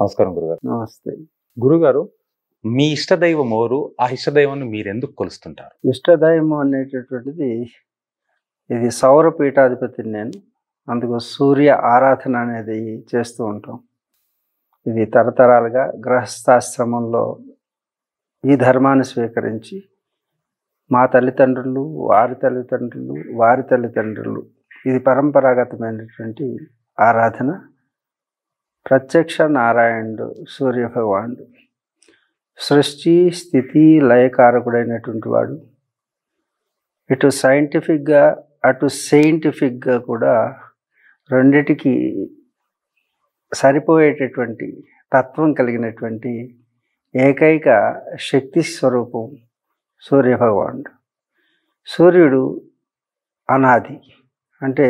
నమస్కారం గురుగారు నమస్తే గురుగారు మీ ఇష్టదైవం ఎవరు ఆ ఇష్టదైవాన్ని మీరు ఎందుకు కొలుస్తుంటారు ఇష్టదైవం అనేటటువంటిది ఇది సౌర పీఠాధిపతిని నేను అందుకు సూర్య ఆరాధన అనేది చేస్తూ ఉంటాం ఇది తరతరాలుగా గృహస్థాశ్రమంలో ఈ ధర్మాన్ని స్వీకరించి మా తల్లిదండ్రులు వారి తల్లిదండ్రులు వారి తల్లిదండ్రులు ఇది పరంపరాగతమైనటువంటి ఆరాధన ప్రత్యక్ష నారాయణుడు సూర్యభగవానుడు సృష్టి స్థితి లయకారకుడైనటువంటి వాడు ఇటు సైంటిఫిక్గా అటు సైంటిఫిక్గా కూడా రెండిటికి సరిపోయేటటువంటి తత్వం కలిగినటువంటి ఏకైక శక్తి స్వరూపం సూర్యభగవానుడు సూర్యుడు అనాది అంటే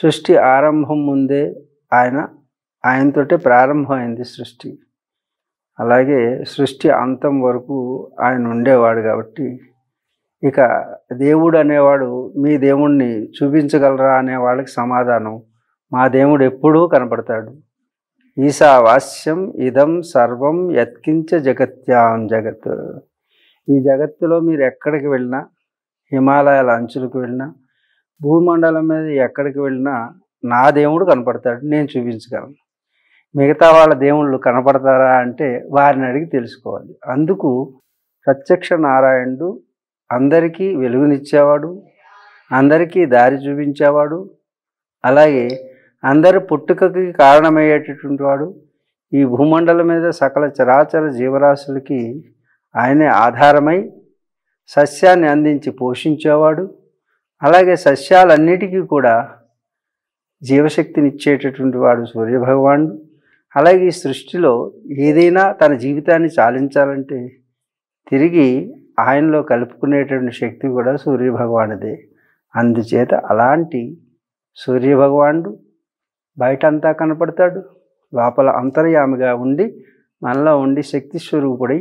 సృష్టి ఆరంభం ముందే ఆయన ఆయనతోటే ప్రారంభమైంది సృష్టి అలాగే సృష్టి అంతం వరకు ఆయన ఉండేవాడు కాబట్టి ఇక దేవుడు అనేవాడు మీ దేవుణ్ణి చూపించగలరా అనే వాళ్ళకి సమాధానం మా దేవుడు ఎప్పుడూ కనపడతాడు వాస్యం ఇదం సర్వం ఎత్కించ జగత్యాం జగత్ ఈ జగత్తులో మీరు ఎక్కడికి వెళ్ళినా హిమాలయాల అంచులకు వెళ్ళినా భూమండలం మీద ఎక్కడికి వెళ్ళినా నా దేవుడు కనపడతాడు నేను చూపించగలను మిగతా వాళ్ళ దేవుళ్ళు కనపడతారా అంటే వారిని అడిగి తెలుసుకోవాలి అందుకు ప్రత్యక్ష నారాయణుడు అందరికీ వెలుగునిచ్చేవాడు అందరికీ దారి చూపించేవాడు అలాగే అందరి పుట్టుకకి కారణమయ్యేటటువంటి వాడు ఈ భూమండలం మీద సకల చరాచర జీవరాశులకి ఆయనే ఆధారమై సస్యాన్ని అందించి పోషించేవాడు అలాగే సస్యాలన్నిటికీ కూడా జీవశక్తినిచ్చేటటువంటి వాడు సూర్యభగవానుడు అలాగే ఈ సృష్టిలో ఏదైనా తన జీవితాన్ని చాలించాలంటే తిరిగి ఆయనలో కలుపుకునేటువంటి శక్తి కూడా సూర్యభగవానుదే అందుచేత అలాంటి సూర్యభగవానుడు బయటంతా కనపడతాడు లోపల అంతర్యామిగా ఉండి మనలో ఉండి శక్తి స్వరూపుడై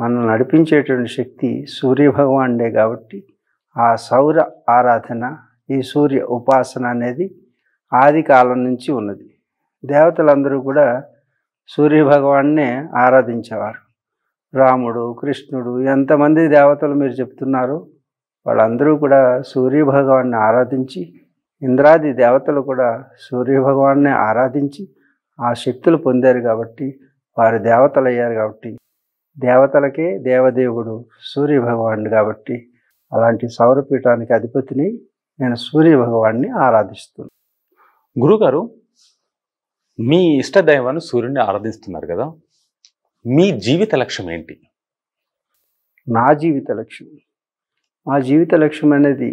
మనల్ని నడిపించేటువంటి శక్తి సూర్యభగవానుడే కాబట్టి ఆ సౌర ఆరాధన ఈ సూర్య ఉపాసన అనేది ఆది కాలం నుంచి ఉన్నది దేవతలందరూ కూడా సూర్యభగవాన్ని ఆరాధించేవారు రాముడు కృష్ణుడు ఎంతమంది దేవతలు మీరు చెప్తున్నారు వాళ్ళందరూ కూడా సూర్యభగవాన్ని ఆరాధించి ఇంద్రాది దేవతలు కూడా సూర్యభగవాన్ని ఆరాధించి ఆ శక్తులు పొందారు కాబట్టి వారు దేవతలు అయ్యారు కాబట్టి దేవతలకే దేవదేవుడు సూర్యభగవానుడు కాబట్టి అలాంటి సౌరపీఠానికి అధిపతిని నేను సూర్యభగవాన్ని ఆరాధిస్తున్నాను గురుగారు మీ ఇష్ట సూర్యుడిని ఆరాధిస్తున్నారు కదా మీ జీవిత లక్ష్యం ఏంటి నా జీవిత లక్ష్యం నా జీవిత లక్ష్యం అనేది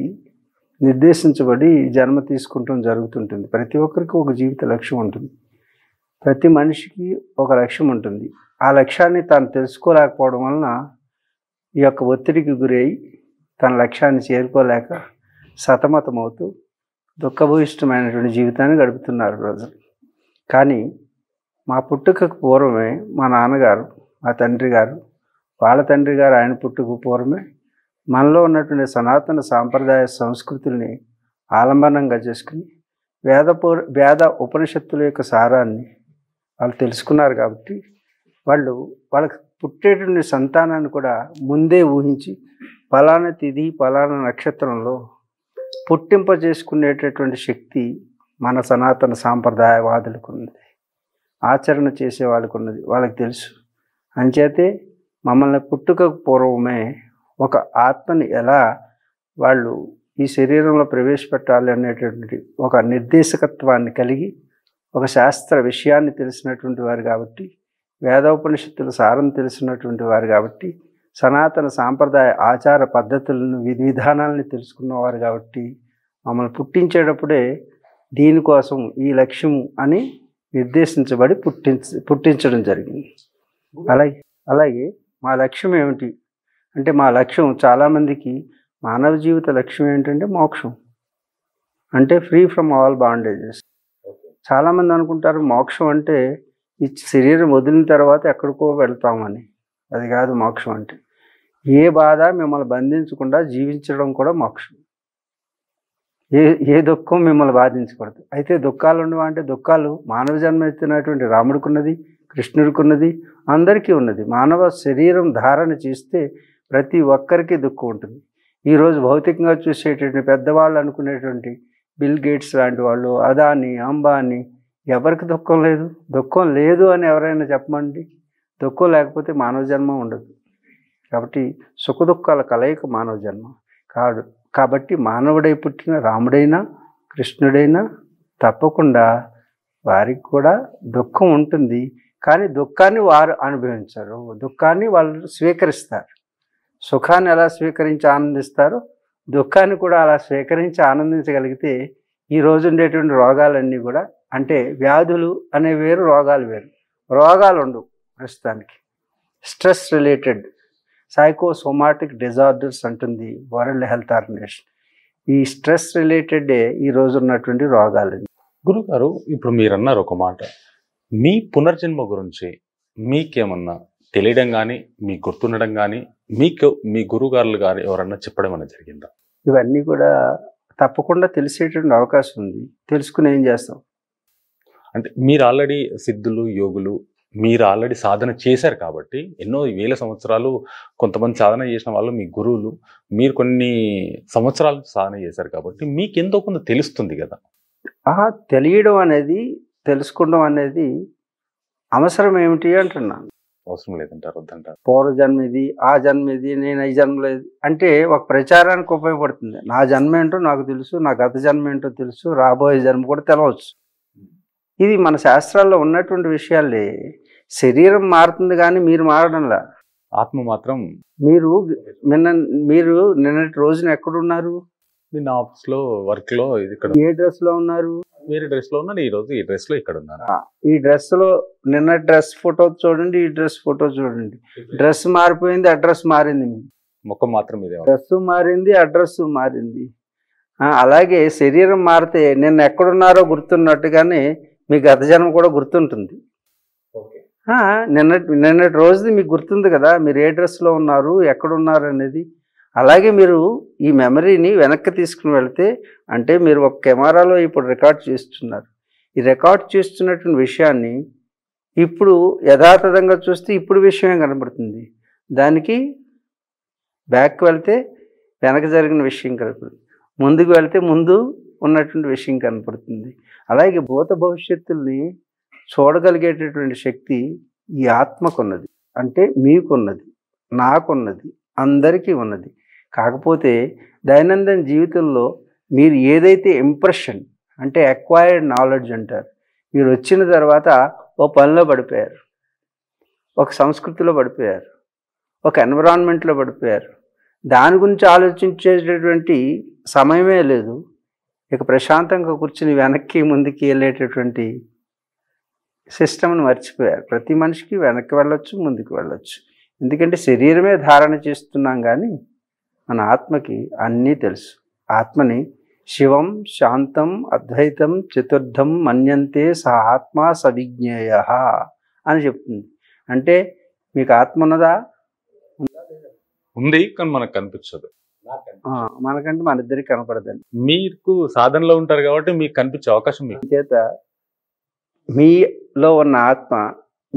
నిర్దేశించబడి జన్మ తీసుకుంటం జరుగుతుంటుంది ప్రతి ఒక్కరికి ఒక జీవిత లక్ష్యం ఉంటుంది ప్రతి మనిషికి ఒక లక్ష్యం ఉంటుంది ఆ లక్ష్యాన్ని తాను తెలుసుకోలేకపోవడం వలన ఈ యొక్క ఒత్తిడికి గురై తన లక్ష్యాన్ని చేరుకోలేక సతమతమవుతూ దుఃఖభూయిష్టమైనటువంటి జీవితాన్ని గడుపుతున్నారు ప్రజలు కానీ మా పుట్టుకకు పూర్వమే మా నాన్నగారు మా తండ్రి గారు వాళ్ళ తండ్రి గారు ఆయన పుట్టుకు పూర్వమే మనలో ఉన్నటువంటి సనాతన సాంప్రదాయ సంస్కృతుల్ని ఆలంబనంగా చేసుకుని వేద వేద ఉపనిషత్తుల యొక్క సారాన్ని వాళ్ళు తెలుసుకున్నారు కాబట్టి వాళ్ళు వాళ్ళకి పుట్టేటువంటి సంతానాన్ని కూడా ముందే ఊహించి ఫలాన తిథి ఫలాన నక్షత్రంలో పుట్టింపజేసుకునేటటువంటి శక్తి మన సనాతన సాంప్రదాయవాదులకు ఉన్నది ఆచరణ చేసే వాళ్ళకు ఉన్నది వాళ్ళకి తెలుసు అంచేతే మమ్మల్ని పుట్టుక పూర్వమే ఒక ఆత్మని ఎలా వాళ్ళు ఈ శరీరంలో ప్రవేశపెట్టాలి అనేటటువంటి ఒక నిర్దేశకత్వాన్ని కలిగి ఒక శాస్త్ర విషయాన్ని తెలిసినటువంటి వారు కాబట్టి వేదోపనిషత్తుల సారం తెలిసినటువంటి వారు కాబట్టి సనాతన సాంప్రదాయ ఆచార పద్ధతులను విధి విధానాలని తెలుసుకున్నవారు కాబట్టి మమ్మల్ని పుట్టించేటప్పుడే దీనికోసం ఈ లక్ష్యం అని నిర్దేశించబడి పుట్టించ పుట్టించడం జరిగింది అలాగే అలాగే మా లక్ష్యం ఏమిటి అంటే మా లక్ష్యం చాలామందికి మానవ జీవిత లక్ష్యం ఏంటంటే మోక్షం అంటే ఫ్రీ ఫ్రమ్ ఆల్ బాండేజెస్ చాలామంది అనుకుంటారు మోక్షం అంటే ఈ శరీరం వదిలిన తర్వాత ఎక్కడికో వెళ్తామని అది కాదు మోక్షం అంటే ఏ బాధ మిమ్మల్ని బంధించకుండా జీవించడం కూడా మోక్షం ఏ ఏ దుఃఖం మిమ్మల్ని బాధించకూడదు అయితే దుఃఖాలు ఉండవా అంటే దుఃఖాలు మానవ జన్మ ఎత్తినటువంటి కృష్ణుడికి ఉన్నది అందరికీ ఉన్నది మానవ శరీరం ధారణ చేస్తే ప్రతి ఒక్కరికి దుఃఖం ఉంటుంది ఈరోజు భౌతికంగా చూసేటువంటి పెద్దవాళ్ళు అనుకునేటువంటి బిల్ గేట్స్ లాంటి వాళ్ళు అదాని అంబాని ఎవరికి దుఃఖం లేదు దుఃఖం లేదు అని ఎవరైనా చెప్పమండి దుఃఖం లేకపోతే మానవ జన్మ ఉండదు కాబట్టి సుఖ దుఃఖాల కలయిక మానవ జన్మ కాదు కాబట్టి మానవుడై పుట్టిన రాముడైనా కృష్ణుడైనా తప్పకుండా వారికి కూడా దుఃఖం ఉంటుంది కానీ దుఃఖాన్ని వారు అనుభవించరు దుఃఖాన్ని వాళ్ళు స్వీకరిస్తారు సుఖాన్ని ఎలా స్వీకరించి ఆనందిస్తారో దుఃఖాన్ని కూడా అలా స్వీకరించి ఆనందించగలిగితే ఈ రోజు ఉండేటువంటి రోగాలన్నీ కూడా అంటే వ్యాధులు అనే వేరు రోగాలు వేరు రోగాలు ఉండవు ప్రస్తుతానికి స్ట్రెస్ రిలేటెడ్ సైకోసోమాటిక్ డిజార్డర్స్ అంటుంది వరల్డ్ హెల్త్ ఆర్గనైజేషన్ ఈ స్ట్రెస్ రిలేటెడ్ ఈ రోజు ఉన్నటువంటి రోగాలు గురుగారు ఇప్పుడు మీరు అన్నారు ఒక మాట మీ పునర్జన్మ గురించి మీకేమన్నా తెలియడం కానీ మీకు గుర్తుండడం కానీ మీకు మీ గురుగారులు కానీ ఎవరన్నా చెప్పడం అనేది జరిగిందా ఇవన్నీ కూడా తప్పకుండా తెలిసేటువంటి అవకాశం ఉంది తెలుసుకుని ఏం చేస్తాం అంటే మీరు ఆల్రెడీ సిద్ధులు యోగులు మీరు ఆల్రెడీ సాధన చేశారు కాబట్టి ఎన్నో వేల సంవత్సరాలు కొంతమంది సాధన చేసిన వాళ్ళు మీ గురువులు మీరు కొన్ని సంవత్సరాలు సాధన చేశారు కాబట్టి మీకు ఎంతో కొంత తెలుస్తుంది కదా తెలియడం అనేది తెలుసుకోవడం అనేది అవసరం ఏమిటి అంటున్నాను అవసరం లేదంటారు వద్దంటారు పూర్వ జన్మ ఇది ఆ జన్మ ఇది నేను ఈ జన్మ లేదు అంటే ఒక ప్రచారానికి ఉపయోగపడుతుంది నా జన్మ ఏంటో నాకు తెలుసు నా గత జన్మ ఏంటో తెలుసు రాబోయే జన్మ కూడా తెలవచ్చు ఇది మన శాస్త్రాల్లో ఉన్నటువంటి విషయాలే శరీరం మారుతుంది కానీ మీరు మారడంలా ఆత్మ మాత్రం మీరు నిన్న మీరు నిన్నటి రోజున ఎక్కడున్నారు నేను ఆఫీస్ లో వర్క్ లో ఇక్కడ ఏ డ్రెస్ లో ఉన్నారు మీరు డ్రెస్ లో ఈ రోజు ఈ డ్రెస్ లో ఇక్కడ ఉన్నాను ఈ డ్రెస్ లో నిన్న డ్రెస్ ఫోటో చూడండి ఈ డ్రెస్ ఫోటో చూడండి డ్రెస్ మారిపోయింది అడ్రస్ మారింది ముఖం మాత్రం డ్రెస్ మారింది అడ్రస్ మారింది అలాగే శరీరం మారితే నిన్న ఎక్కడున్నారో గుర్తున్నట్టుగానే మీ గత జన్మ కూడా గుర్తుంటుంది నిన్న నిన్నటి రోజుది మీకు గుర్తుంది కదా మీరు ఏ డ్రెస్లో ఉన్నారు ఎక్కడున్నారు అనేది అలాగే మీరు ఈ మెమరీని వెనక్కి తీసుకుని వెళితే అంటే మీరు ఒక కెమెరాలో ఇప్పుడు రికార్డ్ చేస్తున్నారు ఈ రికార్డ్ చేస్తున్నటువంటి విషయాన్ని ఇప్పుడు యథాతథంగా చూస్తే ఇప్పుడు విషయమే కనబడుతుంది దానికి బ్యాక్ వెళ్తే వెనక జరిగిన విషయం కనపడుతుంది ముందుకు వెళ్తే ముందు ఉన్నటువంటి విషయం కనపడుతుంది అలాగే భూత భవిష్యత్తుల్ని చూడగలిగేటటువంటి శక్తి ఈ ఆత్మకున్నది అంటే మీకున్నది నాకున్నది అందరికీ ఉన్నది కాకపోతే దైనందిన జీవితంలో మీరు ఏదైతే ఇంప్రెషన్ అంటే అక్వైర్డ్ నాలెడ్జ్ అంటారు మీరు వచ్చిన తర్వాత ఓ పనిలో పడిపోయారు ఒక సంస్కృతిలో పడిపోయారు ఒక ఎన్విరాన్మెంట్లో పడిపోయారు దాని గురించి ఆలోచించేటటువంటి సమయమే లేదు ఇక ప్రశాంతంగా కూర్చుని వెనక్కి ముందుకి వెళ్ళేటటువంటి సిస్టమ్ని మర్చిపోయారు ప్రతి మనిషికి వెనక్కి వెళ్ళొచ్చు ముందుకు వెళ్ళొచ్చు ఎందుకంటే శరీరమే ధారణ చేస్తున్నాం కానీ మన ఆత్మకి అన్నీ తెలుసు ఆత్మని శివం శాంతం అద్వైతం చతుర్థం మన్యంతే స ఆత్మ సవిజ్ఞేయ అని చెప్తుంది అంటే మీకు ఆత్మ ఉన్నదా ఉంది కానీ మనకు కనిపించదు మనకంటే మన ఇద్దరికి కనపడదండి మీకు సాధనలో ఉంటారు కాబట్టి మీకు కనిపించే అవకాశం చేత మీలో ఉన్న ఆత్మ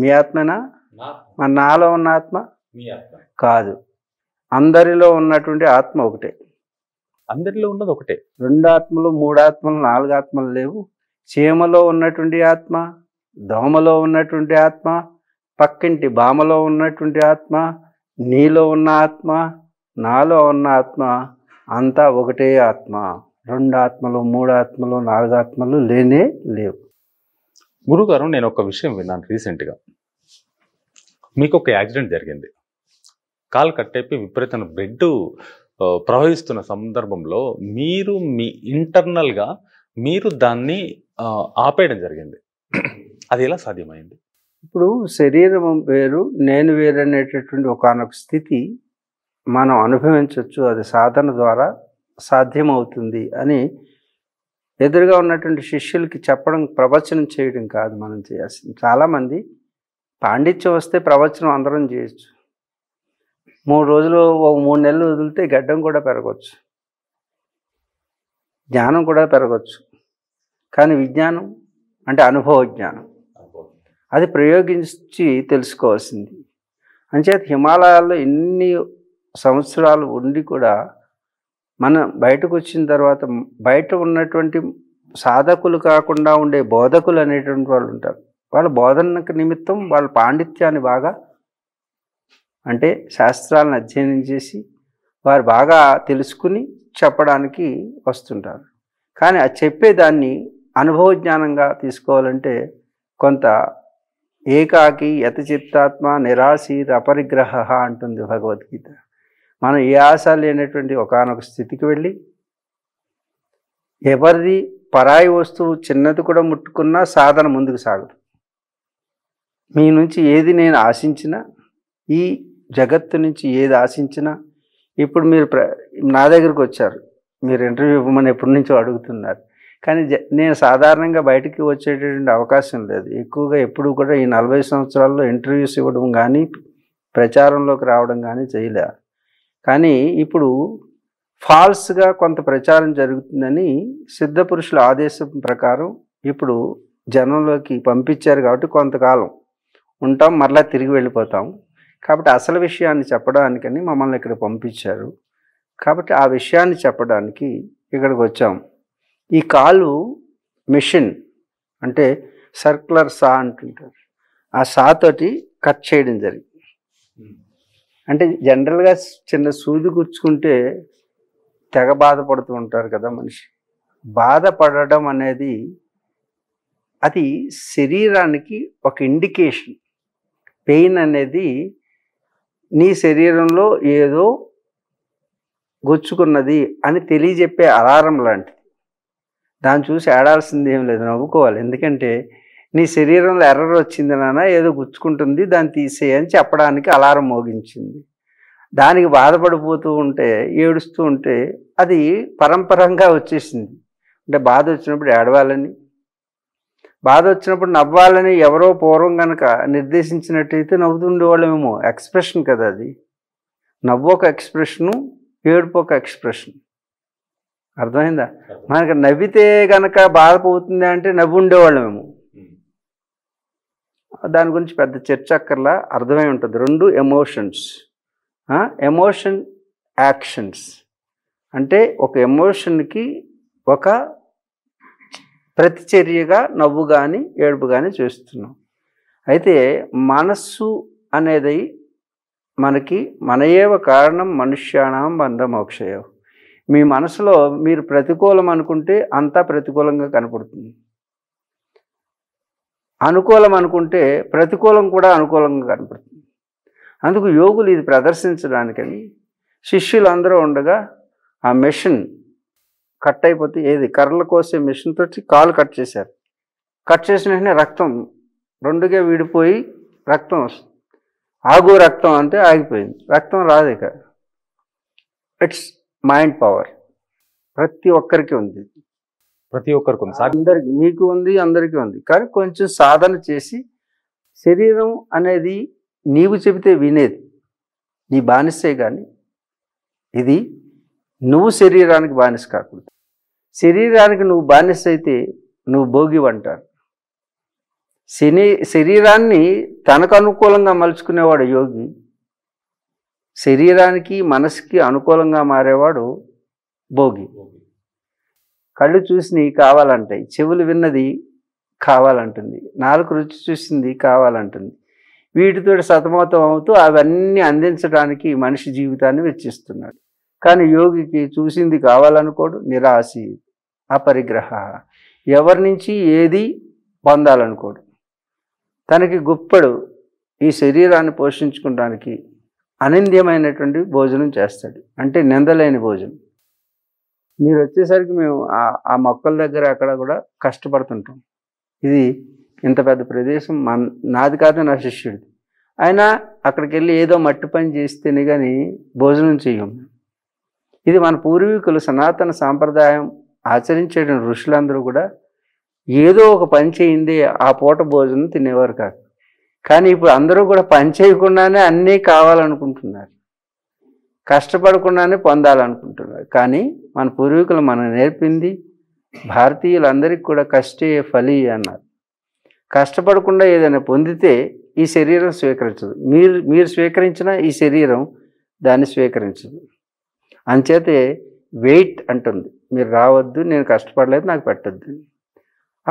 మీ ఆత్మనా మా నాలో ఉన్న ఆత్మ కాదు అందరిలో ఉన్నటువంటి ఆత్మ ఒకటే అందరిలో ఉన్నది ఒకటే రెండు ఆత్మలు మూడు ఆత్మలు నాలుగు ఆత్మలు లేవు చీమలో ఉన్నటువంటి ఆత్మ దోమలో ఉన్నటువంటి ఆత్మ పక్కింటి బామలో ఉన్నటువంటి ఆత్మ నీలో ఉన్న ఆత్మ నాలో ఉన్న ఆత్మ అంతా ఒకటే ఆత్మ రెండు ఆత్మలు మూడు ఆత్మలు నాలుగు ఆత్మలు లేనే లేవు గురుగారు నేను ఒక విషయం విన్నాను రీసెంట్గా మీకు ఒక యాక్సిడెంట్ జరిగింది కాలు కట్టేపి విపరీతమైన బ్లడ్ ప్రవహిస్తున్న సందర్భంలో మీరు మీ ఇంటర్నల్గా మీరు దాన్ని ఆపేయడం జరిగింది అది ఎలా సాధ్యమైంది ఇప్పుడు శరీరం వేరు నేను వేరు అనేటటువంటి ఒకనొక స్థితి మనం అనుభవించవచ్చు అది సాధన ద్వారా సాధ్యమవుతుంది అని ఎదురుగా ఉన్నటువంటి శిష్యులకి చెప్పడం ప్రవచనం చేయడం కాదు మనం చేయాల్సింది చాలామంది పాండిత్యం వస్తే ప్రవచనం అందరం చేయొచ్చు మూడు రోజులు ఒక మూడు నెలలు వదిలితే గడ్డం కూడా పెరగవచ్చు జ్ఞానం కూడా పెరగవచ్చు కానీ విజ్ఞానం అంటే అనుభవ జ్ఞానం అది ప్రయోగించి తెలుసుకోవాల్సింది అంచేత హిమాలయాల్లో ఎన్ని సంవత్సరాలు ఉండి కూడా మనం బయటకు వచ్చిన తర్వాత బయట ఉన్నటువంటి సాధకులు కాకుండా ఉండే బోధకులు అనేటువంటి వాళ్ళు ఉంటారు వాళ్ళ బోధనకు నిమిత్తం వాళ్ళ పాండిత్యాన్ని బాగా అంటే శాస్త్రాలను అధ్యయనం చేసి వారు బాగా తెలుసుకుని చెప్పడానికి వస్తుంటారు కానీ ఆ చెప్పేదాన్ని అనుభవ జ్ఞానంగా తీసుకోవాలంటే కొంత ఏకాకి యతచిత్తాత్మ నిరాశీర్ అపరిగ్రహ అంటుంది భగవద్గీత మనం ఏ ఆశ లేనటువంటి ఒకనొక స్థితికి వెళ్ళి ఎవరిది పరాయి వస్తువు చిన్నది కూడా ముట్టుకున్నా సాధన ముందుకు సాగదు మీ నుంచి ఏది నేను ఆశించినా ఈ జగత్తు నుంచి ఏది ఆశించినా ఇప్పుడు మీరు నా దగ్గరికి వచ్చారు మీరు ఇంటర్వ్యూ ఇవ్వమని ఎప్పటి నుంచో అడుగుతున్నారు కానీ నేను సాధారణంగా బయటికి వచ్చేటటువంటి అవకాశం లేదు ఎక్కువగా ఎప్పుడు కూడా ఈ నలభై సంవత్సరాల్లో ఇంటర్వ్యూస్ ఇవ్వడం కానీ ప్రచారంలోకి రావడం కానీ చేయలేదు కానీ ఇప్పుడు ఫాల్స్గా కొంత ప్రచారం జరుగుతుందని సిద్ధ పురుషుల ఆదేశం ప్రకారం ఇప్పుడు జనంలోకి పంపించారు కాబట్టి కొంతకాలం ఉంటాం మరలా తిరిగి వెళ్ళిపోతాం కాబట్టి అసలు విషయాన్ని చెప్పడానికని మమ్మల్ని ఇక్కడ పంపించారు కాబట్టి ఆ విషయాన్ని చెప్పడానికి ఇక్కడికి వచ్చాం ఈ కాలు మిషన్ అంటే సర్క్యులర్ సా అంటుంటారు ఆ సాతోటి కట్ చేయడం జరిగింది అంటే జనరల్గా చిన్న సూది గుచ్చుకుంటే తెగ బాధపడుతూ ఉంటారు కదా మనిషి బాధపడడం అనేది అది శరీరానికి ఒక ఇండికేషన్ పెయిన్ అనేది నీ శరీరంలో ఏదో గుచ్చుకున్నది అని తెలియజెప్పే అలారం లాంటిది దాన్ని చూసి ఆడాల్సింది ఏం లేదు నవ్వుకోవాలి ఎందుకంటే నీ శరీరంలో ఎర్ర వచ్చింది నాన్న ఏదో గుచ్చుకుంటుంది దాన్ని తీసేయని చెప్పడానికి అలారం మోగించింది దానికి బాధపడిపోతూ ఉంటే ఏడుస్తూ ఉంటే అది పరంపరంగా వచ్చేసింది అంటే బాధ వచ్చినప్పుడు ఏడవాలని బాధ వచ్చినప్పుడు నవ్వాలని ఎవరో పూర్వం కనుక నిర్దేశించినట్టయితే నవ్వుతుండేవాళ్ళమేమో ఎక్స్ప్రెషన్ కదా అది నవ్వు ఒక ఎక్స్ప్రెషను ఏడుపు ఒక ఎక్స్ప్రెషన్ అర్థమైందా మనకి నవ్వితే కనుక బాధపోతుంది అంటే నవ్వు ఉండేవాళ్ళమేమో దాని గురించి పెద్ద చర్చ అక్కర్లా అర్థమై ఉంటుంది రెండు ఎమోషన్స్ ఎమోషన్ యాక్షన్స్ అంటే ఒక ఎమోషన్కి ఒక ప్రతిచర్యగా నవ్వు కానీ ఏడుపు కానీ చేస్తున్నాం అయితే మనస్సు అనేది మనకి మనయేవ కారణం మనుష్యాణం బంధ మోక్షయో మీ మనసులో మీరు ప్రతికూలం అనుకుంటే అంతా ప్రతికూలంగా కనపడుతుంది అనుకూలం అనుకుంటే ప్రతికూలం కూడా అనుకూలంగా కనపడుతుంది అందుకు యోగులు ఇది ప్రదర్శించడానికని అందరూ ఉండగా ఆ మెషిన్ కట్ అయిపోతే ఏది కర్రలు కోసే మెషిన్ తోటి కాలు కట్ చేశారు కట్ చేసిన వెంటనే రక్తం రెండుగా విడిపోయి రక్తం వస్తుంది ఆగు రక్తం అంటే ఆగిపోయింది రక్తం రాదు ఇక ఇట్స్ మైండ్ పవర్ ప్రతి ఒక్కరికి ఉంది ప్రతి ఒక్కరికి ఉంది అందరికి మీకు ఉంది అందరికీ ఉంది కానీ కొంచెం సాధన చేసి శరీరం అనేది నీవు చెబితే వినేది నీ బానిసే కానీ ఇది నువ్వు శరీరానికి బానిస కాకుండా శరీరానికి నువ్వు బానిస అయితే నువ్వు భోగి అంటారు శని శరీరాన్ని తనకు అనుకూలంగా మలుచుకునేవాడు యోగి శరీరానికి మనసుకి అనుకూలంగా మారేవాడు భోగి కళ్ళు చూసినవి కావాలంటాయి చెవులు విన్నది కావాలంటుంది నాలుగు రుచి చూసింది కావాలంటుంది వీటితో సతమతం అవుతూ అవన్నీ అందించడానికి మనిషి జీవితాన్ని వెచ్చిస్తున్నాడు కానీ యోగికి చూసింది కావాలనుకోడు నిరాశి అపరిగ్రహ ఎవరి నుంచి ఏది పొందాలనుకోడు తనకి గుప్పడు ఈ శరీరాన్ని పోషించుకోవడానికి అనింద్యమైనటువంటి భోజనం చేస్తాడు అంటే నిందలేని భోజనం మీరు వచ్చేసరికి మేము ఆ మొక్కల దగ్గర అక్కడ కూడా కష్టపడుతుంటాం ఇది ఇంత పెద్ద ప్రదేశం మన నాది కాదు నా శిష్యుడిది అయినా అక్కడికి వెళ్ళి ఏదో మట్టి పని చేస్తేనే కానీ భోజనం చేయం ఇది మన పూర్వీకులు సనాతన సాంప్రదాయం ఆచరించే ఋషులందరూ కూడా ఏదో ఒక పని చేయింది ఆ పూట భోజనం తినేవారు కాదు కానీ ఇప్పుడు అందరూ కూడా పని చేయకుండానే అన్నీ కావాలనుకుంటున్నారు కష్టపడకుండానే పొందాలనుకుంటున్నారు కానీ మన పూర్వీకులు మనం నేర్పింది భారతీయులందరికీ కూడా కష్టే ఫలి అన్నారు కష్టపడకుండా ఏదైనా పొందితే ఈ శరీరం స్వీకరించదు మీరు మీరు స్వీకరించిన ఈ శరీరం దాన్ని స్వీకరించదు అంచేతే వెయిట్ అంటుంది మీరు రావద్దు నేను కష్టపడలేదు నాకు పెట్టద్దు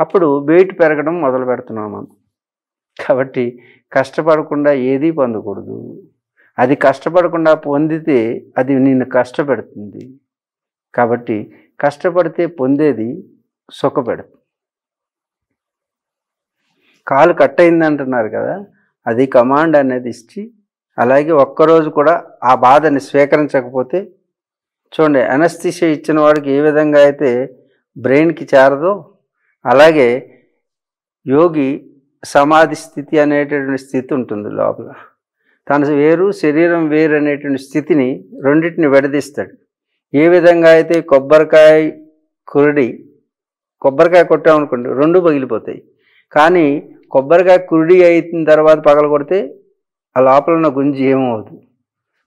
అప్పుడు వెయిట్ పెరగడం మొదలు పెడుతున్నాం మనం కాబట్టి కష్టపడకుండా ఏదీ పొందకూడదు అది కష్టపడకుండా పొందితే అది నిన్ను కష్టపెడుతుంది కాబట్టి కష్టపడితే పొందేది సుఖపెడు కాలు కట్ అయింది అంటున్నారు కదా అది కమాండ్ అనేది ఇచ్చి అలాగే ఒక్కరోజు కూడా ఆ బాధని స్వీకరించకపోతే చూడండి అనస్థిషియా ఇచ్చిన వాడికి ఏ విధంగా అయితే బ్రెయిన్కి చేరదో అలాగే యోగి సమాధి స్థితి అనేటటువంటి స్థితి ఉంటుంది లోపల తన వేరు శరీరం వేరు అనేటువంటి స్థితిని రెండింటిని విడదీస్తాడు ఏ విధంగా అయితే కొబ్బరికాయ కురిడి కొబ్బరికాయ కొట్టామనుకోండి రెండు పగిలిపోతాయి కానీ కొబ్బరికాయ కురిడి అయిన తర్వాత పగల కొడితే ఆ లోపల ఉన్న గుంజి ఏమవుతుంది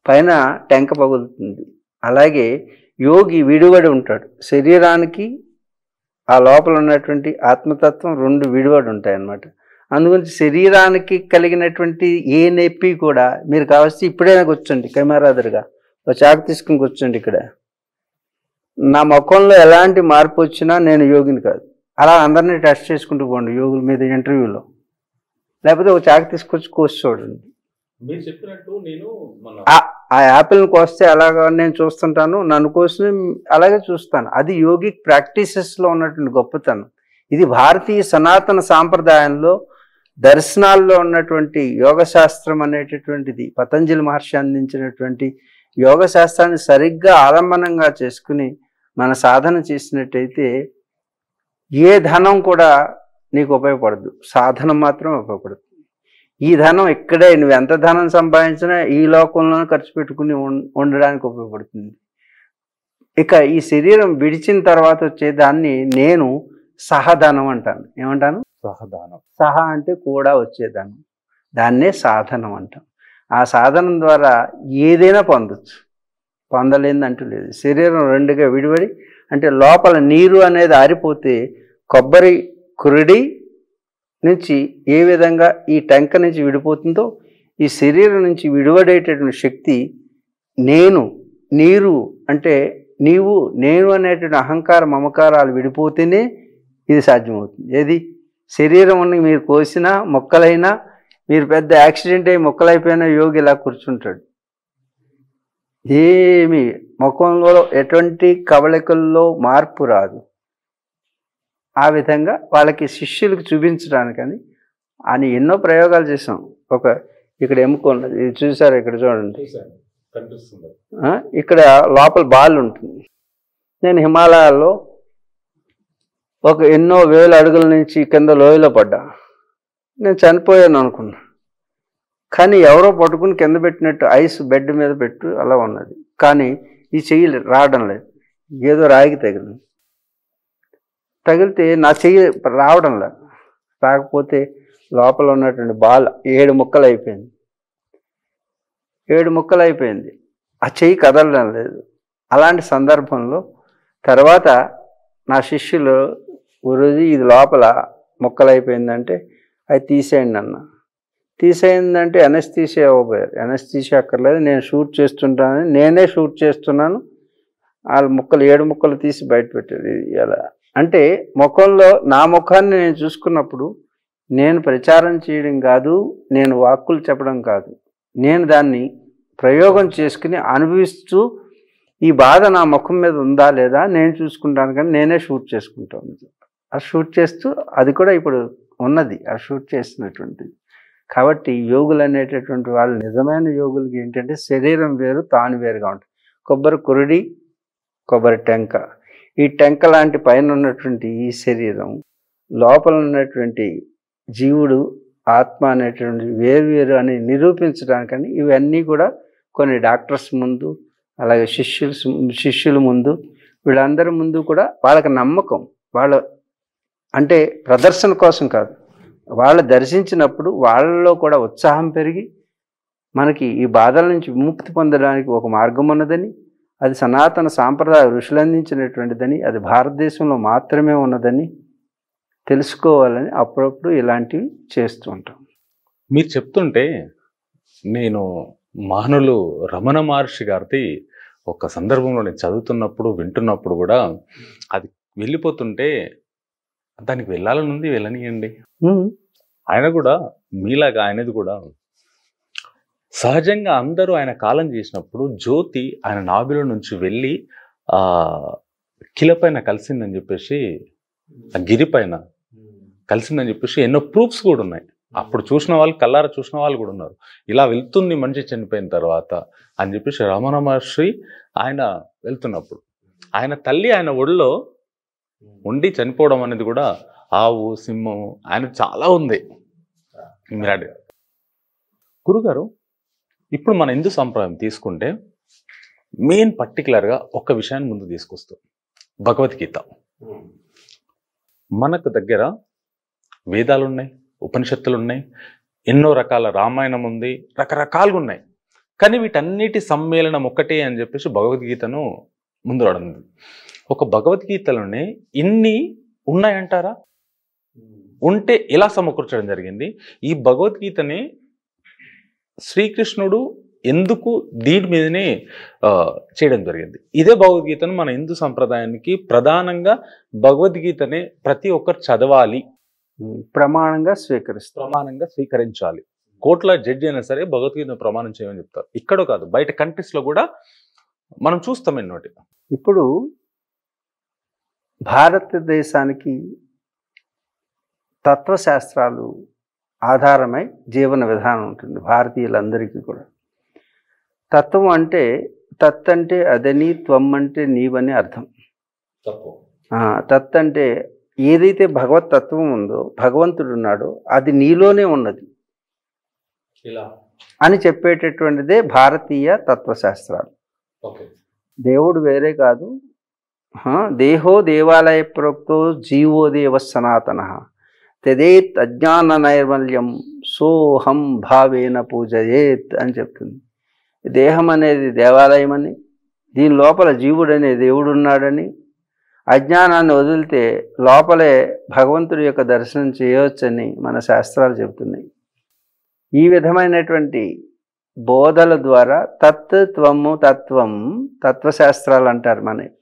పైన టెంక పగులుతుంది అలాగే యోగి విడివడి ఉంటాడు శరీరానికి ఆ లోపల ఉన్నటువంటి ఆత్మతత్వం రెండు విడివడి ఉంటాయన్నమాట అందుగురించి శరీరానికి కలిగినటువంటి ఏ నొప్పి కూడా మీరు కావచ్చు ఇప్పుడైనా కూర్చోండి కెమెరాదరుగా ఒక చాకు తీసుకుని కూర్చోండి ఇక్కడ నా ముఖంలో ఎలాంటి మార్పు వచ్చినా నేను యోగిని కాదు అలా అందరినీ టెస్ట్ చేసుకుంటూ పోండి యోగుల మీద ఇంటర్వ్యూలో లేకపోతే ఒక చాకు తీసుకొచ్చి కోసి చూడండి ఆ యాపిల్ని కోస్తే ఎలాగ నేను చూస్తుంటాను నన్ను కోసి అలాగే చూస్తాను అది యోగి ప్రాక్టీసెస్లో ఉన్నటువంటి గొప్పతనం ఇది భారతీయ సనాతన సాంప్రదాయంలో దర్శనాల్లో ఉన్నటువంటి యోగ శాస్త్రం అనేటటువంటిది పతంజలి మహర్షి అందించినటువంటి యోగ శాస్త్రాన్ని సరిగ్గా ఆలంబనంగా చేసుకుని మన సాధన చేసినట్టయితే ఏ ధనం కూడా నీకు ఉపయోగపడదు సాధనం మాత్రం ఉపయోగపడుతుంది ఈ ధనం ఇక్కడే నువ్వు ఎంత ధనం సంపాదించినా ఈ లోకంలోనే ఖర్చు పెట్టుకుని ఉండడానికి ఉపయోగపడుతుంది ఇక ఈ శరీరం విడిచిన తర్వాత వచ్చే దాన్ని నేను సహధనం అంటాను ఏమంటాను సహదానం సహ అంటే కూడా వచ్చేదానం దాన్నే సాధనం అంటాం ఆ సాధనం ద్వారా ఏదైనా పొందొచ్చు పొందలేని అంటూ లేదు శరీరం రెండుగా విడివడి అంటే లోపల నీరు అనేది ఆరిపోతే కొబ్బరి కురిడి నుంచి ఏ విధంగా ఈ టెంక నుంచి విడిపోతుందో ఈ శరీరం నుంచి విడివడేటటువంటి శక్తి నేను నీరు అంటే నీవు నేను అనేటువంటి అహంకార మమకారాలు విడిపోతేనే ఇది సాధ్యమవుతుంది ఏది శరీరం మీరు కోసినా మొక్కలైనా మీరు పెద్ద యాక్సిడెంట్ అయ్యి మొక్కలైపోయిన యోగి ఇలా కూర్చుంటాడు ఏమి ముఖంలో ఎటువంటి కవళికల్లో మార్పు రాదు ఆ విధంగా వాళ్ళకి శిష్యులకు చూపించడానికని అని ఎన్నో ప్రయోగాలు చేసాం ఒక ఇక్కడ ఎముకున్నది ఇది చూసారు ఇక్కడ చూడండి ఇక్కడ లోపల బాల్ ఉంటుంది నేను హిమాలయాల్లో ఒక ఎన్నో వేల అడుగుల నుంచి కింద లోయలో పడ్డా నేను చనిపోయాను అనుకున్నా కానీ ఎవరో పట్టుకుని కింద పెట్టినట్టు ఐస్ బెడ్ మీద పెట్టు అలా ఉన్నది కానీ ఈ చెయ్యి రావడం లేదు ఏదో రాగి తగిలింది తగిలితే నా చెయ్యి రావడం లేదు రాకపోతే లోపల ఉన్నటువంటి బాల్ ఏడు ముక్కలు అయిపోయింది ఏడు ముక్కలు అయిపోయింది ఆ చెయ్యి కదలడం లేదు అలాంటి సందర్భంలో తర్వాత నా శిష్యులు గురుజీ ఇది లోపల ముక్కలు అయిపోయిందంటే అది తీసేయండి అన్న తీసేయందంటే ఎనస్తీసీ ఇవ్వబోయారు ఎనస్తీసీ అక్కర్లేదు నేను షూట్ చేస్తుంటాను నేనే షూట్ చేస్తున్నాను వాళ్ళ ముక్కలు ఏడు ముక్కలు తీసి బయట పెట్టారు ఇలా అంటే ముఖంలో నా ముఖాన్ని నేను చూసుకున్నప్పుడు నేను ప్రచారం చేయడం కాదు నేను వాక్కులు చెప్పడం కాదు నేను దాన్ని ప్రయోగం చేసుకుని అనుభవిస్తూ ఈ బాధ నా ముఖం మీద ఉందా లేదా నేను చూసుకుంటాను కానీ నేనే షూట్ చేసుకుంటాను అది షూట్ చేస్తూ అది కూడా ఇప్పుడు ఉన్నది ఆ షూట్ చేసినటువంటిది కాబట్టి యోగులు అనేటటువంటి వాళ్ళు నిజమైన యోగులకి ఏంటంటే శరీరం వేరు తాను వేరుగా ఉంటుంది కొబ్బరి కురుడి కొబ్బరి టెంక ఈ టెంక లాంటి పైన ఉన్నటువంటి ఈ శరీరం లోపల ఉన్నటువంటి జీవుడు ఆత్మ అనేటువంటి వేరు వేరు అని నిరూపించడానికని ఇవన్నీ కూడా కొన్ని డాక్టర్స్ ముందు అలాగే శిష్యులు శిష్యుల ముందు వీళ్ళందరి ముందు కూడా వాళ్ళకి నమ్మకం వాళ్ళ అంటే ప్రదర్శన కోసం కాదు వాళ్ళు దర్శించినప్పుడు వాళ్ళలో కూడా ఉత్సాహం పెరిగి మనకి ఈ బాధల నుంచి విముక్తి పొందడానికి ఒక మార్గం ఉన్నదని అది సనాతన సాంప్రదాయ ఋషులు అందించినటువంటిదని అది భారతదేశంలో మాత్రమే ఉన్నదని తెలుసుకోవాలని అప్పుడప్పుడు ఇలాంటివి చేస్తూ ఉంటాం మీరు చెప్తుంటే నేను మానులు రమణ మహర్షి గారిది ఒక సందర్భంలో నేను చదువుతున్నప్పుడు వింటున్నప్పుడు కూడా అది వెళ్ళిపోతుంటే దానికి వెళ్ళాలని ఉంది వెళ్ళనియండి ఆయన కూడా మీలాగా ఆయనది కూడా సహజంగా అందరూ ఆయన కాలం చేసినప్పుడు జ్యోతి ఆయన నాభిల నుంచి వెళ్ళి కిలపైన కలిసిందని చెప్పేసి ఆ గిరిపైన కలిసిందని చెప్పేసి ఎన్నో ప్రూఫ్స్ కూడా ఉన్నాయి అప్పుడు చూసిన వాళ్ళు కల్లార చూసిన వాళ్ళు కూడా ఉన్నారు ఇలా వెళ్తుంది మనిషి చనిపోయిన తర్వాత అని చెప్పేసి రమణ మహర్షి ఆయన వెళ్తున్నప్పుడు ఆయన తల్లి ఆయన ఒళ్ళో ఉండి చనిపోవడం అనేది కూడా ఆవు సింహం ఆయన చాలా ఉంది మిరాడు గురుగారు ఇప్పుడు మన హిందూ సంప్రదాయం తీసుకుంటే మెయిన్ పర్టికులర్గా ఒక విషయాన్ని ముందు తీసుకొస్తాం భగవద్గీత మనకు దగ్గర వేదాలు ఉన్నాయి ఉపనిషత్తులు ఉన్నాయి ఎన్నో రకాల రామాయణం ఉంది రకరకాలుగా ఉన్నాయి కానీ వీటన్నిటి సమ్మేళనం ఒక్కటే అని చెప్పేసి భగవద్గీతను ముందు రావడం ఒక భగవద్గీతలోనే ఇన్ని ఉన్నాయంటారా ఉంటే ఎలా సమకూర్చడం జరిగింది ఈ భగవద్గీతని శ్రీకృష్ణుడు ఎందుకు దీని మీదనే చేయడం జరిగింది ఇదే భగవద్గీతను మన హిందూ సంప్రదాయానికి ప్రధానంగా భగవద్గీతనే ప్రతి ఒక్కరు చదవాలి ప్రమాణంగా స్వీకరిస్తారు ప్రమాణంగా స్వీకరించాలి కోర్టులో జడ్జి అయినా సరే భగవద్గీతను ప్రమాణం చేయమని చెప్తారు ఇక్కడ కాదు బయట కంట్రీస్లో కూడా మనం చూస్తాం ఎన్నోటి ఇప్పుడు భారతదేశానికి తత్వశాస్త్రాలు ఆధారమై జీవన విధానం ఉంటుంది భారతీయులందరికీ కూడా తత్వం అంటే తత్ అంటే అదని త్వం అంటే నీవని అర్థం తత్ అంటే ఏదైతే భగవత్ తత్వం ఉందో భగవంతుడు ఉన్నాడో అది నీలోనే ఉన్నది అని చెప్పేటటువంటిదే భారతీయ తత్వశాస్త్రాలు దేవుడు వేరే కాదు దేహో దేవాలయ ప్రోక్తో జీవో దేవ సనాతన తెదేత్ అజ్ఞాన నైర్మల్యం సోహం భావేన పూజయేత్ అని చెప్తుంది దేహం అనేది దేవాలయం అని దీని లోపల జీవుడనే దేవుడున్నాడని అజ్ఞానాన్ని వదిలితే లోపలే భగవంతుడి యొక్క దర్శనం చేయవచ్చని మన శాస్త్రాలు చెబుతున్నాయి ఈ విధమైనటువంటి బోధల ద్వారా తత్వము తత్వం తత్వశాస్త్రాలు అంటారు మనకి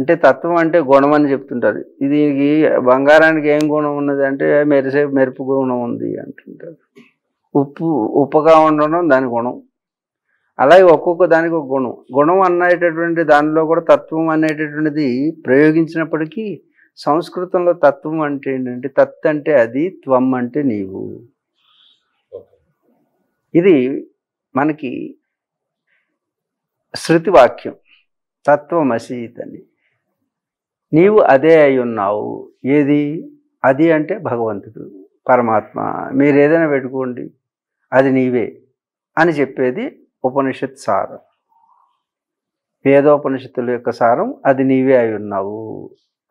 అంటే తత్వం అంటే గుణం అని చెప్తుంటారు ఇది బంగారానికి ఏం గుణం ఉన్నది అంటే మెరిసే మెరుపు గుణం ఉంది అంటుంటారు ఉప్పు ఉప్పుగా ఉండడం దాని గుణం అలాగే ఒక్కొక్క దానికి ఒక గుణం గుణం అనేటటువంటి దానిలో కూడా తత్వం అనేటటువంటిది ప్రయోగించినప్పటికీ సంస్కృతంలో తత్వం అంటే ఏంటంటే తత్ అంటే అది త్వం అంటే నీవు ఇది మనకి శృతి వాక్యం అని నీవు అదే అయి ఉన్నావు ఏది అది అంటే భగవంతుడు పరమాత్మ మీరు ఏదైనా పెట్టుకోండి అది నీవే అని చెప్పేది ఉపనిషత్ సారం వేదోపనిషత్తుల యొక్క సారం అది నీవే అయి ఉన్నావు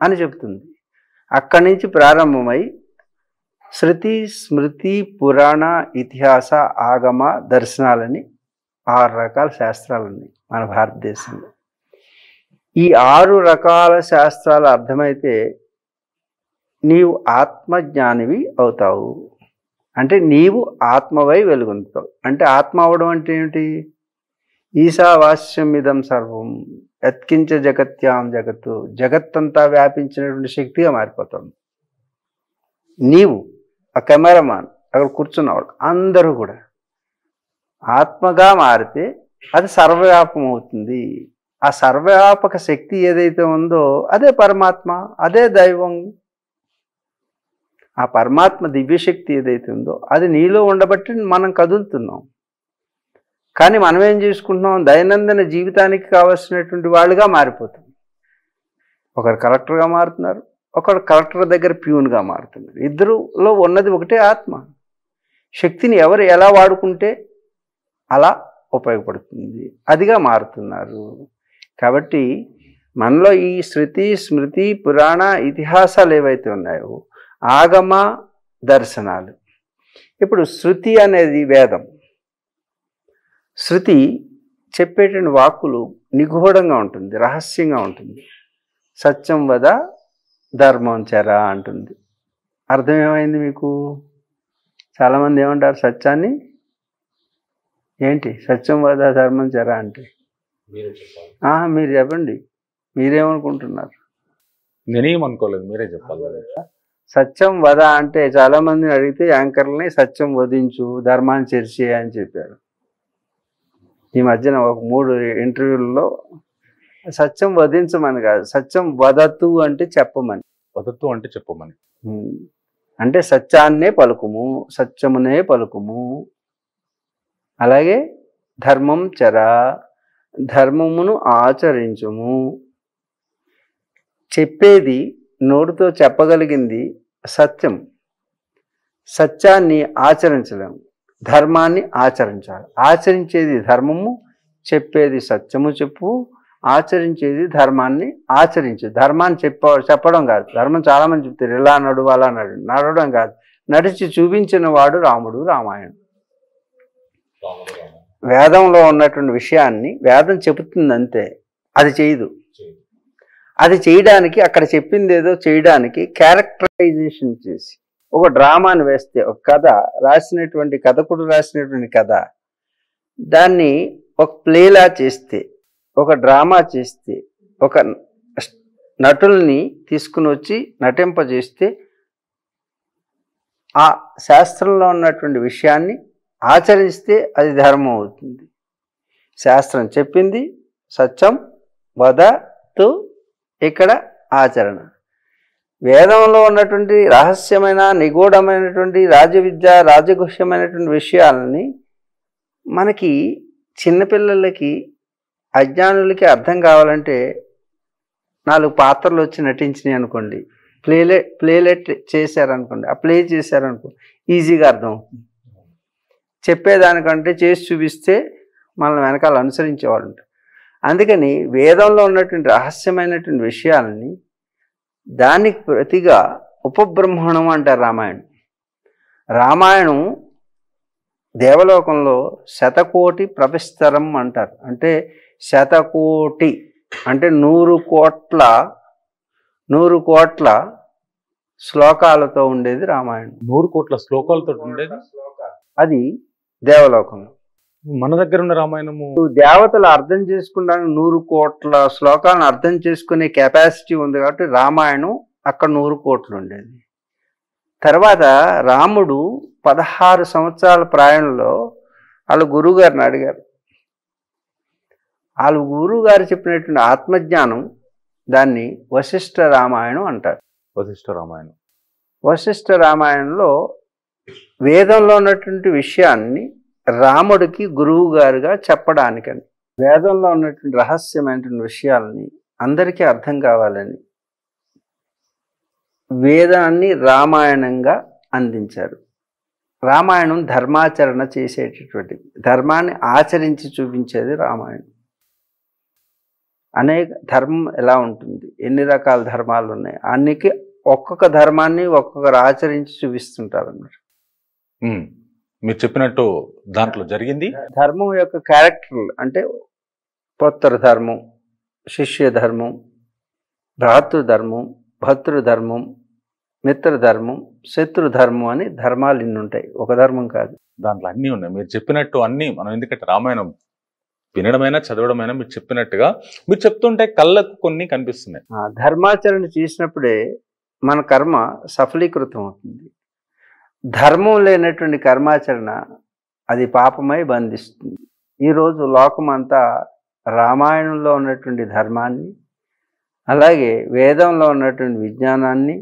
అని చెప్తుంది అక్కడి నుంచి ప్రారంభమై శృతి స్మృతి పురాణ ఇతిహాస ఆగమ దర్శనాలని ఆరు రకాల శాస్త్రాలన్నీ మన భారతదేశంలో ఈ ఆరు రకాల శాస్త్రాలు అర్థమైతే నీవు ఆత్మజ్ఞానివి అవుతావు అంటే నీవు ఆత్మవై వెలుగొందుతావు అంటే ఆత్మ అవడం అంటే ఏమిటి ఈశావాస్యం ఇదం సర్వం ఎత్కించ జగత్యాం జగత్తు జగత్తంతా వ్యాపించినటువంటి శక్తిగా మారిపోతుంది నీవు ఆ కెమెరామాన్ అక్కడ కూర్చున్నవాడు అందరూ కూడా ఆత్మగా మారితే అది సర్వవ్యాపం అవుతుంది ఆ సర్వవ్యాపక శక్తి ఏదైతే ఉందో అదే పరమాత్మ అదే దైవం ఆ పరమాత్మ దివ్యశక్తి ఏదైతే ఉందో అది నీలో ఉండబట్టి మనం కదులుతున్నాం కానీ మనం ఏం చేసుకుంటున్నాం దైనందిన జీవితానికి కావాల్సినటువంటి వాళ్ళుగా మారిపోతుంది ఒకరు కలెక్టర్గా మారుతున్నారు ఒకడు కలెక్టర్ దగ్గర ప్యూన్గా మారుతున్నారు ఇద్దరులో ఉన్నది ఒకటే ఆత్మ శక్తిని ఎవరు ఎలా వాడుకుంటే అలా ఉపయోగపడుతుంది అదిగా మారుతున్నారు కాబట్టి మనలో ఈ శృతి స్మృతి పురాణ ఇతిహాసాలు ఏవైతే ఉన్నాయో ఆగమ దర్శనాలు ఇప్పుడు శృతి అనేది వేదం శృతి చెప్పేటువంటి వాక్కులు నిగూఢంగా ఉంటుంది రహస్యంగా ఉంటుంది సత్యం వద ధర్మం చెరా అంటుంది అర్థం ఏమైంది మీకు చాలామంది ఏమంటారు సత్యాన్ని ఏంటి సత్యం వద ధర్మం చెరా అంటే మీరు చెప్పండి మీరేమనుకుంటున్నారు నేనేమనుకోలేదు మీరే చెప్పాలి సత్యం వద అంటే చాలా మందిని అడిగితే యాంకర్లని సత్యం వధించు ధర్మాన్ని చర్చి అని చెప్పారు ఈ మధ్యన ఒక మూడు ఇంటర్వ్యూల్లో సత్యం వధించమని కాదు సత్యం వదత్తు అంటే చెప్పమని వదత్తు అంటే చెప్పమని అంటే సత్యాన్నే పలుకుము సత్యమునే పలుకుము అలాగే ధర్మం చరా ధర్మమును ఆచరించుము చెప్పేది నోటితో చెప్పగలిగింది సత్యం సత్యాన్ని ఆచరించలేము ధర్మాన్ని ఆచరించాలి ఆచరించేది ధర్మము చెప్పేది సత్యము చెప్పు ఆచరించేది ధర్మాన్ని ఆచరించు ధర్మాన్ని చెప్ప చెప్పడం కాదు ధర్మం చాలామంది చెప్తారు ఇలా నడువు అలా నడు నడవడం కాదు నడిచి చూపించిన వాడు రాముడు రామాయణుడు వేదంలో ఉన్నటువంటి విషయాన్ని వేదం చెబుతుంది అంతే అది చేయదు అది చేయడానికి అక్కడ చెప్పింది ఏదో చేయడానికి క్యారెక్టరైజేషన్ చేసి ఒక డ్రామాని వేస్తే ఒక కథ రాసినటువంటి కథకుడు రాసినటువంటి కథ దాన్ని ఒక ప్లేలా చేస్తే ఒక డ్రామా చేస్తే ఒక నటుల్ని తీసుకుని వచ్చి నటింపజేస్తే ఆ శాస్త్రంలో ఉన్నటువంటి విషయాన్ని ఆచరిస్తే అది ధర్మం అవుతుంది శాస్త్రం చెప్పింది సత్యం వద తు ఇక్కడ ఆచరణ వేదంలో ఉన్నటువంటి రహస్యమైన నిగూఢమైనటువంటి విద్య రాజగుహ్యమైనటువంటి విషయాలని మనకి చిన్నపిల్లలకి అజ్ఞానులకి అర్థం కావాలంటే నాలుగు పాత్రలు వచ్చి నటించినాయి అనుకోండి ప్లేలెట్ ప్లేలెట్ చేశారనుకోండి ఆ ప్లే చేశారనుకో ఈజీగా అర్థం అవుతుంది చెప్పేదానికంటే చేసి చూపిస్తే మనల్ని వెనకాల అనుసరించేవాళ్ళు ఉంటారు అందుకని వేదంలో ఉన్నటువంటి రహస్యమైనటువంటి విషయాలని దానికి ప్రతిగా ఉపబ్రహ్మణం అంటారు రామాయణం రామాయణం దేవలోకంలో శతకోటి ప్రవిస్తరం అంటారు అంటే శతకోటి అంటే నూరు కోట్ల నూరు కోట్ల శ్లోకాలతో ఉండేది రామాయణం నూరు కోట్ల శ్లోకాలతో ఉండేది అది దేవలోకంలో మన దగ్గర ఉన్న రామాయణము దేవతలు అర్థం చేసుకోవడానికి నూరు కోట్ల శ్లోకాలను అర్థం చేసుకునే కెపాసిటీ ఉంది కాబట్టి రామాయణం అక్కడ నూరు కోట్లు ఉండేది తర్వాత రాముడు పదహారు సంవత్సరాల ప్రాయంలో వాళ్ళ గురువుగారిని అడిగారు వాళ్ళ గురువుగారు చెప్పినటువంటి ఆత్మజ్ఞానం దాన్ని వశిష్ఠ రామాయణం అంటారు వశిష్ఠ రామాయణం వశిష్ఠ రామాయణంలో వేదంలో ఉన్నటువంటి విషయాన్ని రాముడికి గురువు గారుగా చెప్పడానికని వేదంలో ఉన్నటువంటి రహస్యమైనటువంటి విషయాలని అందరికీ అర్థం కావాలని వేదాన్ని రామాయణంగా అందించారు రామాయణం ధర్మాచరణ చేసేటటువంటిది ధర్మాన్ని ఆచరించి చూపించేది రామాయణం అనేక ధర్మం ఎలా ఉంటుంది ఎన్ని రకాల ధర్మాలు ఉన్నాయి అన్నికి ఒక్కొక్క ధర్మాన్ని ఒక్కొక్కరు ఆచరించి చూపిస్తుంటారు అన్నమాట మీరు చెప్పినట్టు దాంట్లో జరిగింది ధర్మం యొక్క క్యారెక్టర్ అంటే పోత్తర ధర్మం శిష్య ధర్మం భ్రాతృధర్మం భర్తృధర్మం మిత్రధర్మం శత్రుధర్మం అని ధర్మాలు ఇన్ని ఉంటాయి ఒక ధర్మం కాదు దాంట్లో అన్నీ ఉన్నాయి మీరు చెప్పినట్టు అన్నీ మనం ఎందుకంటే రామాయణం వినడమైనా చదవడమైనా మీరు చెప్పినట్టుగా మీరు చెప్తుంటే కళ్ళకు కొన్ని కనిపిస్తున్నాయి ధర్మాచరణ చేసినప్పుడే మన కర్మ సఫలీకృతం అవుతుంది ధర్మం లేనటువంటి కర్మాచరణ అది పాపమై బంధిస్తుంది ఈరోజు లోకమంతా రామాయణంలో ఉన్నటువంటి ధర్మాన్ని అలాగే వేదంలో ఉన్నటువంటి విజ్ఞానాన్ని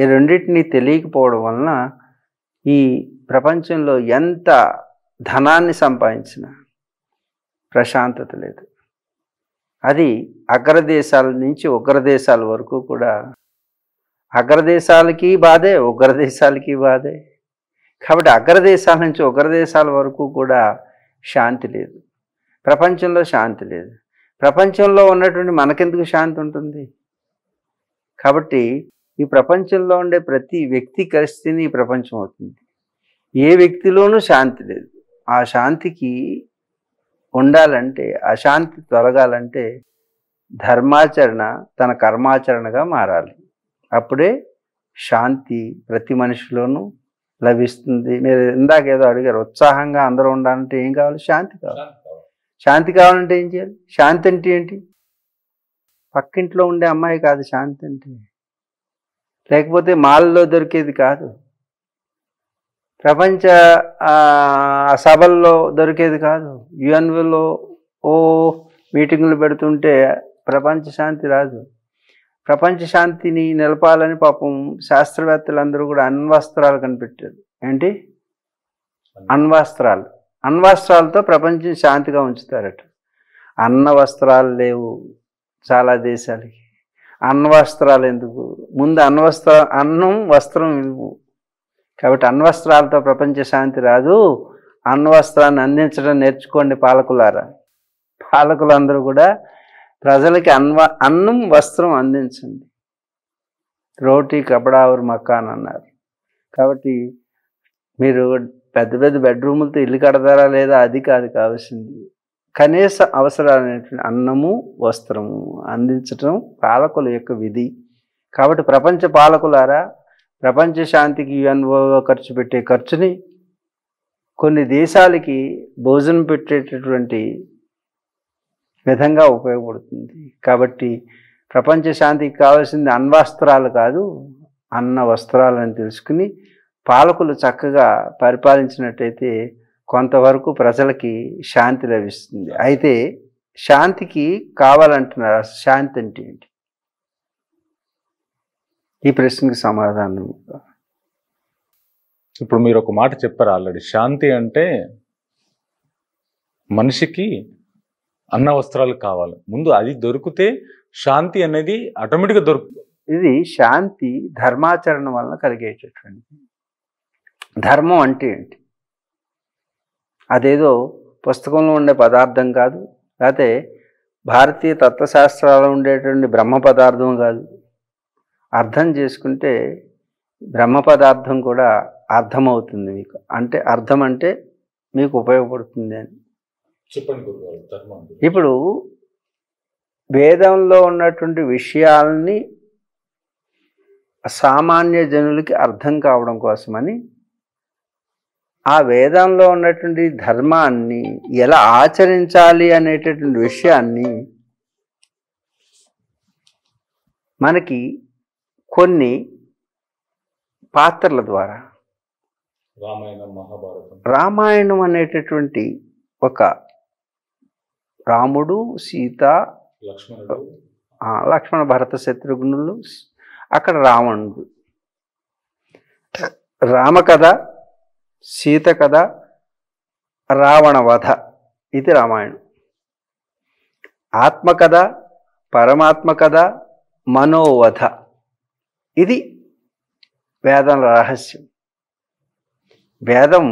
ఈ రెండింటినీ తెలియకపోవడం వలన ఈ ప్రపంచంలో ఎంత ధనాన్ని సంపాదించినా ప్రశాంతత లేదు అది అగ్రదేశాల నుంచి ఉగ్రదేశాల వరకు కూడా అగ్రదేశాలకి బాధే ఉగ్రదేశాలకి బాధే కాబట్టి అగ్రదేశాల నుంచి ఉగ్రదేశాల వరకు కూడా శాంతి లేదు ప్రపంచంలో శాంతి లేదు ప్రపంచంలో ఉన్నటువంటి మనకెందుకు శాంతి ఉంటుంది కాబట్టి ఈ ప్రపంచంలో ఉండే ప్రతి వ్యక్తి పరిస్థితిని ఈ ప్రపంచం అవుతుంది ఏ వ్యక్తిలోనూ శాంతి లేదు ఆ శాంతికి ఉండాలంటే ఆ శాంతి తొలగాలంటే ధర్మాచరణ తన కర్మాచరణగా మారాలి అప్పుడే శాంతి ప్రతి మనిషిలోనూ లభిస్తుంది మీరు ఇందాక ఏదో అడిగారు ఉత్సాహంగా అందరూ ఉండాలంటే ఏం కావాలి శాంతి కావాలి శాంతి కావాలంటే ఏం చేయాలి శాంతి అంటే ఏంటి పక్కింట్లో ఉండే అమ్మాయి కాదు శాంతి అంటే లేకపోతే మాల్లో దొరికేది కాదు ప్రపంచ సభల్లో దొరికేది కాదు యుఎన్విలో ఓ మీటింగ్లు పెడుతుంటే ప్రపంచ శాంతి రాదు ప్రపంచ శాంతిని నిలపాలని పాపం శాస్త్రవేత్తలందరూ కూడా అణ్వస్త్రాలు కనిపెట్టారు ఏంటి అణ్వస్త్రాలు అణ్వస్త్రాలతో ప్రపంచం శాంతిగా ఉంచుతారట అన్న వస్త్రాలు లేవు చాలా దేశాలకి అణ్వస్త్రాలు ఎందుకు ముందు అణ్వస్త్ర అన్నం వస్త్రం ఇవ్వు కాబట్టి అణ్వస్త్రాలతో ప్రపంచ శాంతి రాదు అణ్వస్త్రాన్ని అందించడం నేర్చుకోండి పాలకులారా పాలకులందరూ కూడా ప్రజలకి అన్వ అన్నం వస్త్రం అందించండి రోటీ కబడావర్ మకాన్ అన్నారు కాబట్టి మీరు పెద్ద పెద్ద బెడ్రూములతో ఇల్లు కడతారా లేదా అది కాదు కావాల్సింది కనీస అవసరాలైనటువంటి అన్నము వస్త్రము అందించటం పాలకుల యొక్క విధి కాబట్టి ప్రపంచ పాలకులారా ప్రపంచ శాంతికి యుఎన్ఓ ఖర్చు పెట్టే ఖర్చుని కొన్ని దేశాలకి భోజనం పెట్టేటటువంటి విధంగా ఉపయోగపడుతుంది కాబట్టి ప్రపంచ శాంతికి కావాల్సింది అన్వస్త్రాలు కాదు అన్న వస్త్రాలను తెలుసుకుని పాలకులు చక్కగా పరిపాలించినట్టయితే కొంతవరకు ప్రజలకి శాంతి లభిస్తుంది అయితే శాంతికి కావాలంటున్నారు శాంతి అంటే ఏంటి ఈ ప్రశ్నకి సమాధానం ఇప్పుడు మీరు ఒక మాట చెప్పారు ఆల్రెడీ శాంతి అంటే మనిషికి అన్న వస్త్రాలు కావాలి ముందు అది దొరికితే శాంతి అనేది ఆటోమేటిక్గా దొరుకుతుంది ఇది శాంతి ధర్మాచరణ వలన కలిగేటటువంటి ధర్మం అంటే ఏంటి అదేదో పుస్తకంలో ఉండే పదార్థం కాదు లేకపోతే భారతీయ తత్వశాస్త్రాలు ఉండేటువంటి బ్రహ్మ పదార్థం కాదు అర్థం చేసుకుంటే బ్రహ్మ పదార్థం కూడా అర్థమవుతుంది మీకు అంటే అర్థం అంటే మీకు ఉపయోగపడుతుంది అని చెప్పండి ఇప్పుడు వేదంలో ఉన్నటువంటి విషయాలని సామాన్య జనులకి అర్థం కావడం కోసమని ఆ వేదంలో ఉన్నటువంటి ధర్మాన్ని ఎలా ఆచరించాలి అనేటటువంటి విషయాన్ని మనకి కొన్ని పాత్రల ద్వారా రామాయణం మహాభారతం రామాయణం అనేటటువంటి ఒక రాముడు సీత లక్ష్మణ భరత శత్రుఘ్నులు అక్కడ రావణుడు రామకథ సీత కథ రావణ వధ ఇది రామాయణం ఆత్మకథ పరమాత్మ కథ మనోవధ ఇది వేదం రహస్యం వేదం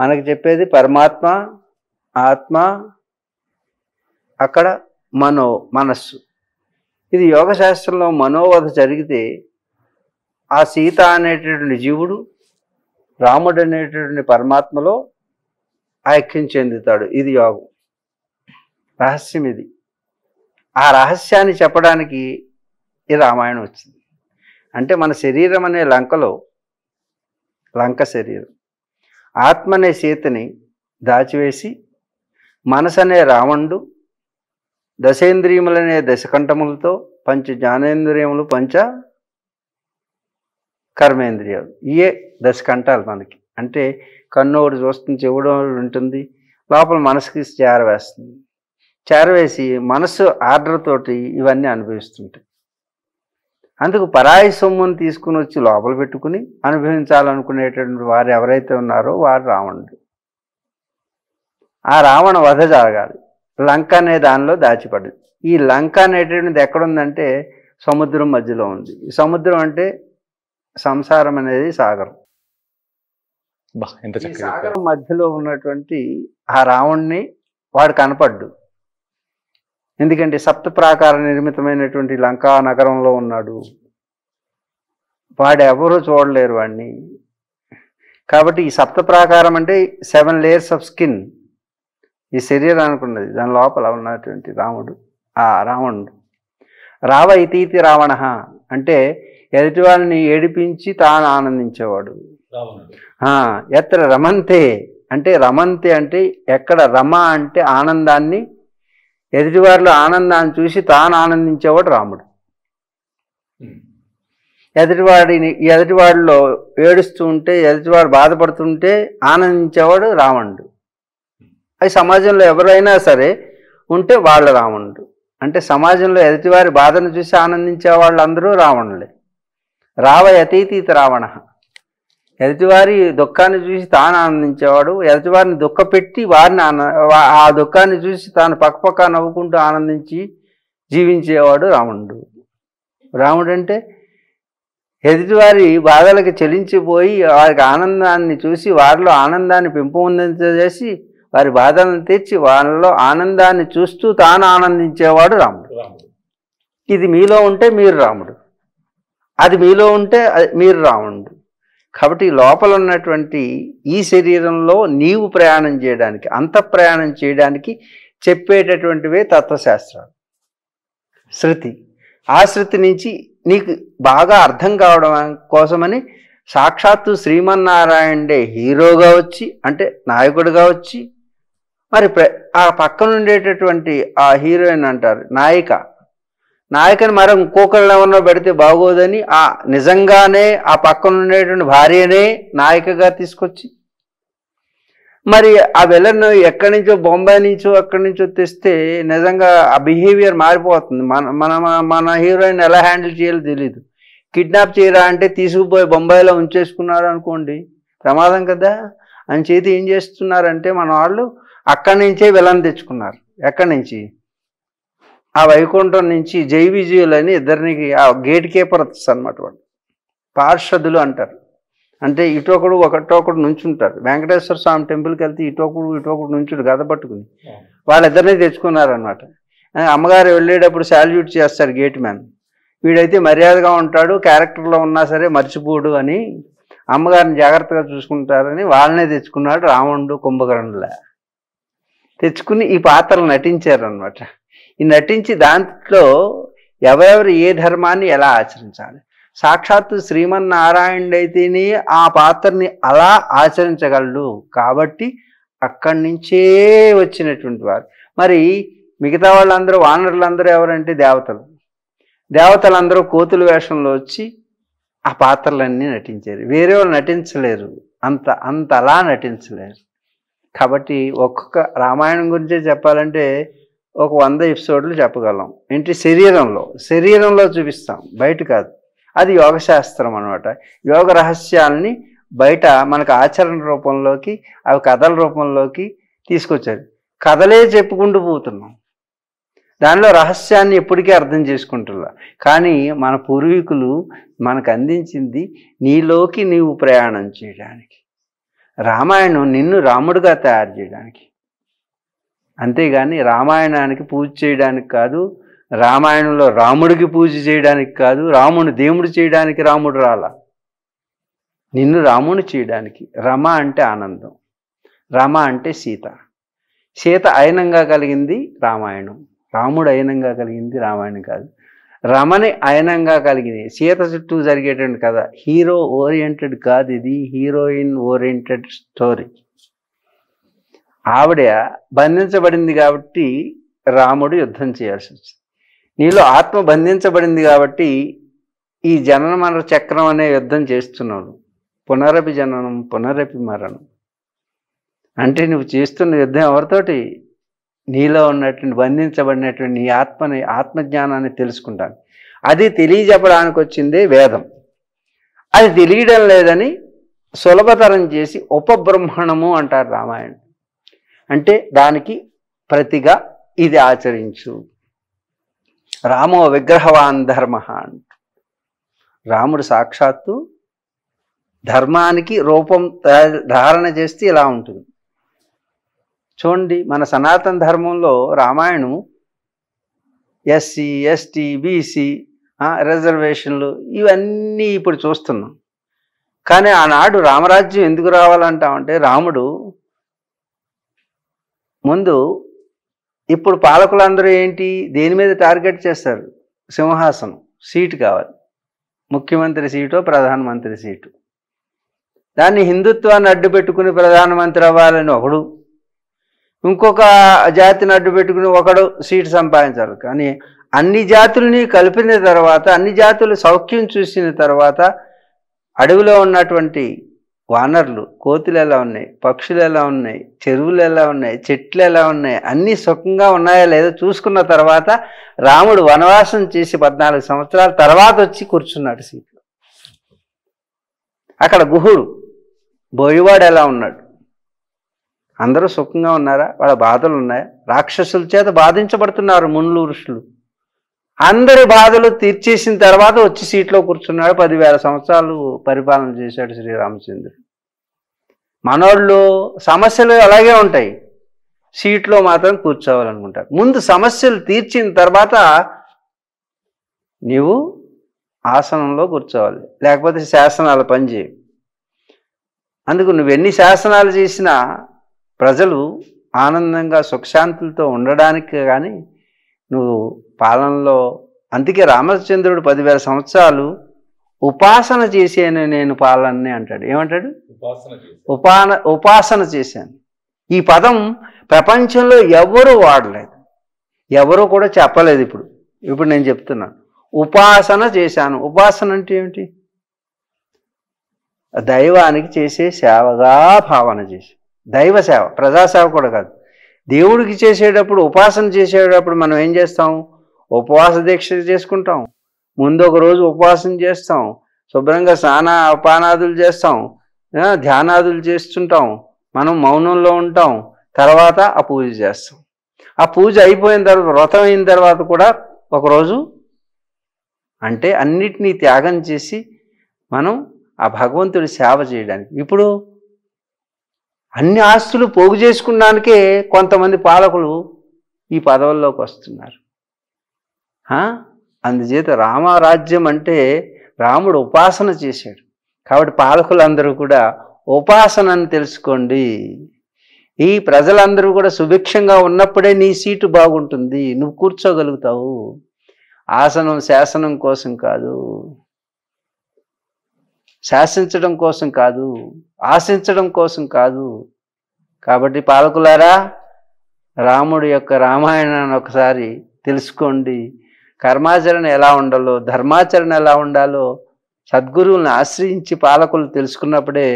మనకు చెప్పేది పరమాత్మ ఆత్మ అక్కడ మనో మనస్సు ఇది యోగశాస్త్రంలో మనోవధ జరిగితే ఆ సీత అనేటటువంటి జీవుడు రాముడు అనేటటువంటి పరమాత్మలో ఐక్యం చెందుతాడు ఇది యోగం రహస్యం ఇది ఆ రహస్యాన్ని చెప్పడానికి ఈ రామాయణం వచ్చింది అంటే మన శరీరం అనే లంకలో లంక శరీరం ఆత్మ అనే సీతని దాచివేసి మనసనే రావణుడు దశేంద్రియములనే దశకంఠములతో పంచ జ్ఞానేంద్రియములు పంచ కర్మేంద్రియాలు ఇయే దశకంఠాలు మనకి అంటే కన్ను ఒకటి చూస్తుంది చెవుడు ఉంటుంది లోపల మనసుకి చేరవేస్తుంది చేరవేసి మనసు ఆర్డర్ తోటి ఇవన్నీ అనుభవిస్తుంటాయి అందుకు పరాయి సొమ్మును తీసుకుని వచ్చి లోపల పెట్టుకుని అనుభవించాలనుకునేటువంటి వారు ఎవరైతే ఉన్నారో వారు రావణుడు ఆ రావణ వధ జరగాలి లంక అనే దానిలో దాచిపడింది ఈ లంక అనేటువంటిది ఎక్కడుందంటే సముద్రం మధ్యలో ఉంది సముద్రం అంటే సంసారం అనేది సాగరం సాగరం మధ్యలో ఉన్నటువంటి ఆ రావణ్ణి వాడు కనపడ్డు ఎందుకంటే సప్త ప్రాకార నిర్మితమైనటువంటి లంకా నగరంలో ఉన్నాడు వాడు ఎవరూ చూడలేరు వాడిని కాబట్టి ఈ సప్త ప్రాకారం అంటే సెవెన్ లేయర్స్ ఆఫ్ స్కిన్ ఈ శరీరానికి ఉన్నది దాని లోపల ఉన్నటువంటి రాముడు ఆ రావణుడు రావ ఇతీతి రావణ అంటే ఎదుటి వాళ్ళని ఏడిపించి తాను ఆనందించేవాడు ఎత్ర రమంతే అంటే రమంతే అంటే ఎక్కడ రమ అంటే ఆనందాన్ని ఎదుటివారిలో ఆనందాన్ని చూసి తాను ఆనందించేవాడు రాముడు ఎదుటివాడిని ఎదుటివాడిలో ఏడుస్తూ ఉంటే ఎదుటివాడు బాధపడుతుంటే ఆనందించేవాడు రావణుడు అది సమాజంలో ఎవరైనా సరే ఉంటే వాళ్ళు రావణుడు అంటే సమాజంలో ఎదుటివారి బాధను చూసి ఆనందించే వాళ్ళందరూ రావణులే రావ యతీతీత రావణ ఎదుటివారి దుఃఖాన్ని చూసి తాను ఆనందించేవాడు ఎదుటివారిని దుఃఖపెట్టి వారిని ఆ దుఃఖాన్ని చూసి తాను పక్కపక్క నవ్వుకుంటూ ఆనందించి జీవించేవాడు రావణుడు రాముడు అంటే ఎదుటివారి బాధలకు చెలించిపోయి వారికి ఆనందాన్ని చూసి వారిలో ఆనందాన్ని పెంపొందించేసి వారి బాధలను తీర్చి వాళ్ళలో ఆనందాన్ని చూస్తూ తాను ఆనందించేవాడు రాముడు ఇది మీలో ఉంటే మీరు రాముడు అది మీలో ఉంటే మీరు రాముడు కాబట్టి లోపల ఉన్నటువంటి ఈ శరీరంలో నీవు ప్రయాణం చేయడానికి అంత ప్రయాణం చేయడానికి చెప్పేటటువంటివే తత్వశాస్త్రాలు శృతి ఆ శృతి నుంచి నీకు బాగా అర్థం కావడం కోసమని సాక్షాత్తు శ్రీమన్నారాయణే హీరోగా వచ్చి అంటే నాయకుడిగా వచ్చి మరి ఆ పక్కన ఉండేటటువంటి ఆ హీరోయిన్ అంటారు నాయిక నాయకని మరి ఇంకొకళ్ళు ఎవరినో పెడితే బాగోదని ఆ నిజంగానే ఆ పక్కన ఉండేటువంటి భార్యనే నాయికగా తీసుకొచ్చి మరి ఆ విలన్ ఎక్కడి నుంచో బొంబాయి నుంచో అక్కడి నుంచో తెస్తే నిజంగా ఆ బిహేవియర్ మారిపోతుంది మన మన మన హీరోయిన్ ఎలా హ్యాండిల్ చేయాలో తెలియదు కిడ్నాప్ చేయరా అంటే తీసుకుపోయి బొంబాయిలో ఉంచేసుకున్నారు అనుకోండి ప్రమాదం కదా అని చేతి ఏం చేస్తున్నారంటే మన వాళ్ళు అక్కడి నుంచే విలన్ తెచ్చుకున్నారు ఎక్కడి నుంచి ఆ వైకుంఠం నుంచి జై విజయులని అని ఆ గేట్ వస్తుంది అనమాట వాళ్ళు పార్షదులు అంటారు అంటే ఇటొకడు ఒకటొకడు నుంచుంటారు వెంకటేశ్వర స్వామి టెంపుల్కి వెళ్తే ఇటొకడు ఇటొకడు నుంచుడు గద పట్టుకుని వాళ్ళిద్దరిని తెచ్చుకున్నారనమాట అమ్మగారు వెళ్ళేటప్పుడు శాల్యూట్ చేస్తారు గేట్ మ్యాన్ వీడైతే మర్యాదగా ఉంటాడు క్యారెక్టర్లో ఉన్నా సరే మర్చిపోడు అని అమ్మగారిని జాగ్రత్తగా చూసుకుంటారని వాళ్ళనే తెచ్చుకున్నాడు రావణుడు కుంభకర్ణులే తెచ్చుకుని ఈ పాత్రలు నటించారనమాట ఈ నటించి దాంట్లో ఎవరెవరు ఏ ధర్మాన్ని ఎలా ఆచరించాలి సాక్షాత్తు శ్రీమన్నారాయణుడైతేనే ఆ పాత్రని అలా ఆచరించగలడు కాబట్టి అక్కడి నుంచే వచ్చినటువంటి వారు మరి మిగతా వాళ్ళందరూ వానరులందరూ ఎవరంటే దేవతలు దేవతలందరూ కోతుల వేషంలో వచ్చి ఆ పాత్రలన్నీ నటించారు వేరే వాళ్ళు నటించలేరు అంత అంత అలా నటించలేరు కాబట్టి ఒక్కొక్క రామాయణం గురించి చెప్పాలంటే ఒక వంద ఎపిసోడ్లు చెప్పగలం ఏంటి శరీరంలో శరీరంలో చూపిస్తాం బయట కాదు అది యోగశాస్త్రం అనమాట యోగ రహస్యాలని బయట మనకు ఆచరణ రూపంలోకి అవి కథల రూపంలోకి తీసుకొచ్చారు కథలే చెప్పుకుంటూ పోతున్నాం దానిలో రహస్యాన్ని ఎప్పటికీ అర్థం చేసుకుంటున్నా కానీ మన పూర్వీకులు మనకు అందించింది నీలోకి నీవు ప్రయాణం చేయడానికి రామాయణం నిన్ను రాముడుగా తయారు చేయడానికి అంతేగాని రామాయణానికి పూజ చేయడానికి కాదు రామాయణంలో రాముడికి పూజ చేయడానికి కాదు రాముడు దేవుడు చేయడానికి రాముడు రాలా నిన్ను రాముడు చేయడానికి రమ అంటే ఆనందం రమ అంటే సీత సీత అయనంగా కలిగింది రామాయణం రాముడు అయనంగా కలిగింది రామాయణం కాదు రమణి అయనంగా కలిగింది సీత చుట్టూ జరిగేటువంటి కథ హీరో ఓరియంటెడ్ కాదు ఇది హీరోయిన్ ఓరియంటెడ్ స్టోరీ ఆవిడ బంధించబడింది కాబట్టి రాముడు యుద్ధం చేయాల్సి వచ్చింది నీలో ఆత్మ బంధించబడింది కాబట్టి ఈ జనన మరణ చక్రం అనే యుద్ధం చేస్తున్నాడు పునరపి జననం పునరపి మరణం అంటే నువ్వు చేస్తున్న యుద్ధం ఎవరితోటి నీలో ఉన్నటువంటి బంధించబడినటువంటి నీ ఆత్మని ఆత్మజ్ఞానాన్ని తెలుసుకుంటాను అది తెలియజెప్పడానికి వచ్చిందే వేదం అది తెలియడం లేదని సులభతరం చేసి ఉపబ్రహ్మణము అంటారు రామాయణం అంటే దానికి ప్రతిగా ఇది ఆచరించు రామో విగ్రహవాన్ ధర్మ రాముడు సాక్షాత్తు ధర్మానికి రూపం ధారణ చేస్తే ఇలా ఉంటుంది చూడండి మన సనాతన ధర్మంలో రామాయణం ఎస్సీ ఎస్టీ బీసీ రిజర్వేషన్లు ఇవన్నీ ఇప్పుడు చూస్తున్నాం కానీ ఆనాడు రామరాజ్యం ఎందుకు రావాలంటామంటే రాముడు ముందు ఇప్పుడు పాలకులందరూ ఏంటి దేని మీద టార్గెట్ చేస్తారు సింహాసనం సీటు కావాలి ముఖ్యమంత్రి సీటు ప్రధానమంత్రి సీటు దాన్ని హిందుత్వాన్ని అడ్డుపెట్టుకుని ప్రధానమంత్రి అవ్వాలని ఒకడు ఇంకొక జాతిని అడ్డు పెట్టుకుని ఒకడు సీటు సంపాదించాలి కానీ అన్ని జాతుల్ని కలిపిన తర్వాత అన్ని జాతులు సౌఖ్యం చూసిన తర్వాత అడవిలో ఉన్నటువంటి వానర్లు కోతులు ఎలా ఉన్నాయి పక్షులు ఎలా ఉన్నాయి చెరువులు ఎలా ఉన్నాయి చెట్లు ఎలా ఉన్నాయి అన్నీ సుఖంగా ఉన్నాయా లేదో చూసుకున్న తర్వాత రాముడు వనవాసం చేసి పద్నాలుగు సంవత్సరాల తర్వాత వచ్చి కూర్చున్నాడు సీట్లో అక్కడ గుహుడు బోయివాడు ఎలా ఉన్నాడు అందరూ సుఖంగా ఉన్నారా వాళ్ళ బాధలు ఉన్నాయా రాక్షసుల చేత బాధించబడుతున్నారు మునులు ఋషులు అందరి బాధలు తీర్చేసిన తర్వాత వచ్చి సీట్లో కూర్చున్నాడు పదివేల సంవత్సరాలు పరిపాలన చేశాడు శ్రీరామచంద్రుడు మనోళ్ళు సమస్యలు అలాగే ఉంటాయి సీట్లో మాత్రం కూర్చోవాలనుకుంటారు ముందు సమస్యలు తీర్చిన తర్వాత నీవు ఆసనంలో కూర్చోవాలి లేకపోతే శాసనాలు పనిచేయవు అందుకు నువ్వు ఎన్ని శాసనాలు చేసినా ప్రజలు ఆనందంగా సుఖశాంతులతో ఉండడానికి కానీ నువ్వు పాలనలో అందుకే రామచంద్రుడు పదివేల సంవత్సరాలు ఉపాసన చేశాను నేను పాలనని అంటాడు ఏమంటాడు ఉపాన ఉపాసన చేశాను ఈ పదం ప్రపంచంలో ఎవరు వాడలేదు ఎవరు కూడా చెప్పలేదు ఇప్పుడు ఇప్పుడు నేను చెప్తున్నాను ఉపాసన చేశాను ఉపాసన అంటే ఏమిటి దైవానికి చేసే సేవగా భావన చేశాను దైవ సేవ ప్రజాసేవ కూడా కాదు దేవుడికి చేసేటప్పుడు ఉపాసన చేసేటప్పుడు మనం ఏం చేస్తాం ఉపవాస దీక్ష చేసుకుంటాం ముందు ఒక రోజు ఉపవాసం చేస్తాం శుభ్రంగా స్నాన అపానాదులు చేస్తాం ధ్యానాదులు చేస్తుంటాం మనం మౌనంలో ఉంటాం తర్వాత ఆ పూజ చేస్తాం ఆ పూజ అయిపోయిన తర్వాత వ్రతం అయిన తర్వాత కూడా ఒకరోజు అంటే అన్నిటినీ త్యాగం చేసి మనం ఆ భగవంతుడి సేవ చేయడానికి ఇప్పుడు అన్ని ఆస్తులు పోగు చేసుకున్నానికే కొంతమంది పాలకులు ఈ పదవుల్లోకి వస్తున్నారు అందుచేత రామరాజ్యం అంటే రాముడు ఉపాసన చేశాడు కాబట్టి పాలకులందరూ కూడా ఉపాసనని తెలుసుకోండి ఈ ప్రజలందరూ కూడా సుభిక్షంగా ఉన్నప్పుడే నీ సీటు బాగుంటుంది నువ్వు కూర్చోగలుగుతావు ఆసనం శాసనం కోసం కాదు శాసించడం కోసం కాదు ఆశించడం కోసం కాదు కాబట్టి పాలకులారా రాముడి యొక్క రామాయణాన్ని ఒకసారి తెలుసుకోండి కర్మాచరణ ఎలా ఉండాలో ధర్మాచరణ ఎలా ఉండాలో సద్గురువులను ఆశ్రయించి పాలకులు తెలుసుకున్నప్పుడే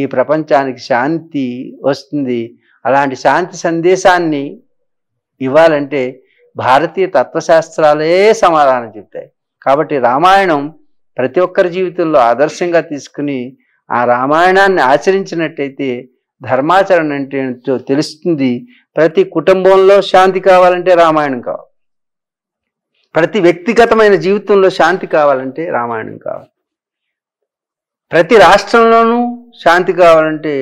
ఈ ప్రపంచానికి శాంతి వస్తుంది అలాంటి శాంతి సందేశాన్ని ఇవ్వాలంటే భారతీయ తత్వశాస్త్రాలే సమాధానం చెప్తాయి కాబట్టి రామాయణం ప్రతి ఒక్కరి జీవితంలో ఆదర్శంగా తీసుకుని ఆ రామాయణాన్ని ఆచరించినట్టయితే ధర్మాచరణ అంటే తెలుస్తుంది ప్రతి కుటుంబంలో శాంతి కావాలంటే రామాయణం కావాలి ప్రతి వ్యక్తిగతమైన జీవితంలో శాంతి కావాలంటే రామాయణం కావాలి ప్రతి రాష్ట్రంలోనూ శాంతి కావాలంటే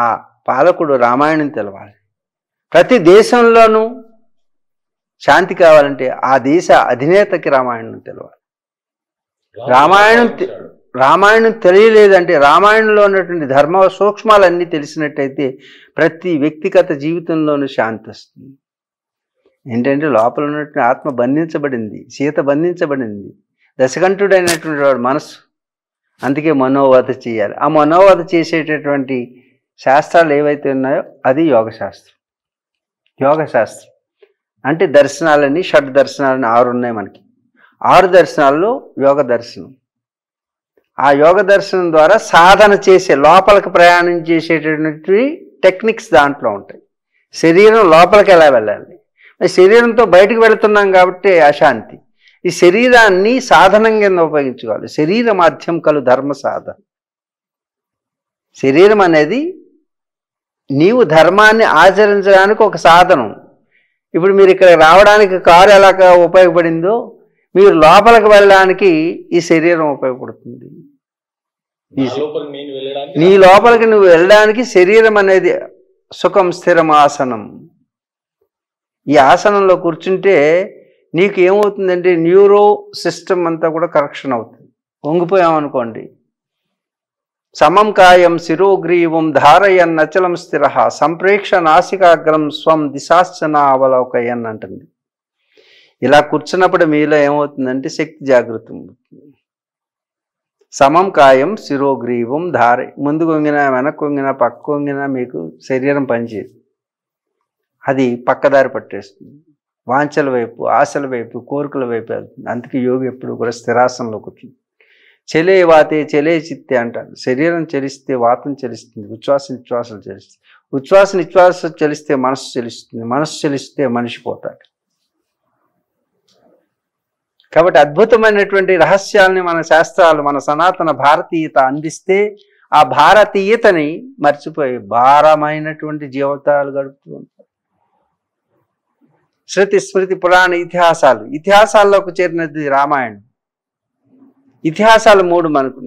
ఆ పాలకుడు రామాయణం తెలవాలి ప్రతి దేశంలోనూ శాంతి కావాలంటే ఆ దేశ అధినేతకి రామాయణం తెలవాలి రామాయణం రామాయణం తెలియలేదంటే రామాయణంలో ఉన్నటువంటి ధర్మ సూక్ష్మాలన్నీ తెలిసినట్టయితే ప్రతి వ్యక్తిగత జీవితంలోనూ శాంతి వస్తుంది ఏంటంటే లోపల ఉన్నటువంటి ఆత్మ బంధించబడింది సీత బంధించబడింది దశకంఠుడైనటువంటి వాడు మనసు అందుకే మనోవాద చేయాలి ఆ మనోవాద చేసేటటువంటి శాస్త్రాలు ఏవైతే ఉన్నాయో అది యోగశాస్త్రం యోగశాస్త్రం అంటే దర్శనాలని షడ్ దర్శనాలని ఆరు ఉన్నాయి మనకి ఆరు దర్శనాల్లో యోగ దర్శనం ఆ యోగ దర్శనం ద్వారా సాధన చేసే లోపలికి ప్రయాణం చేసేటటువంటి టెక్నిక్స్ దాంట్లో ఉంటాయి శరీరం లోపలికి ఎలా వెళ్ళాలి శరీరంతో బయటకు వెళుతున్నాం కాబట్టి అశాంతి ఈ శరీరాన్ని సాధనం కింద ఉపయోగించుకోవాలి శరీర మాధ్యం కలు ధర్మ సాధన శరీరం అనేది నీవు ధర్మాన్ని ఆచరించడానికి ఒక సాధనం ఇప్పుడు మీరు ఇక్కడ రావడానికి కారు ఎలా ఉపయోగపడిందో మీరు లోపలికి వెళ్ళడానికి ఈ శరీరం ఉపయోగపడుతుంది నీ లోపలికి నువ్వు వెళ్ళడానికి శరీరం అనేది సుఖం స్థిరం ఆసనం ఈ ఆసనంలో కూర్చుంటే నీకు ఏమవుతుందంటే న్యూరో సిస్టమ్ అంతా కూడా కరెక్షన్ అవుతుంది వంగిపోయామనుకోండి సమం కాయం శిరోగ్రీవం ధారయన్ అచలం స్థిర సంప్రేక్ష నాసికాగ్రం స్వం దిశాశ్చనావలోకయన్ అంటుంది ఇలా కూర్చున్నప్పుడు మీలో ఏమవుతుందంటే శక్తి జాగృతం అవుతుంది సమం కాయం శిరోగ్రీవం ధారి ముందు కొంగిన వెనక్కి కొంగిన పక్క కొంగిన మీకు శరీరం పనిచేయదు అది పక్కదారి పట్టేస్తుంది వాంఛల వైపు ఆశల వైపు కోరికల వైపు వెళ్తుంది అందుకే యోగి ఎప్పుడు కూడా స్థిరాసనంలో కూర్చుంది చెలే వాతే చెలే చిత్తే అంటారు శరీరం చలిస్తే వాతం చలిస్తుంది ఉచ్ఛ్వాస నిశ్వాసం చలిస్తుంది ఉచ్ఛ్వాస నిశ్వాస చలిస్తే మనస్సు చలిస్తుంది మనస్సు చలిస్తే మనిషి పోతాడు కాబట్టి అద్భుతమైనటువంటి రహస్యాల్ని మన శాస్త్రాలు మన సనాతన భారతీయత అందిస్తే ఆ భారతీయతని మర్చిపోయి భారమైనటువంటి జీవితాలు గడుపుతూ ఉంటారు శృతి స్మృతి పురాణ ఇతిహాసాలు ఇతిహాసాల్లోకి చేరినది రామాయణం ఇతిహాసాలు మూడు మనకు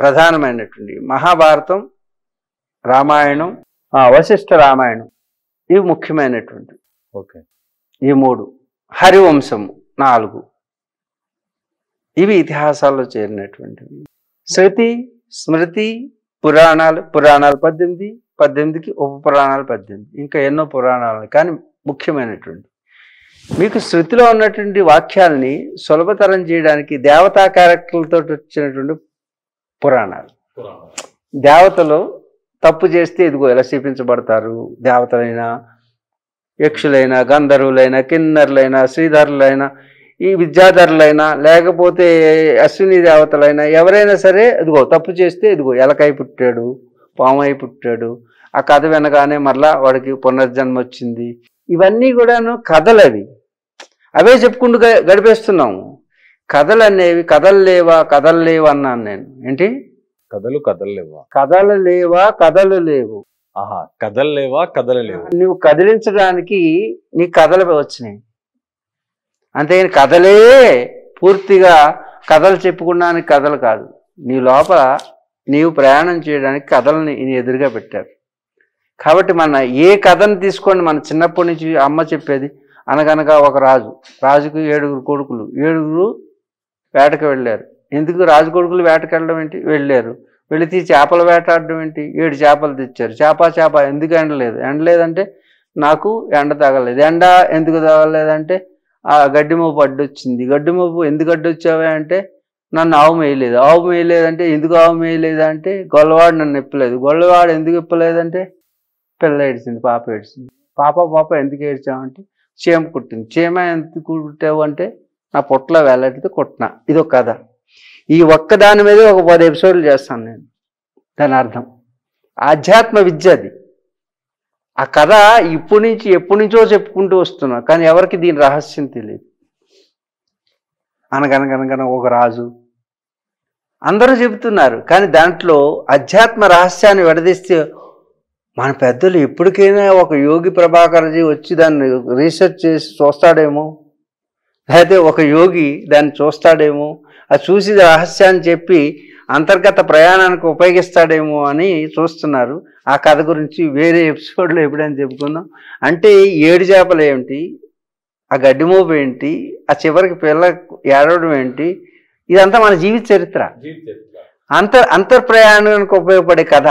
ప్రధానమైనటువంటి మహాభారతం రామాయణం వశిష్ఠ రామాయణం ఇవి ముఖ్యమైనటువంటి ఓకే ఈ మూడు హరివంశము నాలుగు ఇవి ఇతిహాసాల్లో చేరినటువంటివి శృతి స్మృతి పురాణాలు పురాణాలు పద్దెనిమిది పద్దెనిమిదికి ఉప పురాణాలు పద్దెనిమిది ఇంకా ఎన్నో పురాణాలు కానీ ముఖ్యమైనటువంటి మీకు శృతిలో ఉన్నటువంటి వాక్యాలని సులభతరం చేయడానికి దేవతా క్యారెక్టర్లతో వచ్చినటువంటి పురాణాలు దేవతలు తప్పు చేస్తే ఇదిగో ఎలా చూపించబడతారు దేవతలైనా యక్షులైనా గంధర్వులైనా కిన్నర్లైనా శ్రీధరులైనా ఈ విద్యాధరులైనా లేకపోతే అశ్విని దేవతలైనా ఎవరైనా సరే ఇదిగో తప్పు చేస్తే ఇదిగో ఎలకై పుట్టాడు పామై పుట్టాడు ఆ కథ వినగానే మరలా వాడికి పునర్జన్మ వచ్చింది ఇవన్నీ కూడాను కథలు అవి అవే చెప్పుకుంటూ గడిపేస్తున్నాము కథలు అనేవి కథలు లేవా కథలు లేవా అన్నాను నేను ఏంటి కథలు కథలు లేవా కథలు లేవా కథలు లేవు ఆహా కదలలేవా కదలలేవు నువ్వు కదిలించడానికి నీ కథలు వచ్చినాయి అంతేగాని కథలే పూర్తిగా కథలు చెప్పుకున్నానికి కథలు కాదు నీ లోపల నీవు ప్రయాణం చేయడానికి కథలని ఈయన ఎదురుగా పెట్టారు కాబట్టి మన ఏ కథను తీసుకోండి మన చిన్నప్పటి నుంచి అమ్మ చెప్పేది అనగనగా ఒక రాజు రాజుకు ఏడుగురు కొడుకులు ఏడుగురు వేటకు వెళ్ళారు ఎందుకు రాజు కొడుకులు వేటకు వెళ్ళడం ఏంటి వెళ్ళారు వెళ్ళి తీసి చేపలు వేటాడడం ఏంటి ఏడు చేపలు తెచ్చారు చేప చేప ఎందుకు ఎండలేదు ఎండలేదంటే నాకు ఎండ తగలేదు ఎండ ఎందుకు తగలేదంటే ఆ గడ్డి మోపు అడ్డొచ్చింది గడ్డి మోపు ఎందుకు అడ్డొచ్చావే అంటే నన్ను ఆవు మేయలేదు ఆవు మేయలేదంటే ఎందుకు ఆవు మేయలేదు అంటే గొల్లవాడు నన్ను ఇప్పలేదు గొల్లవాడు ఎందుకు ఇప్పలేదంటే పిల్ల ఏడిచింది పాప ఏడిచింది పాప పాప ఎందుకు ఏడిచావంటే చీమ కుట్టింది చీమ ఎందుకు కుట్టావు అంటే నా పొట్ల వెళ్ళటితో కుట్టిన ఒక కథ ఈ ఒక్కదాని మీద ఒక పది ఎపిసోడ్లు చేస్తాను నేను దాని అర్థం ఆధ్యాత్మ విద్య అది ఆ కథ ఇప్పటి నుంచి ఎప్పటి నుంచో చెప్పుకుంటూ వస్తున్నా కానీ ఎవరికి దీని రహస్యం తెలియదు అనగనగనగన ఒక రాజు అందరూ చెబుతున్నారు కానీ దాంట్లో అధ్యాత్మ రహస్యాన్ని విడదీస్తే మన పెద్దలు ఎప్పటికైనా ఒక యోగి ప్రభాకర్జీ వచ్చి దాన్ని రీసెర్చ్ చేసి చూస్తాడేమో లేకపోతే ఒక యోగి దాన్ని చూస్తాడేమో అది చూసి రహస్యాన్ని చెప్పి అంతర్గత ప్రయాణానికి ఉపయోగిస్తాడేమో అని చూస్తున్నారు ఆ కథ గురించి వేరే ఎపిసోడ్లో ఎప్పుడైనా చెప్పుకుందాం అంటే ఏడు చేపలు ఏమిటి ఆ గడ్డి మోపు ఏంటి ఆ చివరికి పిల్ల ఏడవడం ఏంటి ఇదంతా మన జీవిత చరిత్ర అంతర్ అంతర్ప్రయాణానికి ఉపయోగపడే కథ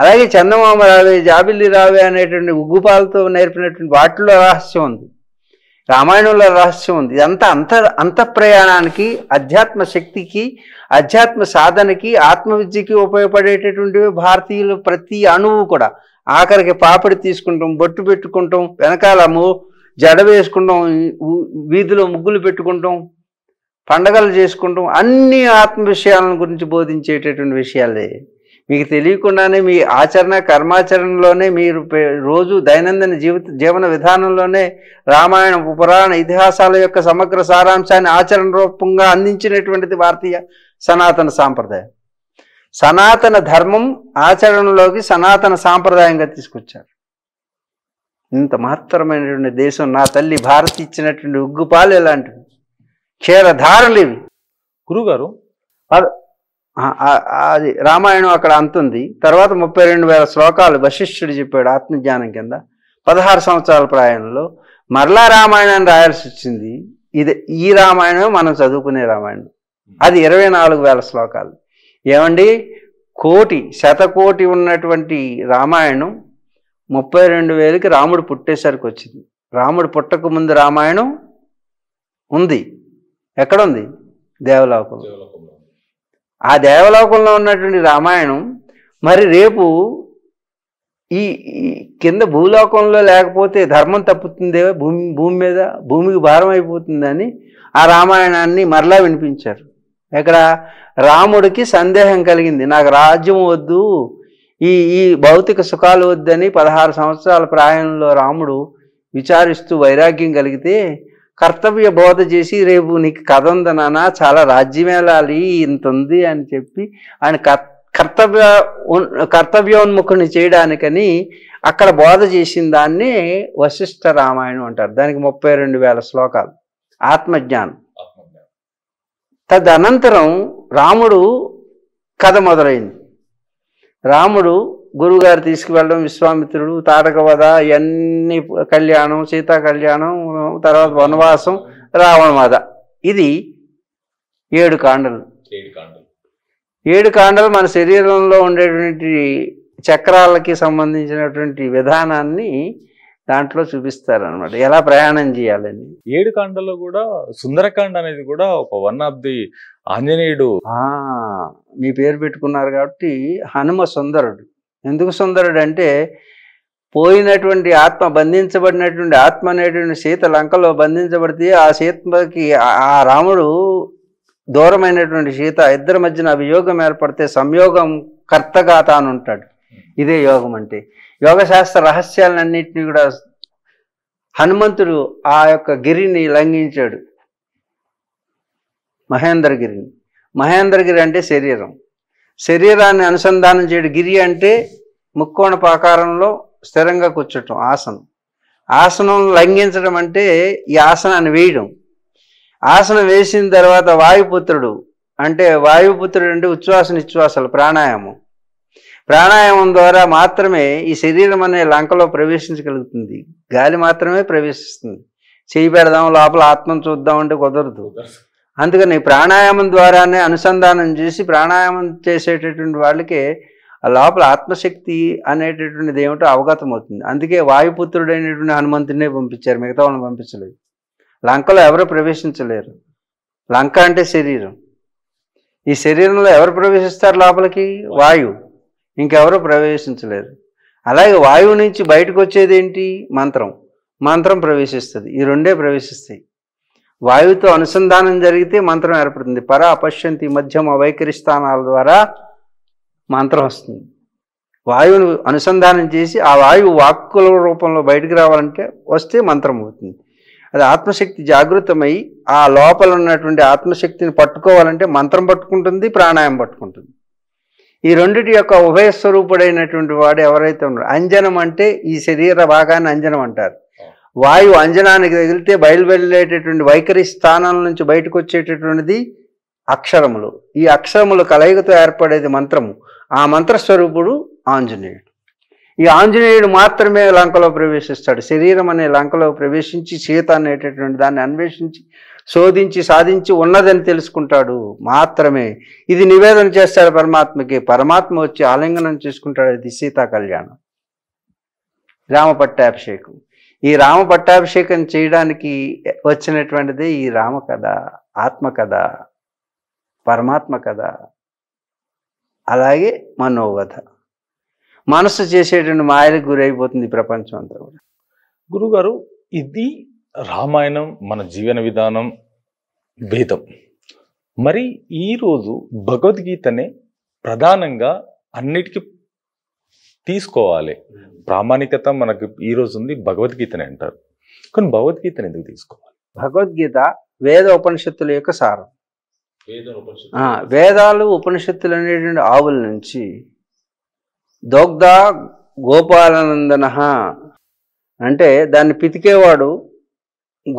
అలాగే చందమామ రావే జాబిల్లి రావే అనేటువంటి ఉగ్గుపాలతో నేర్పినటువంటి వాటిలో రహస్యం ఉంది రామాయణంలో రహస్యం ఉంది ఇదంతా అంత అంత ప్రయాణానికి అధ్యాత్మ శక్తికి అధ్యాత్మ సాధనకి ఆత్మవిద్యకి ఉపయోగపడేటటువంటివి భారతీయులు ప్రతి అణువు కూడా ఆఖరికి పాపడి తీసుకుంటాం బొట్టు పెట్టుకుంటాం వెనకాలము జడ వేసుకుంటాం వీధిలో ముగ్గులు పెట్టుకుంటాం పండగలు చేసుకుంటాం అన్ని ఆత్మ విషయాలను గురించి బోధించేటటువంటి విషయాలే మీకు తెలియకుండానే మీ ఆచరణ కర్మాచరణలోనే మీరు రోజు దైనందిన జీవిత జీవన విధానంలోనే రామాయణ పురాణ ఇతిహాసాల యొక్క సమగ్ర సారాంశాన్ని ఆచరణ రూపంగా అందించినటువంటిది భారతీయ సనాతన సాంప్రదాయం సనాతన ధర్మం ఆచరణలోకి సనాతన సాంప్రదాయంగా తీసుకొచ్చారు ఇంత మహత్తరమైనటువంటి దేశం నా తల్లి భారత్ ఇచ్చినటువంటి ఉగ్గుపాలు ఎలాంటివి క్షీరధారలు ఇవి గురుగారు అది రామాయణం అక్కడ అంతుంది తర్వాత ముప్పై రెండు వేల శ్లోకాలు వశిష్ఠుడు చెప్పాడు ఆత్మజ్ఞానం కింద పదహారు సంవత్సరాల ప్రాయంలో మరలా రామాయణాన్ని రాయాల్సి వచ్చింది ఇది ఈ రామాయణం మనం చదువుకునే రామాయణం అది ఇరవై నాలుగు వేల శ్లోకాలు ఏమండి కోటి శతకోటి ఉన్నటువంటి రామాయణం ముప్పై రెండు వేలకి రాముడు పుట్టేసరికి వచ్చింది రాముడు పుట్టకముందు రామాయణం ఉంది ఎక్కడుంది దేవలోకంలో ఆ దేవలోకంలో ఉన్నటువంటి రామాయణం మరి రేపు ఈ కింద భూలోకంలో లేకపోతే ధర్మం తప్పుతుందేవో భూమి భూమి మీద భూమికి భారం అయిపోతుందని ఆ రామాయణాన్ని మరలా వినిపించారు ఇక్కడ రాముడికి సందేహం కలిగింది నాకు రాజ్యం వద్దు ఈ ఈ భౌతిక సుఖాలు వద్దని పదహారు సంవత్సరాల ప్రాయంలో రాముడు విచారిస్తూ వైరాగ్యం కలిగితే కర్తవ్య బోధ చేసి రేపు నీకు కథ ఉంది నాన్న చాలా రాజ్యం వెళ్ళాలి ఇంత ఉంది అని చెప్పి ఆయన కర్తవ్య కర్తవ్యోన్ముఖుని చేయడానికని అక్కడ బోధ చేసిన దాన్ని వశిష్ఠ రామాయణం అంటారు దానికి ముప్పై రెండు వేల శ్లోకాలు ఆత్మజ్ఞానం తదనంతరం రాముడు కథ మొదలైంది రాముడు గురువుగారు తీసుకువెళ్ళడం విశ్వామిత్రుడు తారకవధ ఇవన్నీ కళ్యాణం సీతా కళ్యాణం తర్వాత వనవాసం రావణ వధ ఇది ఏడు కాండలు ఏడు కాండలు మన శరీరంలో ఉండేటువంటి చక్రాలకి సంబంధించినటువంటి విధానాన్ని దాంట్లో చూపిస్తారు అనమాట ఎలా ప్రయాణం చేయాలని ఏడు కాండలో కూడా సుందరకాండ అనేది కూడా ఒక వన్ ఆఫ్ ది ఆంజనేయుడు మీ పేరు పెట్టుకున్నారు కాబట్టి హనుమ సుందరుడు ఎందుకు సుందరుడు అంటే పోయినటువంటి ఆత్మ బంధించబడినటువంటి ఆత్మ అనేటువంటి సీత లంకలో బంధించబడితే ఆ సీతకి ఆ రాముడు దూరమైనటువంటి సీత ఇద్దరి మధ్యన అభియోగం ఏర్పడితే సంయోగం కర్తగా తానుంటాడు ఇదే యోగం అంటే యోగశాస్త్ర రహస్యాలన్నింటినీ కూడా హనుమంతుడు ఆ యొక్క గిరిని లంఘించాడు మహేంద్రగిరిని మహేంద్రగిరి అంటే శరీరం శరీరాన్ని అనుసంధానం చేయడం గిరి అంటే ముక్కోణ పాకారంలో స్థిరంగా కూర్చోటం ఆసనం ఆసనం లంఘించడం అంటే ఈ ఆసనాన్ని వేయడం ఆసనం వేసిన తర్వాత వాయుపుత్రుడు అంటే వాయుపుత్రుడు అంటే ఉచ్ఛ్వాస నిశ్వాసాలు ప్రాణాయామం ప్రాణాయామం ద్వారా మాత్రమే ఈ శరీరం అనే లంకలో ప్రవేశించగలుగుతుంది గాలి మాత్రమే ప్రవేశిస్తుంది చేయి పెడదాం లోపల ఆత్మను చూద్దాం అంటే కుదరదు అందుకని ప్రాణాయామం ద్వారానే అనుసంధానం చేసి ప్రాణాయామం చేసేటటువంటి వాళ్ళకి ఆ లోపల ఆత్మశక్తి అనేటటువంటిది ఏమిటో అవగతం అవుతుంది అందుకే వాయుపుత్రుడైనటువంటి హనుమంతుడినే పంపించారు మిగతా వాళ్ళని పంపించలేదు లంకలో ఎవరు ప్రవేశించలేరు లంక అంటే శరీరం ఈ శరీరంలో ఎవరు ప్రవేశిస్తారు లోపలికి వాయు ఇంకెవరు ప్రవేశించలేరు అలాగే వాయువు నుంచి బయటకు వచ్చేది ఏంటి మంత్రం మంత్రం ప్రవేశిస్తుంది ఈ రెండే ప్రవేశిస్తాయి వాయువుతో అనుసంధానం జరిగితే మంత్రం ఏర్పడుతుంది పర అపశ్యంతి మధ్యమ వైఖరి స్థానాల ద్వారా మంత్రం వస్తుంది వాయువును అనుసంధానం చేసి ఆ వాయువు వాక్కుల రూపంలో బయటికి రావాలంటే వస్తే మంత్రం అవుతుంది అది ఆత్మశక్తి జాగృతమై ఆ లోపల ఉన్నటువంటి ఆత్మశక్తిని పట్టుకోవాలంటే మంత్రం పట్టుకుంటుంది ప్రాణాయామం పట్టుకుంటుంది ఈ రెండిటి యొక్క ఉభయ స్వరూపుడైనటువంటి వాడు ఎవరైతే ఉన్నారో అంజనం అంటే ఈ శరీర భాగాన్ని అంజనం అంటారు వాయువు అంజనానికి తగిలితే బయలువెళ్ళేటటువంటి వైఖరి స్థానాల నుంచి బయటకు వచ్చేటటువంటిది అక్షరములు ఈ అక్షరములు కలయికతో ఏర్పడేది మంత్రము ఆ మంత్రస్వరూపుడు ఆంజనేయుడు ఈ ఆంజనేయుడు మాత్రమే లంకలో ప్రవేశిస్తాడు శరీరం అనే లంకలో ప్రవేశించి సీత అనేటటువంటి దాన్ని అన్వేషించి శోధించి సాధించి ఉన్నదని తెలుసుకుంటాడు మాత్రమే ఇది నివేదన చేస్తాడు పరమాత్మకి పరమాత్మ వచ్చి ఆలింగనం చేసుకుంటాడు అది సీతా కళ్యాణం రామపట్టాభిషేకం ఈ రామ పట్టాభిషేకం చేయడానికి వచ్చినటువంటిది ఈ రామ కథ ఆత్మ కథ పరమాత్మ కథ అలాగే మనోవధ మనసు చేసేటువంటి మాయలకు గురైపోతుంది ప్రపంచం అంతా కూడా గురుగారు ఇది రామాయణం మన జీవన విధానం వేదం మరి ఈరోజు భగవద్గీతనే ప్రధానంగా అన్నిటికీ తీసుకోవాలి ప్రామాణికత మనకు ఈ రోజు ఉంది భగవద్గీతని అంటారు కానీ భగవద్గీతను ఎందుకు తీసుకోవాలి భగవద్గీత వేద ఉపనిషత్తుల యొక్క సారం వేదాలు ఉపనిషత్తులు అనేటువంటి ఆవుల నుంచి దోగ్ధ గోపాలనందన అంటే దాన్ని పితికేవాడు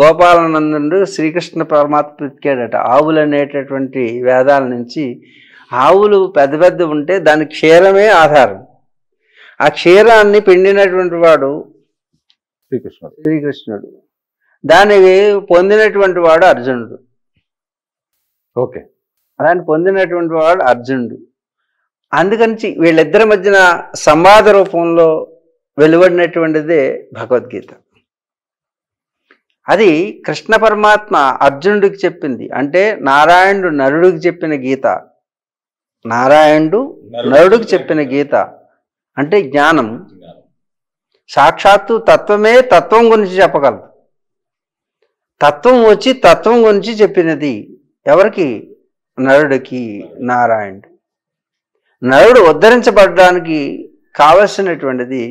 గోపాలనందనుడు శ్రీకృష్ణ పరమాత్మ పితికాడట ఆవులు అనేటటువంటి వేదాల నుంచి ఆవులు పెద్ద పెద్ద ఉంటే దాని క్షీరమే ఆధారం ఆ క్షీరాన్ని పిండినటువంటి వాడు శ్రీకృష్ణుడు శ్రీకృష్ణుడు దానిని పొందినటువంటి వాడు అర్జునుడు ఓకే దాన్ని పొందినటువంటి వాడు అర్జునుడు అందుకని వీళ్ళిద్దరి మధ్యన సంవాద రూపంలో వెలువడినటువంటిదే భగవద్గీత అది కృష్ణ పరమాత్మ అర్జునుడికి చెప్పింది అంటే నారాయణుడు నరుడికి చెప్పిన గీత నారాయణుడు నరుడికి చెప్పిన గీత అంటే జ్ఞానం సాక్షాత్తు తత్వమే తత్వం గురించి చెప్పగలదు తత్వం వచ్చి తత్వం గురించి చెప్పినది ఎవరికి నరుడికి నారాయణుడు నరుడు ఉద్ధరించబడడానికి కావలసినటువంటిది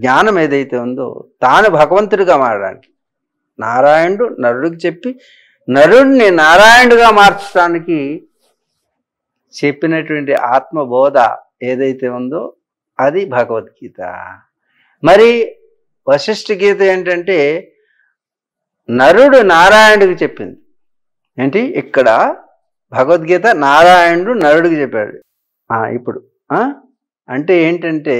జ్ఞానం ఏదైతే ఉందో తాను భగవంతుడిగా మారడానికి నారాయణుడు నరుడికి చెప్పి నరుడిని నారాయణుడిగా మార్చడానికి చెప్పినటువంటి ఆత్మబోధ ఏదైతే ఉందో అది భగవద్గీత మరి వశిష్ఠ గీత ఏంటంటే నరుడు నారాయణుడికి చెప్పింది ఏంటి ఇక్కడ భగవద్గీత నారాయణుడు నరుడికి చెప్పాడు ఇప్పుడు అంటే ఏంటంటే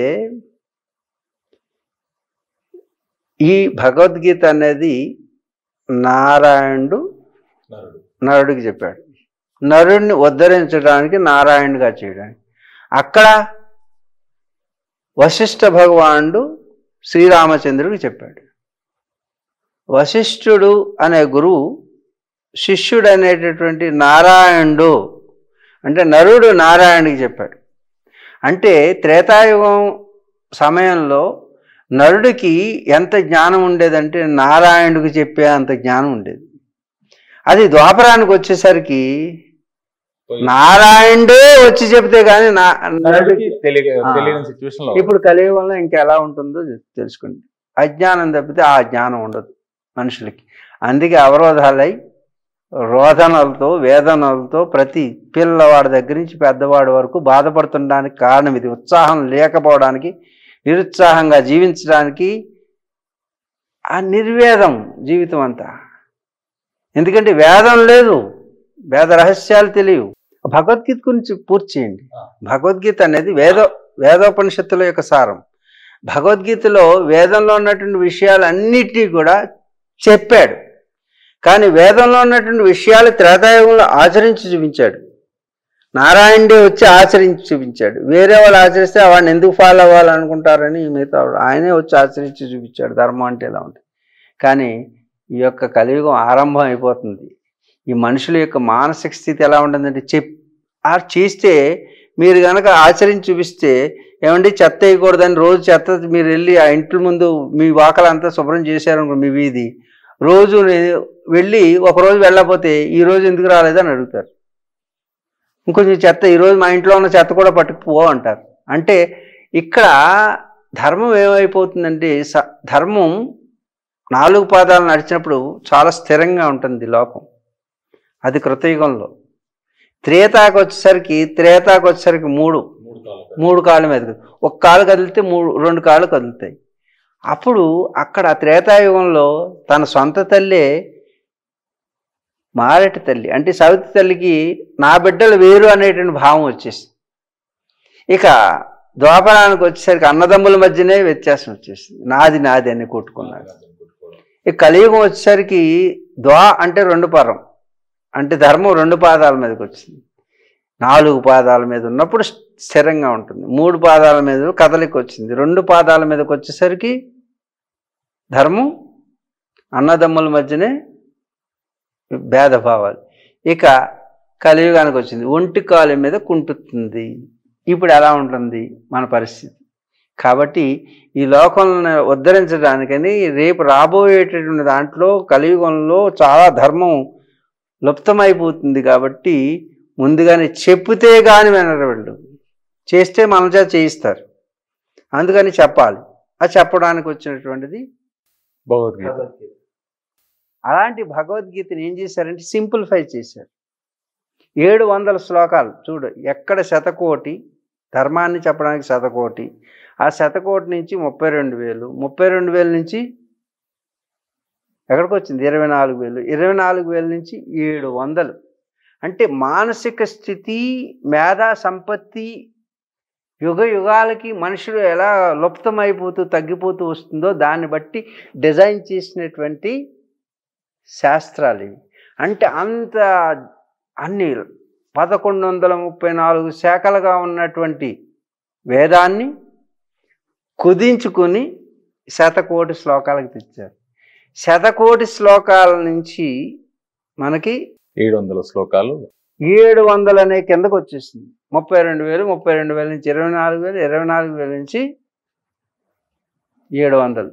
ఈ భగవద్గీత అనేది నారాయణుడు నరుడికి చెప్పాడు నరుడిని ఉద్ధరించడానికి నారాయణుడిగా చేయడానికి అక్కడ వశిష్ఠ భగవానుడు శ్రీరామచంద్రుడికి చెప్పాడు వశిష్ఠుడు అనే గురువు శిష్యుడు అనేటటువంటి నారాయణుడు అంటే నరుడు నారాయణుడికి చెప్పాడు అంటే త్రేతాయుగం సమయంలో నరుడికి ఎంత జ్ఞానం ఉండేదంటే నారాయణుడికి చెప్పే అంత జ్ఞానం ఉండేది అది ద్వాపరానికి వచ్చేసరికి నారాయణుడు వచ్చి చెప్తే గానీ తెలియదు ఇప్పుడు కలియుగం వల్ల ఎలా ఉంటుందో తెలుసుకోండి అజ్ఞానం తప్పితే ఆ జ్ఞానం ఉండదు మనుషులకి అందుకే అవరోధాలై రోధనలతో వేదనలతో ప్రతి పిల్లవాడి దగ్గర నుంచి పెద్దవాడి వరకు బాధపడుతుండడానికి కారణం ఇది ఉత్సాహం లేకపోవడానికి నిరుత్సాహంగా జీవించడానికి ఆ నిర్వేదం జీవితం అంతా ఎందుకంటే వేదం లేదు వేద రహస్యాలు తెలియవు భగవద్గీత గురించి పూర్తి చేయండి భగవద్గీత అనేది వేద వేదోపనిషత్తుల యొక్క సారం భగవద్గీతలో వేదంలో ఉన్నటువంటి విషయాలన్నిటినీ కూడా చెప్పాడు కానీ వేదంలో ఉన్నటువంటి విషయాలు త్రేతాయుగంలో ఆచరించి చూపించాడు నారాయణుడే వచ్చి ఆచరించి చూపించాడు వేరే వాళ్ళు ఆచరిస్తే వాడిని ఎందుకు ఫాలో అవ్వాలనుకుంటారని మిగతా ఆయనే వచ్చి ఆచరించి చూపించాడు ధర్మం అంటే ఇలా ఉంటుంది కానీ ఈ యొక్క కలియుగం ఆరంభం అయిపోతుంది ఈ మనుషుల యొక్క మానసిక స్థితి ఎలా ఉంటుందంటే చెప్ ఆ చేస్తే మీరు కనుక ఆచరించి చూపిస్తే ఏమండి చెత్త వేయకూడదని రోజు చెత్త మీరు వెళ్ళి ఆ ఇంట్లో ముందు మీ వాకలు అంతా శుభ్రం చేశారనుకో మీ వీధి రోజు వెళ్ళి ఒకరోజు వెళ్ళకపోతే ఈరోజు ఎందుకు రాలేదని అడుగుతారు ఇంకొంచెం చెత్త ఈరోజు మా ఇంట్లో ఉన్న చెత్త కూడా పట్టుకుపో అంటారు అంటే ఇక్కడ ధర్మం ఏమైపోతుందంటే ధర్మం నాలుగు పాదాలు నడిచినప్పుడు చాలా స్థిరంగా ఉంటుంది లోకం అది కృతయుగంలో త్రేతాకు వచ్చేసరికి త్రేతాకు వచ్చేసరికి మూడు మూడు కాళ్ళ మీద ఒక కాలు కదిలితే మూడు రెండు కాళ్ళు కదులుతాయి అప్పుడు అక్కడ త్రేతాయుగంలో తన సొంత తల్లే మారటి తల్లి అంటే సవితి తల్లికి నా బిడ్డలు వేరు అనేటువంటి భావం వచ్చేసింది ఇక ద్వాపరానికి వచ్చేసరికి అన్నదమ్ముల మధ్యనే వ్యత్యాసం వచ్చేసింది నాది నాది అని కొట్టుకున్నాడు ఇక కలియుగం వచ్చేసరికి ద్వా అంటే రెండు పరం అంటే ధర్మం రెండు పాదాల మీదకి వచ్చింది నాలుగు పాదాల మీద ఉన్నప్పుడు స్థిరంగా ఉంటుంది మూడు పాదాల మీద కదలిక వచ్చింది రెండు పాదాల మీదకి వచ్చేసరికి ధర్మం అన్నదమ్ముల మధ్యనే భేదభావాలు ఇక కలియుగానికి వచ్చింది ఒంటి కాలు మీద కుంటుతుంది ఇప్పుడు ఎలా ఉంటుంది మన పరిస్థితి కాబట్టి ఈ లోకంలో ఉద్ధరించడానికని రేపు రాబోయేటటువంటి దాంట్లో కలియుగంలో చాలా ధర్మం లుప్తమైపోతుంది కాబట్టి ముందుగానే చెప్తే కానీ వినరు చేస్తే మన చేయిస్తారు అందుకని చెప్పాలి ఆ చెప్పడానికి వచ్చినటువంటిది భగవద్గీత అలాంటి భగవద్గీతను ఏం చేశారంటే సింప్లిఫై చేశారు ఏడు వందల శ్లోకాలు చూడు ఎక్కడ శతకోటి ధర్మాన్ని చెప్పడానికి శతకోటి ఆ శతకోటి నుంచి ముప్పై రెండు వేలు ముప్పై రెండు వేల నుంచి ఎక్కడికి వచ్చింది ఇరవై నాలుగు వేలు ఇరవై నాలుగు వేల నుంచి ఏడు వందలు అంటే మానసిక స్థితి మేధా సంపత్తి యుగ యుగాలకి మనుషులు ఎలా లుప్తమైపోతూ తగ్గిపోతూ వస్తుందో దాన్ని బట్టి డిజైన్ చేసినటువంటి శాస్త్రాలు ఇవి అంటే అంత అన్ని పదకొండు వందల ముప్పై నాలుగు శాఖలుగా ఉన్నటువంటి వేదాన్ని కుదించుకొని శతకోటి శ్లోకాలకు తెచ్చారు శతకోటి శ్లోకాల నుంచి మనకి ఏడు వందల శ్లోకాలు ఏడు వందలు అనే కిందకు వచ్చేసింది ముప్పై రెండు వేలు ముప్పై రెండు వేల నుంచి ఇరవై నాలుగు వేలు ఇరవై నాలుగు వేల నుంచి ఏడు వందలు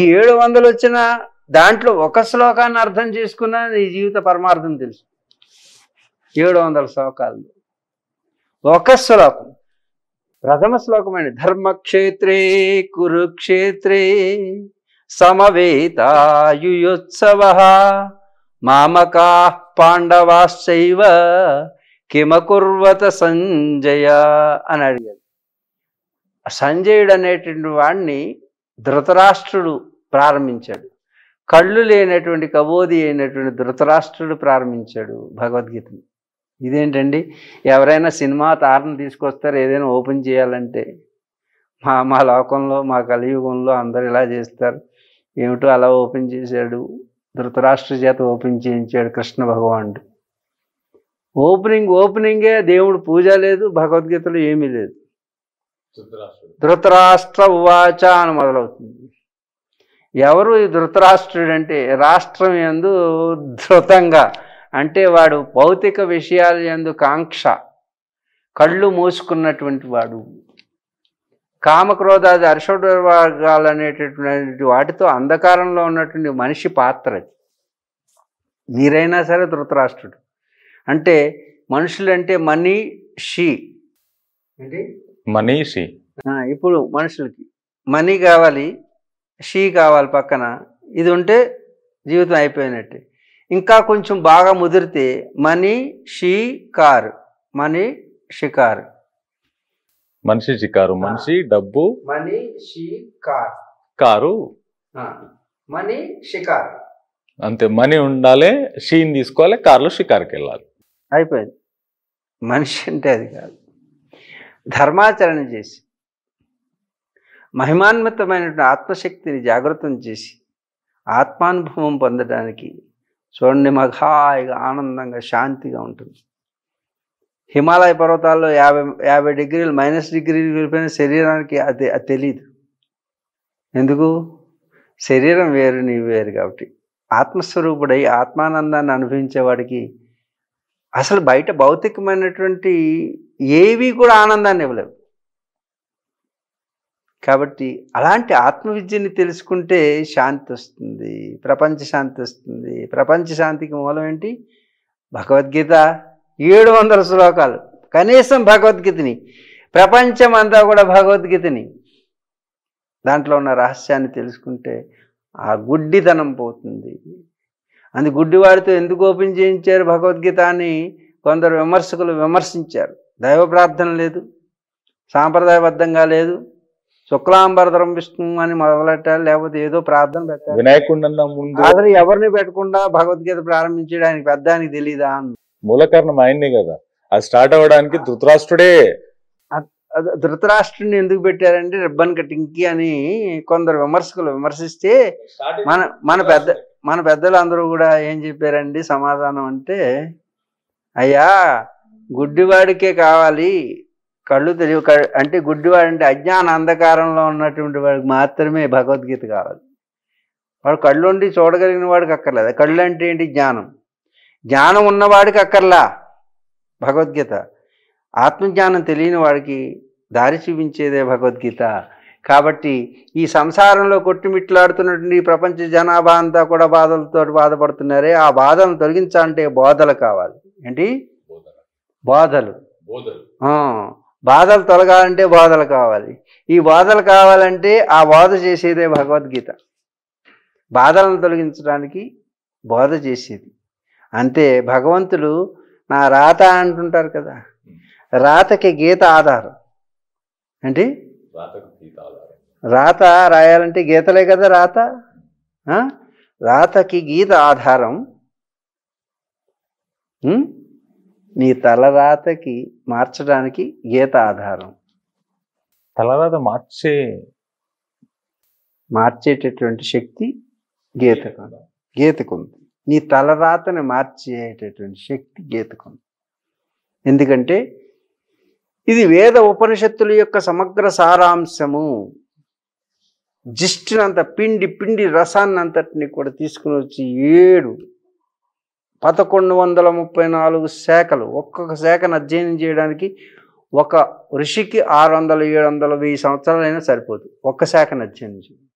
ఈ ఏడు వందలు వచ్చిన దాంట్లో ఒక శ్లోకాన్ని అర్థం చేసుకున్నా నీ జీవిత పరమార్థం తెలుసు ఏడు వందల శ్లోకాలు ఒక శ్లోకం ప్రథమ శ్లోకమండి ధర్మక్షేత్రే కురుక్షేత్రే సమవేతాయుత్సవ మామకా పాండవాశ్చైవ కిమకుర్వత సంజయ అని అడిగాడు సంజయుడు అనేటువంటి వాణ్ణి ధృతరాష్ట్రుడు ప్రారంభించాడు కళ్ళు లేనటువంటి కబోది అయినటువంటి ధృతరాష్ట్రుడు ప్రారంభించాడు భగవద్గీతని ఇదేంటండి ఎవరైనా సినిమా తారను తీసుకొస్తారు ఏదైనా ఓపెన్ చేయాలంటే మా మా లోకంలో మా కలియుగంలో అందరు ఇలా చేస్తారు ఏమిటో అలా ఓపెన్ చేశాడు ధృతరాష్ట్ర చేత ఓపెన్ చేయించాడు కృష్ణ భగవానుడు ఓపెనింగ్ ఓపెనింగే దేవుడు పూజ లేదు భగవద్గీతలో ఏమీ లేదు ధృతరాష్ట్ర ఉవాచ అని మొదలవుతుంది ఎవరు ఈ ధృతరాష్ట్రుడు అంటే రాష్ట్రం ఎందు ధృతంగా అంటే వాడు భౌతిక విషయాలు ఎందు కాంక్ష కళ్ళు మూసుకున్నటువంటి వాడు కామక్రోధాది అర్షోడర్వర్గాలు అనేటటువంటి వాటితో అంధకారంలో ఉన్నటువంటి మనిషి పాత్ర అది మీరైనా సరే ధృతరాష్ట్రుడు అంటే మనుషులంటే మనీ షీ మనీ షీ ఇప్పుడు మనుషులకి మనీ కావాలి షీ కావాలి పక్కన ఇది ఉంటే జీవితం అయిపోయినట్టే ఇంకా కొంచెం బాగా ముదిరితే మనీ షీ కారు మనీ షికారు మనిషి షికారు మనిషి డబ్బు మనీ కారు మనీ షికారు అంతే మనీ ఉండాలి షీని తీసుకోవాలి కారులో షికారుకి వెళ్ళాలి అయిపోయింది మనిషి అంటే అది కాదు ధర్మాచరణ చేసి మహిమాన్వితమైనటువంటి ఆత్మశక్తిని జాగృతం చేసి ఆత్మానుభవం పొందడానికి చూడండి మాకు ఆనందంగా శాంతిగా ఉంటుంది హిమాలయ పర్వతాల్లో యాభై యాభై డిగ్రీలు మైనస్ డిగ్రీలు వెళ్ళిపోయిన శరీరానికి అది అది తెలియదు ఎందుకు శరీరం వేరు నీ వేరు కాబట్టి ఆత్మస్వరూపుడై ఆత్మానందాన్ని అనుభవించేవాడికి అసలు బయట భౌతికమైనటువంటి ఏవి కూడా ఆనందాన్ని ఇవ్వలేవు కాబట్టి అలాంటి ఆత్మవిద్యని తెలుసుకుంటే శాంతి వస్తుంది ప్రపంచ శాంతి వస్తుంది ప్రపంచ శాంతికి మూలం ఏంటి భగవద్గీత ఏడు వందల శ్లోకాలు కనీసం భగవద్గీతని ప్రపంచం అంతా కూడా భగవద్గీతని దాంట్లో ఉన్న రహస్యాన్ని తెలుసుకుంటే ఆ గుడ్డితనం పోతుంది అందు గుడ్డివాడితో ఎందుకు ఓపెన్ చేయించారు భగవద్గీత అని కొందరు విమర్శకులు విమర్శించారు దైవ ప్రార్థన లేదు సాంప్రదాయబద్ధంగా లేదు శుక్లాంబరధరం విష్ణు అని మొదలెట్టాలి లేకపోతే ఏదో ప్రార్థన పెట్టాలి వినాయకుండా అసలు ఎవరిని పెట్టకుండా భగవద్గీత ప్రారంభించడానికి పెద్దానికి తెలియదా మూల కారణం ఆయన్నే కదా అది స్టార్ట్ అవ్వడానికి ధృతరాష్ట్రుడే ధృతరాష్ట్రుని ఎందుకు పెట్టారంటే రిబ్బన్ కటింగ్కి అని కొందరు విమర్శకులు విమర్శిస్తే మన మన పెద్ద మన పెద్దలు అందరూ కూడా ఏం చెప్పారండి సమాధానం అంటే అయ్యా గుడ్డివాడికే కావాలి కళ్ళు తెలివి అంటే గుడ్డివాడు అంటే అజ్ఞాన అంధకారంలో ఉన్నటువంటి వాడికి మాత్రమే భగవద్గీత కావాలి వాడు కళ్ళుండి చూడగలిగిన వాడికి అక్కర్లేదు కళ్ళు అంటే ఏంటి జ్ఞానం జ్ఞానం ఉన్నవాడికి అక్కర్లా భగవద్గీత ఆత్మజ్ఞానం తెలియని వాడికి దారి చూపించేదే భగవద్గీత కాబట్టి ఈ సంసారంలో కొట్టుమిట్లాడుతున్నటువంటి ఈ ప్రపంచ జనాభా అంతా కూడా బాధలతో బాధపడుతున్నారే ఆ బాధలను తొలగించాలంటే బోధలు కావాలి ఏంటి బోధలు బాధలు తొలగాలంటే బోధలు కావాలి ఈ బోధలు కావాలంటే ఆ బోధ చేసేదే భగవద్గీత బాధలను తొలగించడానికి బోధ చేసేది అంతే భగవంతుడు నా రాత అంటుంటారు కదా రాతకి గీత ఆధారం ఏంటి రాత రాయాలంటే గీతలే కదా రాత రాతకి గీత ఆధారం నీ తల రాతకి మార్చడానికి గీత ఆధారం తలరాత మార్చే మార్చేటటువంటి శక్తి గీతకు గీతకుంది నీ తలరాతని మార్చేటటువంటి శక్తి గీతకం ఎందుకంటే ఇది వేద ఉపనిషత్తుల యొక్క సమగ్ర సారాంశము జిష్టినంత పిండి పిండి రసాన్నంతటిని కూడా తీసుకుని వచ్చి ఏడు పదకొండు వందల ముప్పై నాలుగు శాఖలు ఒక్కొక్క శాఖను అధ్యయనం చేయడానికి ఒక ఋషికి ఆరు వందలు ఏడు వందల వెయ్యి సంవత్సరాలైనా సరిపోదు ఒక్క శాఖను అధ్యయనం చేయడం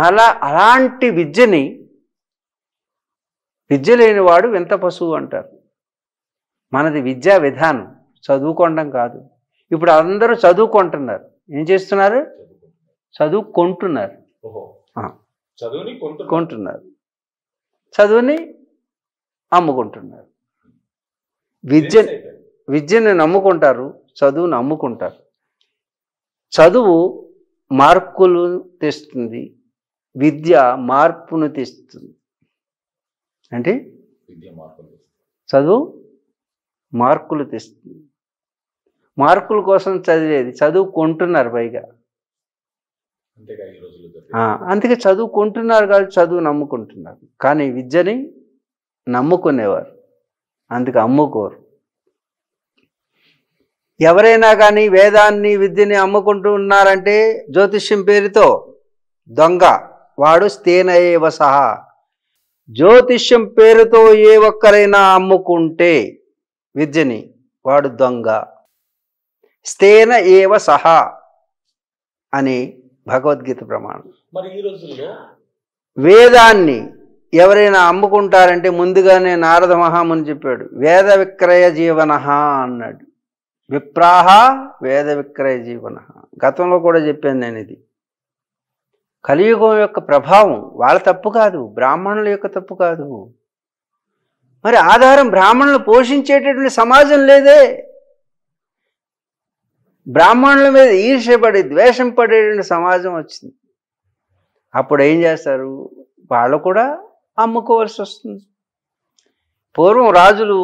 మళ్ళా అలాంటి విద్యని విద్య లేనివాడు వింత పశువు అంటారు మనది విద్యా విధానం చదువుకోవడం కాదు ఇప్పుడు అందరూ చదువుకుంటున్నారు ఏం చేస్తున్నారు చదువు కొంటున్నారు కొంటున్నారు చదువుని అమ్ముకుంటున్నారు విద్య విద్యను నమ్ముకుంటారు చదువును అమ్ముకుంటారు చదువు మార్కులు తెస్తుంది విద్య మార్పును తెస్తుంది అంటే చదువు మార్కులు తెస్తుంది మార్కుల కోసం చదివేది చదువుకుంటున్నారు పైగా అందుకే చదువుకుంటున్నారు కాదు చదువు నమ్ముకుంటున్నారు కానీ విద్యని నమ్ముకునేవారు అందుకే అమ్ముకోరు ఎవరైనా కానీ వేదాన్ని విద్యని అమ్ముకుంటూ ఉన్నారంటే జ్యోతిష్యం పేరుతో దొంగ వాడు స్థేనయేవ సహా జ్యోతిష్యం పేరుతో ఏ ఒక్కరైనా అమ్ముకుంటే విద్యని వాడు దొంగ స్థేన ఏవ సహా అని భగవద్గీత ప్రమాణం వేదాన్ని ఎవరైనా అమ్ముకుంటారంటే ముందుగానే నారద మహాముని చెప్పాడు వేద విక్రయ జీవన అన్నాడు విప్రాహ వేద విక్రయ జీవన గతంలో కూడా చెప్పాను నేను ఇది కలియుగం యొక్క ప్రభావం వాళ్ళ తప్పు కాదు బ్రాహ్మణుల యొక్క తప్పు కాదు మరి ఆధారం బ్రాహ్మణులు పోషించేటటువంటి సమాజం లేదే బ్రాహ్మణుల మీద ఈర్ష్యపడి ద్వేషం పడేటువంటి సమాజం వచ్చింది అప్పుడు ఏం చేస్తారు వాళ్ళు కూడా అమ్ముకోవాల్సి వస్తుంది పూర్వం రాజులు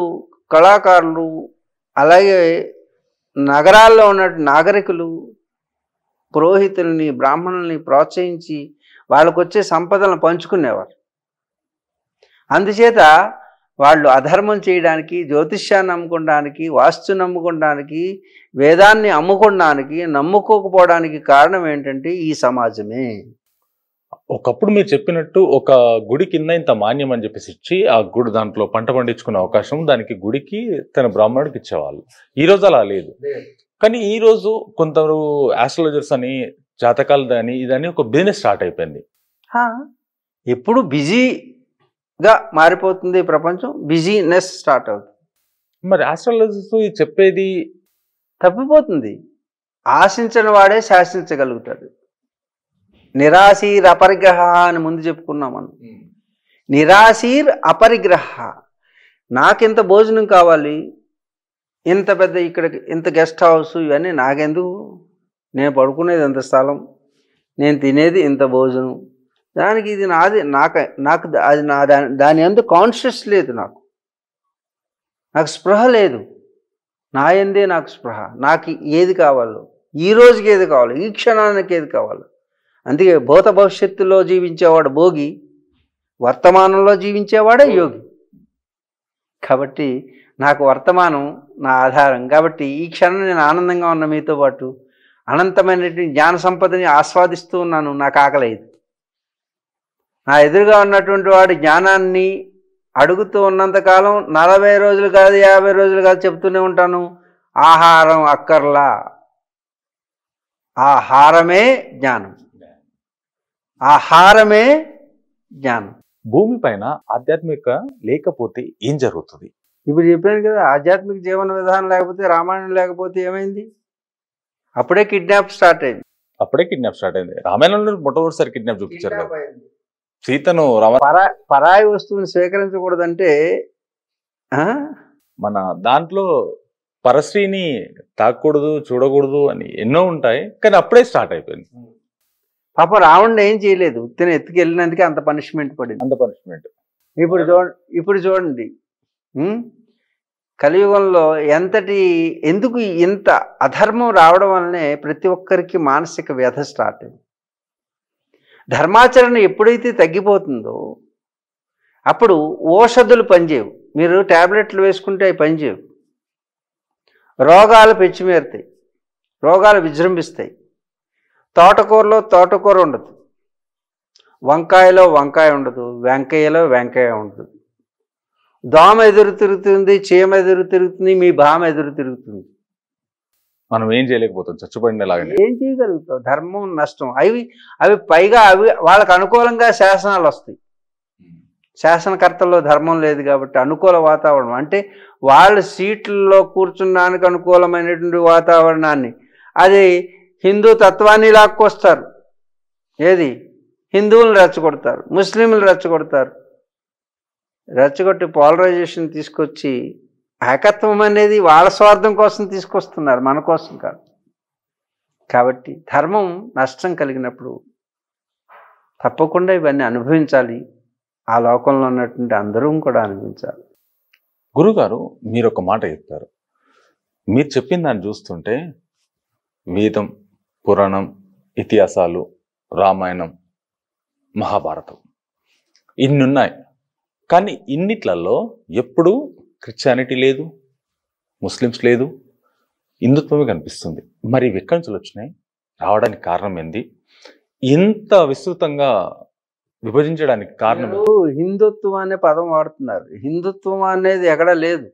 కళాకారులు అలాగే నగరాల్లో ఉన్న నాగరికులు పురోహితుల్ని బ్రాహ్మణుల్ని ప్రోత్సహించి వాళ్ళకు వచ్చే సంపదలను పంచుకునేవారు అందుచేత వాళ్ళు అధర్మం చేయడానికి జ్యోతిష్యాన్ని అమ్ముకోవడానికి వాస్తు నమ్ముకోవడానికి వేదాన్ని అమ్ముకోవడానికి నమ్ముకోకపోవడానికి కారణం ఏంటంటే ఈ సమాజమే ఒకప్పుడు మీరు చెప్పినట్టు ఒక గుడి కింద ఇంత మాన్యం అని చెప్పేసి ఇచ్చి ఆ గుడి దాంట్లో పంట పండించుకునే అవకాశం దానికి గుడికి తన బ్రాహ్మణుడికి ఇచ్చేవాళ్ళు ఈరోజు అలా లేదు కానీ ఈరోజు కొందరు ఆస్ట్రాలజర్స్ అని జాతకాలు దాని ఇదని ఒక బిజినెస్ స్టార్ట్ అయిపోయింది ఎప్పుడు బిజీగా మారిపోతుంది ప్రపంచం బిజీనెస్ స్టార్ట్ అవుతుంది మరి ఆస్ట్రాలజర్స్ చెప్పేది తప్పిపోతుంది ఆశించిన వాడే శాసించగలుగుతాడు నిరాశీర్ అపరిగ్రహ అని ముందు చెప్పుకున్నాం మనం నిరాశీర్ అపరిగ్రహ నాకెంత భోజనం కావాలి ఇంత పెద్ద ఇక్కడ ఇంత గెస్ట్ హౌస్ ఇవన్నీ నాకెందుకు నేను పడుకునేది ఇంత స్థలం నేను తినేది ఇంత భోజనం దానికి ఇది నాది నాకు నాకు అది నా దాని దాని ఎందుకు కాన్షియస్ లేదు నాకు నాకు స్పృహ లేదు నా ఎందే నాకు స్పృహ నాకు ఏది కావాలో ఈ రోజుకి ఏది కావాలో ఈ క్షణానికి ఏది కావాలో అందుకే భూత భవిష్యత్తులో జీవించేవాడు భోగి వర్తమానంలో జీవించేవాడే యోగి కాబట్టి నాకు వర్తమానం నా ఆధారం కాబట్టి ఈ క్షణం నేను ఆనందంగా ఉన్న మీతో పాటు అనంతమైనటువంటి జ్ఞాన సంపదని ఆస్వాదిస్తూ ఉన్నాను నాకు ఆకలేదు నా ఎదురుగా ఉన్నటువంటి వాడు జ్ఞానాన్ని అడుగుతూ ఉన్నంతకాలం నలభై రోజులు కాదు యాభై రోజులు కాదు చెప్తూనే ఉంటాను ఆహారం అక్కర్లా ఆహారమే జ్ఞానం ఆహారమే జ్ఞానం భూమిపైన ఆధ్యాత్మిక లేకపోతే ఏం జరుగుతుంది ఇప్పుడు చెప్పాను కదా ఆధ్యాత్మిక జీవన విధానం లేకపోతే రామాయణం లేకపోతే ఏమైంది అప్పుడే కిడ్నాప్ స్టార్ట్ అయింది అప్పుడే కిడ్నాప్ స్టార్ట్ అయింది రామాయణంలో మొట్టమొదటిసారి కిడ్నాప్ చూపించారు సీతను పరాయి వస్తువుని స్వీకరించకూడదంటే మన దాంట్లో పరశ్రీని తాకూడదు చూడకూడదు అని ఎన్నో ఉంటాయి కానీ అప్పుడే స్టార్ట్ అయిపోయింది పాప రావణ్ ఏం చేయలేదు ఉత్తిన ఎత్తుకెళ్ళినందుకే అంత పనిష్మెంట్ పడింది అంత పనిష్మెంట్ ఇప్పుడు చూడండి ఇప్పుడు చూడండి కలియుగంలో ఎంతటి ఎందుకు ఇంత అధర్మం రావడం వల్లనే ప్రతి ఒక్కరికి మానసిక వ్యధ స్టార్ట్ అయింది ధర్మాచరణ ఎప్పుడైతే తగ్గిపోతుందో అప్పుడు ఓషధులు పనిచేయవు మీరు ట్యాబ్లెట్లు వేసుకుంటే అవి పనిచేయవు రోగాలు పెంచిమేరుతాయి రోగాలు విజృంభిస్తాయి తోటకూరలో తోటకూర ఉండదు వంకాయలో వంకాయ ఉండదు వెంకాయలో వెంకాయ ఉండదు దోమ ఎదురు తిరుగుతుంది చీమ ఎదురు తిరుగుతుంది మీ భామ ఎదురు తిరుగుతుంది మనం ఏం చేయలేకపోతాం చచ్చిపోయినలాగా ఏం చేయగలుగుతాం ధర్మం నష్టం అవి అవి పైగా అవి వాళ్ళకి అనుకూలంగా శాసనాలు వస్తాయి శాసనకర్తల్లో ధర్మం లేదు కాబట్టి అనుకూల వాతావరణం అంటే వాళ్ళ సీట్లలో కూర్చున్నానికి అనుకూలమైనటువంటి వాతావరణాన్ని అది హిందూ తత్వాన్ని లాక్కొస్తారు ఏది హిందువులను రెచ్చగొడతారు ముస్లింలు రెచ్చగొడతారు రెచ్చగొట్టి పోలరైజేషన్ తీసుకొచ్చి ఏకత్వం అనేది వాళ్ళ స్వార్థం కోసం తీసుకొస్తున్నారు మన కోసం కాదు కాబట్టి ధర్మం నష్టం కలిగినప్పుడు తప్పకుండా ఇవన్నీ అనుభవించాలి ఆ లోకంలో ఉన్నటువంటి అందరూ కూడా అనుభవించాలి గురుగారు మీరు ఒక మాట చెప్పారు మీరు చెప్పిన దాన్ని చూస్తుంటే వేదం పురాణం ఇతిహాసాలు రామాయణం మహాభారతం ఇన్నున్నాయి కానీ ఇన్నిట్లలో ఎప్పుడూ క్రిస్టియానిటీ లేదు ముస్లిమ్స్ లేదు హిందుత్వమే కనిపిస్తుంది మరి ఇవి వచ్చినాయి రావడానికి కారణం ఏంది ఇంత విస్తృతంగా విభజించడానికి కారణం హిందుత్వం అనే పదం వాడుతున్నారు హిందుత్వం అనేది ఎక్కడా లేదు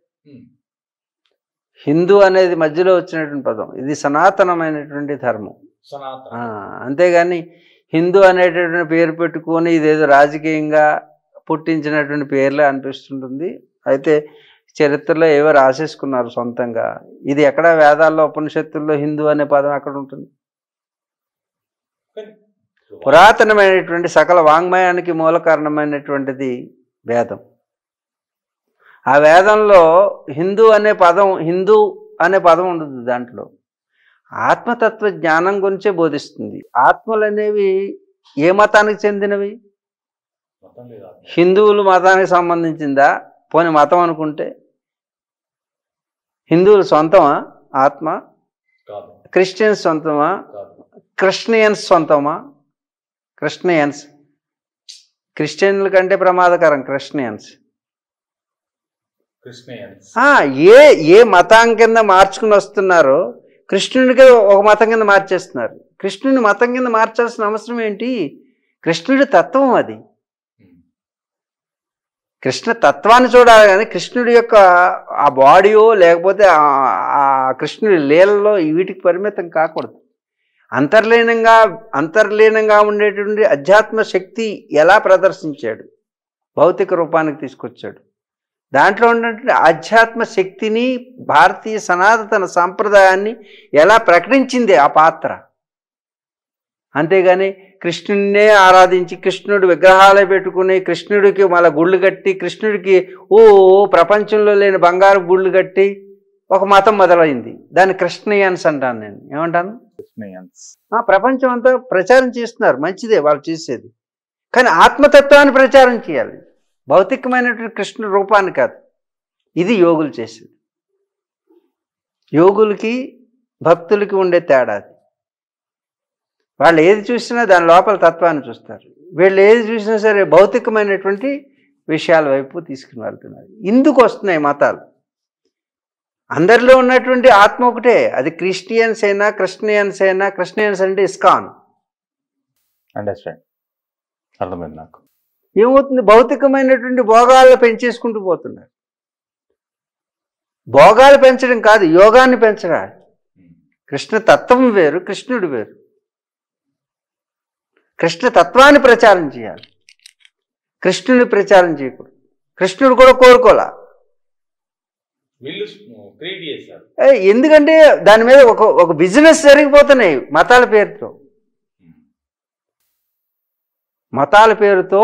హిందూ అనేది మధ్యలో వచ్చినటువంటి పదం ఇది సనాతనమైనటువంటి ధర్మం అంతేగాని హిందూ అనేటటువంటి పేరు పెట్టుకొని ఇదేదో రాజకీయంగా పుట్టించినటువంటి పేర్లే అనిపిస్తుంటుంది అయితే చరిత్రలో ఏవో రాసేసుకున్నారు సొంతంగా ఇది ఎక్కడ వేదాల్లో ఉపనిషత్తుల్లో హిందూ అనే పదం ఎక్కడ ఉంటుంది పురాతనమైనటువంటి సకల వాంగ్మయానికి మూల కారణమైనటువంటిది వేదం ఆ వేదంలో హిందూ అనే పదం హిందూ అనే పదం ఉండదు దాంట్లో ఆత్మతత్వ జ్ఞానం గురించే బోధిస్తుంది ఆత్మలు అనేవి ఏ మతానికి చెందినవి హిందువులు మతానికి సంబంధించిందా పోని మతం అనుకుంటే హిందువులు సొంతమా ఆత్మ క్రిస్టియన్స్ సొంతమా క్రిస్టియన్స్ సొంతమా క్రిస్టియన్స్ క్రిస్టియన్ల కంటే ప్రమాదకరం క్రిస్టియన్స్ ఏ ఏ మతం కింద మార్చుకుని వస్తున్నారో కృష్ణుడికి ఒక మతం కింద మార్చేస్తున్నారు కృష్ణుని మతం కింద మార్చాల్సిన అవసరం ఏంటి కృష్ణుడి తత్వం అది కృష్ణ తత్వాన్ని చూడాలి కానీ కృష్ణుడి యొక్క ఆ బాడీయో లేకపోతే ఆ కృష్ణుడి లీలలో వీటికి పరిమితం కాకూడదు అంతర్లీనంగా అంతర్లీనంగా ఉండేటువంటి అధ్యాత్మ శక్తి ఎలా ప్రదర్శించాడు భౌతిక రూపానికి తీసుకొచ్చాడు దాంట్లో ఉన్నటువంటి ఆధ్యాత్మ శక్తిని భారతీయ సనాతన సాంప్రదాయాన్ని ఎలా ప్రకటించింది ఆ పాత్ర అంతేగాని కృష్ణుడినే ఆరాధించి కృష్ణుడు విగ్రహాలు పెట్టుకుని కృష్ణుడికి మళ్ళీ గుళ్ళు కట్టి కృష్ణుడికి ఓ ప్రపంచంలో లేని బంగారు గుళ్ళు కట్టి ఒక మతం మొదలైంది దాన్ని క్రిస్టియన్స్ అంటాను నేను ఏమంటాను క్రిస్టియన్స్ ప్రపంచం అంతా ప్రచారం చేస్తున్నారు మంచిదే వాళ్ళు చేసేది కానీ ఆత్మతత్వాన్ని ప్రచారం చేయాలి భౌతికమైనటువంటి కృష్ణ రూపాన్ని కాదు ఇది యోగులు చేసేది యోగులకి భక్తులకి ఉండే తేడా వాళ్ళు ఏది చూసినా దాని లోపల తత్వాన్ని చూస్తారు వీళ్ళు ఏది చూసినా సరే భౌతికమైనటువంటి విషయాల వైపు తీసుకుని వెళ్తున్నారు ఇందుకు వస్తున్నాయి మతాలు అందరిలో ఉన్నటువంటి ఆత్మ ఒకటే అది క్రిస్టియన్స్ అయినా క్రిస్టియన్స్ అయినా క్రిస్టియన్స్ అంటే ఇస్కాన్ అండర్స్టాండ్ అర్థమైంది నాకు ఏమవుతుంది భౌతికమైనటువంటి భోగాలు పెంచేసుకుంటూ పోతున్నారు భోగాలు పెంచడం కాదు యోగాన్ని పెంచడాలి కృష్ణ తత్వం వేరు కృష్ణుడు వేరు కృష్ణ తత్వాన్ని ప్రచారం చేయాలి కృష్ణుని ప్రచారం చేయకూడదు కృష్ణుడు కూడా కోరుకోలే ఎందుకంటే దాని మీద ఒక ఒక బిజినెస్ జరిగిపోతున్నాయి మతాల పేరుతో మతాల పేరుతో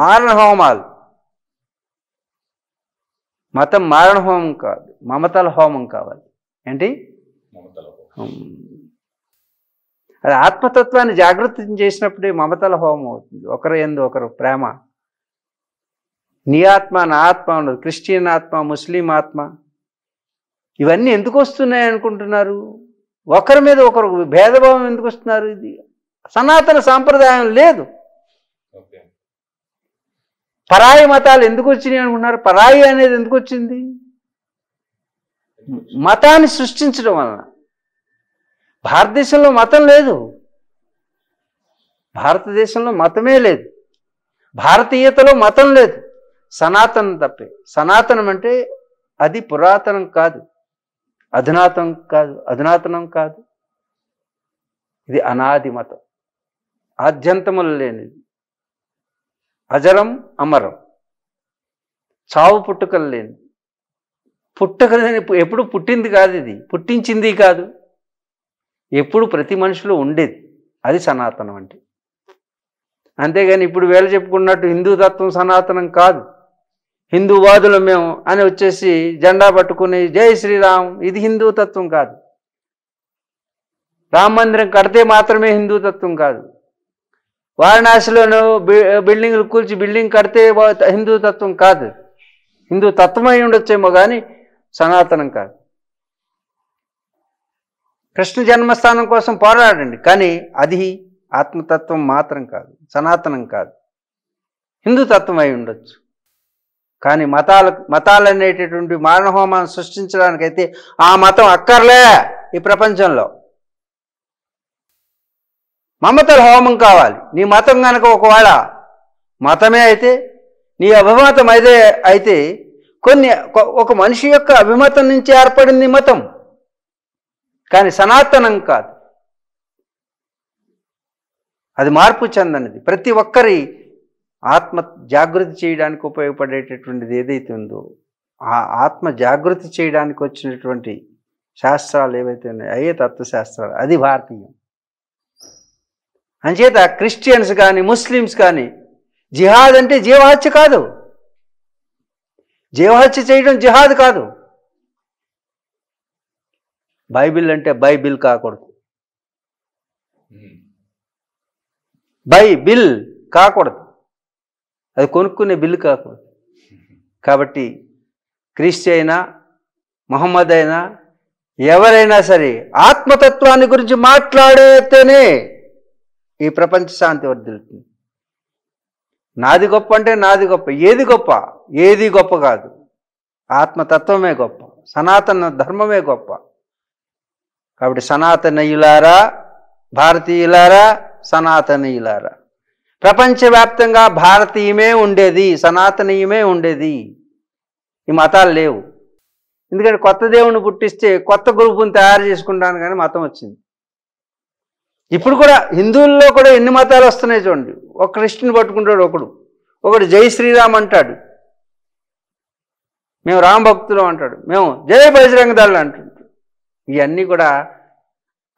మారణ హోమాలు మతం మారణ హోమం కాదు మమతల హోమం కావాలి ఏంటి అది ఆత్మతత్వాన్ని జాగ్రత్త చేసినప్పుడు మమతల హోమం అవుతుంది ఒకరు ఎందు ఒకరు ప్రేమ నీ ఆత్మ నా ఆత్మ ఉండదు క్రిస్టియన్ ఆత్మ ముస్లిం ఆత్మ ఇవన్నీ ఎందుకు వస్తున్నాయి అనుకుంటున్నారు ఒకరి మీద ఒకరు భేదభావం ఎందుకు వస్తున్నారు ఇది సనాతన సాంప్రదాయం లేదు పరాయి మతాలు ఎందుకు వచ్చినాయి అనుకుంటున్నారు పరాయి అనేది ఎందుకు వచ్చింది మతాన్ని సృష్టించడం వలన భారతదేశంలో మతం లేదు భారతదేశంలో మతమే లేదు భారతీయతలో మతం లేదు సనాతనం తప్పే సనాతనం అంటే అది పురాతనం కాదు అధునాతనం కాదు అధునాతనం కాదు ఇది అనాది మతం ఆద్యంతములు లేనిది అజరం అమరం చావు పుట్టుకలు లేనిది పుట్టుక ఎప్పుడు పుట్టింది కాదు ఇది పుట్టించింది కాదు ఎప్పుడు ప్రతి మనిషిలో ఉండేది అది సనాతనం అంటే అంతేగాని ఇప్పుడు వేళ చెప్పుకున్నట్టు హిందూ తత్వం సనాతనం కాదు హిందూవాదులు మేము అని వచ్చేసి జెండా పట్టుకుని జై శ్రీరామ్ ఇది హిందూ తత్వం కాదు రామ మందిరం కడితే మాత్రమే హిందూ తత్వం కాదు వారణాసిలోనూ బిల్డింగ్లు కూల్చి బిల్డింగ్ కడితే హిందూ తత్వం కాదు హిందూ తత్వం అయి ఉండొచ్చేమో కానీ సనాతనం కాదు కృష్ణ జన్మస్థానం కోసం పోరాడండి కానీ అది ఆత్మతత్వం మాత్రం కాదు సనాతనం కాదు హిందూతత్వం అయి ఉండొచ్చు కానీ మతాలు మతాలు అనేటటువంటి మానహోమాన్ని సృష్టించడానికైతే ఆ మతం అక్కర్లే ఈ ప్రపంచంలో మమతల హోమం కావాలి నీ మతం కనుక ఒకవేళ మతమే అయితే నీ అభిమతం అయితే అయితే కొన్ని ఒక మనిషి యొక్క అభిమతం నుంచి ఏర్పడింది మతం కానీ సనాతనం కాదు అది మార్పు చెందనిది ప్రతి ఒక్కరి ఆత్మ జాగృతి చేయడానికి ఉపయోగపడేటటువంటిది ఏదైతే ఉందో ఆ ఆత్మ జాగృతి చేయడానికి వచ్చినటువంటి శాస్త్రాలు ఏవైతే ఉన్నాయో అయ్యే తత్వశాస్త్రాలు అది భారతీయం అంచేత క్రిస్టియన్స్ కానీ ముస్లిమ్స్ కానీ జిహాద్ అంటే జీవహత్య కాదు జీవహత్య చేయడం జిహాద్ కాదు బైబిల్ అంటే బైబిల్ కాకూడదు బైబిల్ కాకూడదు అది కొనుక్కునే బిల్ కాకూడదు కాబట్టి క్రీస్తు అయినా మహమ్మద్ అయినా ఎవరైనా సరే ఆత్మతత్వాన్ని గురించి మాట్లాడేతేనే ఈ ప్రపంచ శాంతి వర్దిలుతుంది నాది గొప్ప అంటే నాది గొప్ప ఏది గొప్ప ఏది గొప్ప కాదు ఆత్మతత్వమే గొప్ప సనాతన ధర్మమే గొప్ప కాబట్టి సనాతనయులారా భారతీయులారా సనాతనీయులారా ప్రపంచవ్యాప్తంగా భారతీయమే ఉండేది సనాతనీయమే ఉండేది ఈ మతాలు లేవు ఎందుకంటే కొత్త దేవుని పుట్టిస్తే కొత్త గ్రూపుని తయారు చేసుకుంటాను కానీ మతం వచ్చింది ఇప్పుడు కూడా హిందువుల్లో కూడా ఎన్ని మతాలు వస్తున్నాయి చూడండి ఒక కృష్ణుని పట్టుకుంటాడు ఒకడు ఒకడు జై శ్రీరామ్ అంటాడు మేము రామభక్తులు భక్తులు అంటాడు మేము జయ బజరంగ దళ్ళు అంటాడు ఇవన్నీ కూడా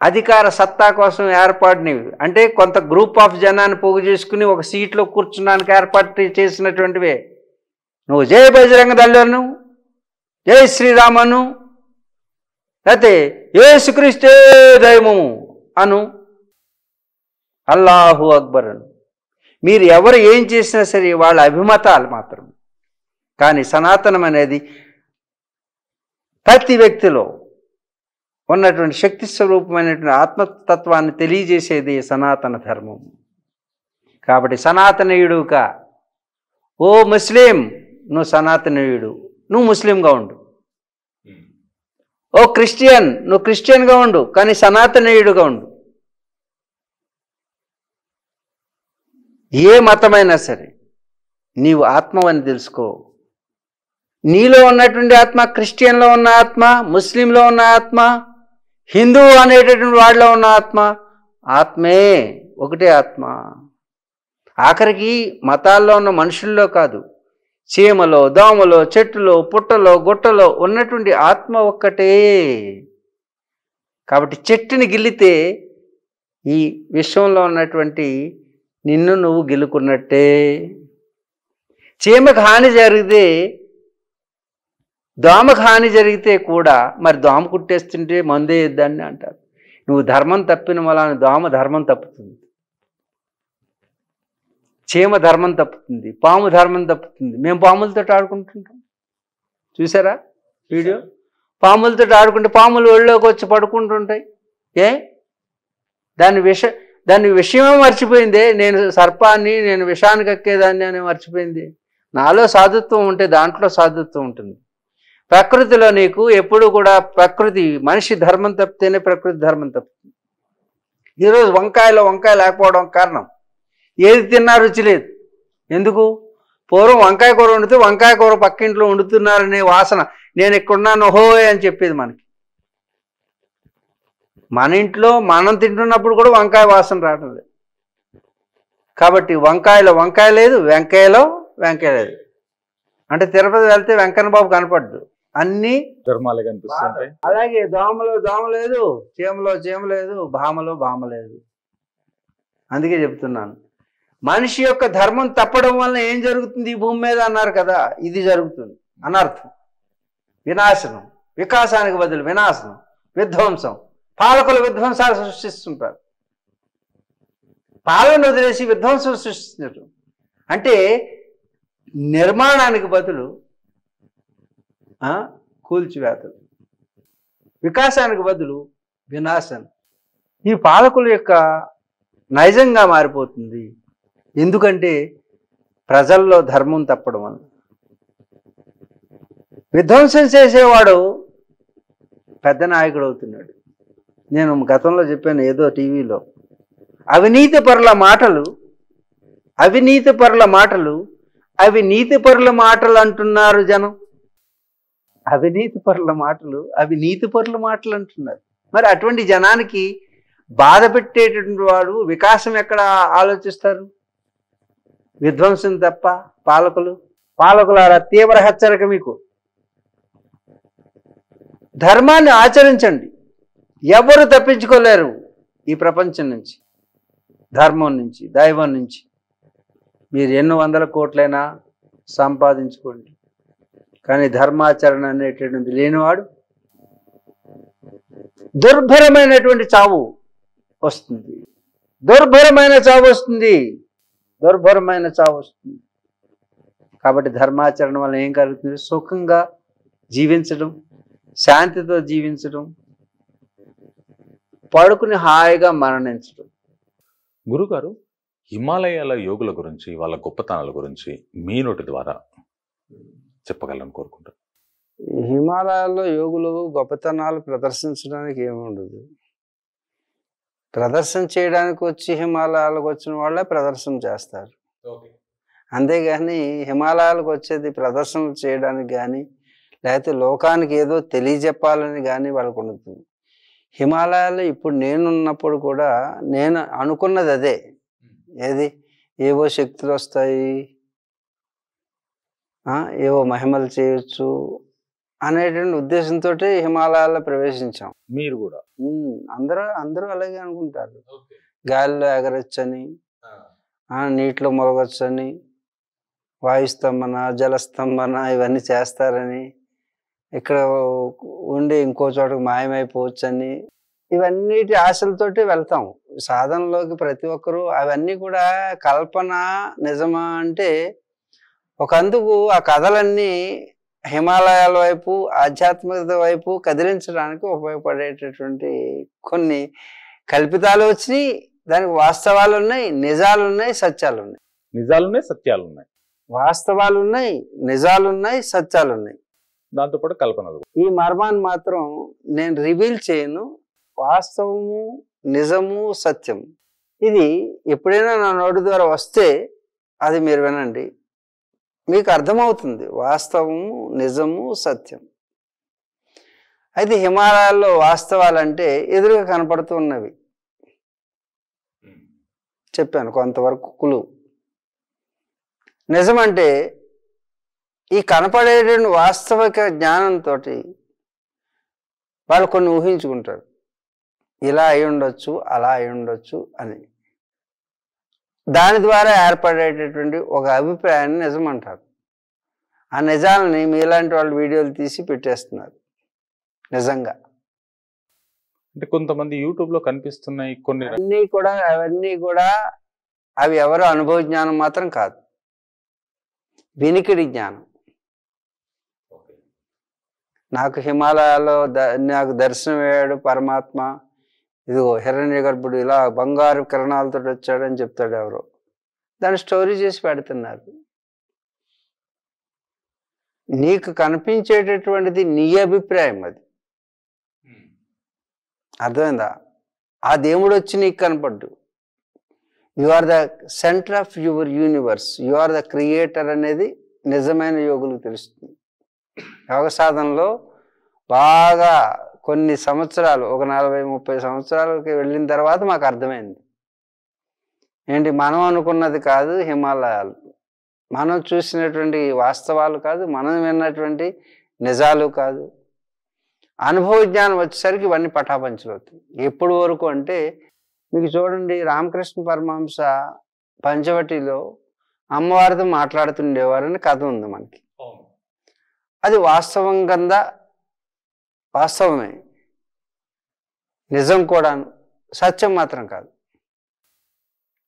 అధికార సత్తా కోసం ఏర్పాటునివి అంటే కొంత గ్రూప్ ఆఫ్ జనాన్ని పోగు చేసుకుని ఒక సీట్లో కూర్చున్నానికి ఏర్పాటు చేసినటువంటివే నువ్వు జయ బజరంగ దళ్ళను జయ శ్రీరామను అయితే సుక్రీస్తే దైవము అను అల్లాహు అక్బర్ అను మీరు ఎవరు ఏం చేసినా సరే వాళ్ళ అభిమతాలు మాత్రం కానీ సనాతనం అనేది ప్రతి వ్యక్తిలో ఉన్నటువంటి శక్తి స్వరూపమైనటువంటి ఆత్మతత్వాన్ని తెలియజేసేది సనాతన ధర్మం కాబట్టి సనాతనీయుడు కా ఓ ముస్లిం నువ్వు సనాతనీయుడు నువ్వు ముస్లింగా ఉండు ఓ క్రిస్టియన్ నువ్వు క్రిస్టియన్గా ఉండు కానీ సనాతనీయుడుగా ఉండు ఏ మతమైనా సరే నీవు ఆత్మవని తెలుసుకో నీలో ఉన్నటువంటి ఆత్మ క్రిస్టియన్లో ఉన్న ఆత్మ ముస్లింలో ఉన్న ఆత్మ హిందూ అనేటటువంటి వాడిలో ఉన్న ఆత్మ ఆత్మే ఒకటే ఆత్మ ఆఖరికి మతాల్లో ఉన్న మనుషుల్లో కాదు చీమలో దోమలో చెట్టులో పుట్టలో గుట్టలో ఉన్నటువంటి ఆత్మ ఒక్కటే కాబట్టి చెట్టుని గిల్లితే ఈ విశ్వంలో ఉన్నటువంటి నిన్ను నువ్వు గెలుకున్నట్టే చీమకు హాని జరిగితే దోమకు హాని జరిగితే కూడా మరి దోమ కుట్టేస్తుంటే మందేద్దాన్ని అంటారు నువ్వు ధర్మం తప్పిన వలన దోమ ధర్మం తప్పుతుంది చీమ ధర్మం తప్పుతుంది పాము ధర్మం తప్పుతుంది మేము పాములతో ఆడుకుంటుంటాం చూసారా వీడియో పాములతో ఆడుకుంటే పాములు ఒళ్ళోకి వచ్చి పడుకుంటుంటాయి ఏ దాని విష దాని విషయమే మర్చిపోయింది నేను సర్పాన్ని నేను విషానికి ఎక్కేదాన్ని అని మర్చిపోయింది నాలో సాధుత్వం ఉంటే దాంట్లో సాధుత్వం ఉంటుంది ప్రకృతిలో నీకు ఎప్పుడు కూడా ప్రకృతి మనిషి ధర్మం తప్పితేనే ప్రకృతి ధర్మం తప్పుతుంది ఈరోజు వంకాయలో వంకాయ లేకపోవడం కారణం ఏది తిన్నా రుచి లేదు ఎందుకు పూర్వం వంకాయ కూర వండితే వంకాయ కూర పక్కింట్లో వండుతున్నారనే వాసన నేను ఇక్కడున్నాను హోయ్ అని చెప్పేది మనకి మన ఇంట్లో మనం తింటున్నప్పుడు కూడా వంకాయ వాసన రావడం కాబట్టి వంకాయలో వంకాయ లేదు వెంకాయలో వెంకాయ లేదు అంటే తిరుపతి వెళ్తే వెంకన్న బాబు కనపడ్డు అన్ని ధర్మాలు కనిపిస్తుంటాయి అలాగే దోమలో దోమ లేదు చీమలో చీమ లేదు భామలో భామ లేదు అందుకే చెప్తున్నాను మనిషి యొక్క ధర్మం తప్పడం వల్ల ఏం జరుగుతుంది ఈ భూమి మీద అన్నారు కదా ఇది జరుగుతుంది అనర్థం వినాశనం వికాసానికి బదులు వినాశనం విధ్వంసం పాలకులు విధ్వంసాలు సృష్టిస్తుంటారు పాలన వదిలేసి విధ్వంసం సృష్టించడం అంటే నిర్మాణానికి బదులు కూల్చివేతలు వికాసానికి బదులు వినాశం ఈ పాలకుల యొక్క నైజంగా మారిపోతుంది ఎందుకంటే ప్రజల్లో ధర్మం తప్పడం వల్ల విధ్వంసం చేసేవాడు పెద్ద నాయకుడు అవుతున్నాడు నేను గతంలో చెప్పాను ఏదో టీవీలో అవినీతి పరుల మాటలు అవినీతి పరుల మాటలు అవి నీతి పరుల మాటలు అంటున్నారు జనం అవినీతి పరుల మాటలు అవి నీతి పరుల మాటలు అంటున్నారు మరి అటువంటి జనానికి బాధ పెట్టేటువంటి వాడు వికాసం ఎక్కడ ఆలోచిస్తారు విధ్వంసం తప్ప పాలకులు పాలకులు అలా తీవ్ర హెచ్చరిక మీకు ధర్మాన్ని ఆచరించండి ఎవరు తప్పించుకోలేరు ఈ ప్రపంచం నుంచి ధర్మం నుంచి దైవం నుంచి మీరు ఎన్నో వందల కోట్లైనా సంపాదించుకోండి కానీ ధర్మాచరణ అనేటువంటిది లేనివాడు దుర్భరమైనటువంటి చావు వస్తుంది దుర్భరమైన చావు వస్తుంది దుర్భరమైన చావు వస్తుంది కాబట్టి ధర్మాచరణ వల్ల ఏం కలుగుతుంది సుఖంగా జీవించడం శాంతితో జీవించడం పడుకుని హాయిగా మరణించడం గురుగారు హిమాలయాల యోగుల గురించి వాళ్ళ గొప్పతనాల గురించి మీ నోటి ద్వారా చెప్పగలను కోరుకుంటాను హిమాలయాల్లో యోగులు గొప్పతనాలు ప్రదర్శించడానికి ఏమి ఉండదు ప్రదర్శన చేయడానికి వచ్చి హిమాలయాలకు వచ్చిన వాళ్ళే ప్రదర్శన చేస్తారు అంతేగాని హిమాలయాలకు వచ్చేది ప్రదర్శనలు చేయడానికి కానీ లేకపోతే లోకానికి ఏదో తెలియజెప్పాలని కానీ వాళ్ళకు ఉండదు హిమాలయాల్లో ఇప్పుడు నేనున్నప్పుడు కూడా నేను అనుకున్నది అదే ఏది ఏవో శక్తులు వస్తాయి ఏవో మహిమలు చేయొచ్చు అనేటువంటి ఉద్దేశంతో హిమాలయాల్లో ప్రవేశించాం మీరు కూడా అందరూ అందరూ అలాగే అనుకుంటారు గాలిలో ఎగరొచ్చని నీటిలో మొలగొచ్చని వాయుస్తంభన జలస్తంభన ఇవన్నీ చేస్తారని ఇక్కడ ఉండి ఇంకో చోటకు మాయమైపోవచ్చని ఇవన్నీటి ఆశలతోటి వెళ్తాం సాధనలోకి ప్రతి ఒక్కరూ అవన్నీ కూడా కల్పన నిజమా అంటే ఒక అందుకు ఆ కథలన్నీ హిమాలయాల వైపు ఆధ్యాత్మికత వైపు కదిలించడానికి ఉపయోగపడేటటువంటి కొన్ని కల్పితాలు వచ్చినాయి దానికి వాస్తవాలు ఉన్నాయి నిజాలు ఉన్నాయి సత్యాలు ఉన్నాయి నిజాలు ఉన్నాయి సత్యాలు ఉన్నాయి వాస్తవాలు ఉన్నాయి నిజాలు ఉన్నాయి సత్యాలు ఉన్నాయి దాంతోపాటు కల్పనలు ఈ మర్మాన్ని మాత్రం నేను రివీల్ చేయను వాస్తవము నిజము సత్యం ఇది ఎప్పుడైనా నా నోటి ద్వారా వస్తే అది మీరు వినండి మీకు అర్థమవుతుంది వాస్తవము నిజము సత్యం అయితే హిమాలయాల్లో వాస్తవాలంటే ఎదురుగా కనపడుతూ ఉన్నవి చెప్పాను కొంతవరకు కులు నిజమంటే ఈ కనపడేటువంటి వాస్తవిక జ్ఞానంతో వాళ్ళు కొన్ని ఊహించుకుంటారు ఇలా అయి ఉండొచ్చు అలా అయి ఉండొచ్చు అని దాని ద్వారా ఏర్పడేటటువంటి ఒక అభిప్రాయాన్ని నిజం అంటారు ఆ నిజాలని మీలాంటి వాళ్ళు వీడియోలు తీసి పెట్టేస్తున్నారు నిజంగా అంటే కొంతమంది యూట్యూబ్లో కనిపిస్తున్నాయి కొన్ని అన్నీ కూడా అవన్నీ కూడా అవి ఎవరు అనుభవ జ్ఞానం మాత్రం కాదు వినికిడి జ్ఞానం నాకు హిమాలయాలో నాకు దర్శనం అయ్యాడు పరమాత్మ ఇదిగో హిరణ్య గర్భుడు ఇలా బంగారు కిరణాలతో వచ్చాడని చెప్తాడు ఎవరో దాన్ని స్టోరీ చేసి పెడుతున్నారు నీకు కనిపించేటటువంటిది నీ అభిప్రాయం అది అర్థమైందా ఆ దేవుడు వచ్చి నీకు కనపడ్డు you are the centre of your universe you are the creator అనేది నిజమైన యోగులకు తెలుస్తుంది యోగ సాధనలో బాగా కొన్ని సంవత్సరాలు ఒక నలభై ముప్పై సంవత్సరాలకి వెళ్ళిన తర్వాత మాకు అర్థమైంది ఏంటి మనం అనుకున్నది కాదు హిమాలయాలు మనం చూసినటువంటి వాస్తవాలు కాదు మనం విన్నటువంటి నిజాలు కాదు అనుభవ జ్ఞానం వచ్చేసరికి ఇవన్నీ అవుతాయి ఎప్పుడు వరకు అంటే మీకు చూడండి రామకృష్ణ పరమహంస పంచవటిలో అమ్మవారితో మాట్లాడుతుండేవారని కథ ఉంది మనకి అది వాస్తవం కదా వాస్తవమే నిజం కూడా సత్యం మాత్రం కాదు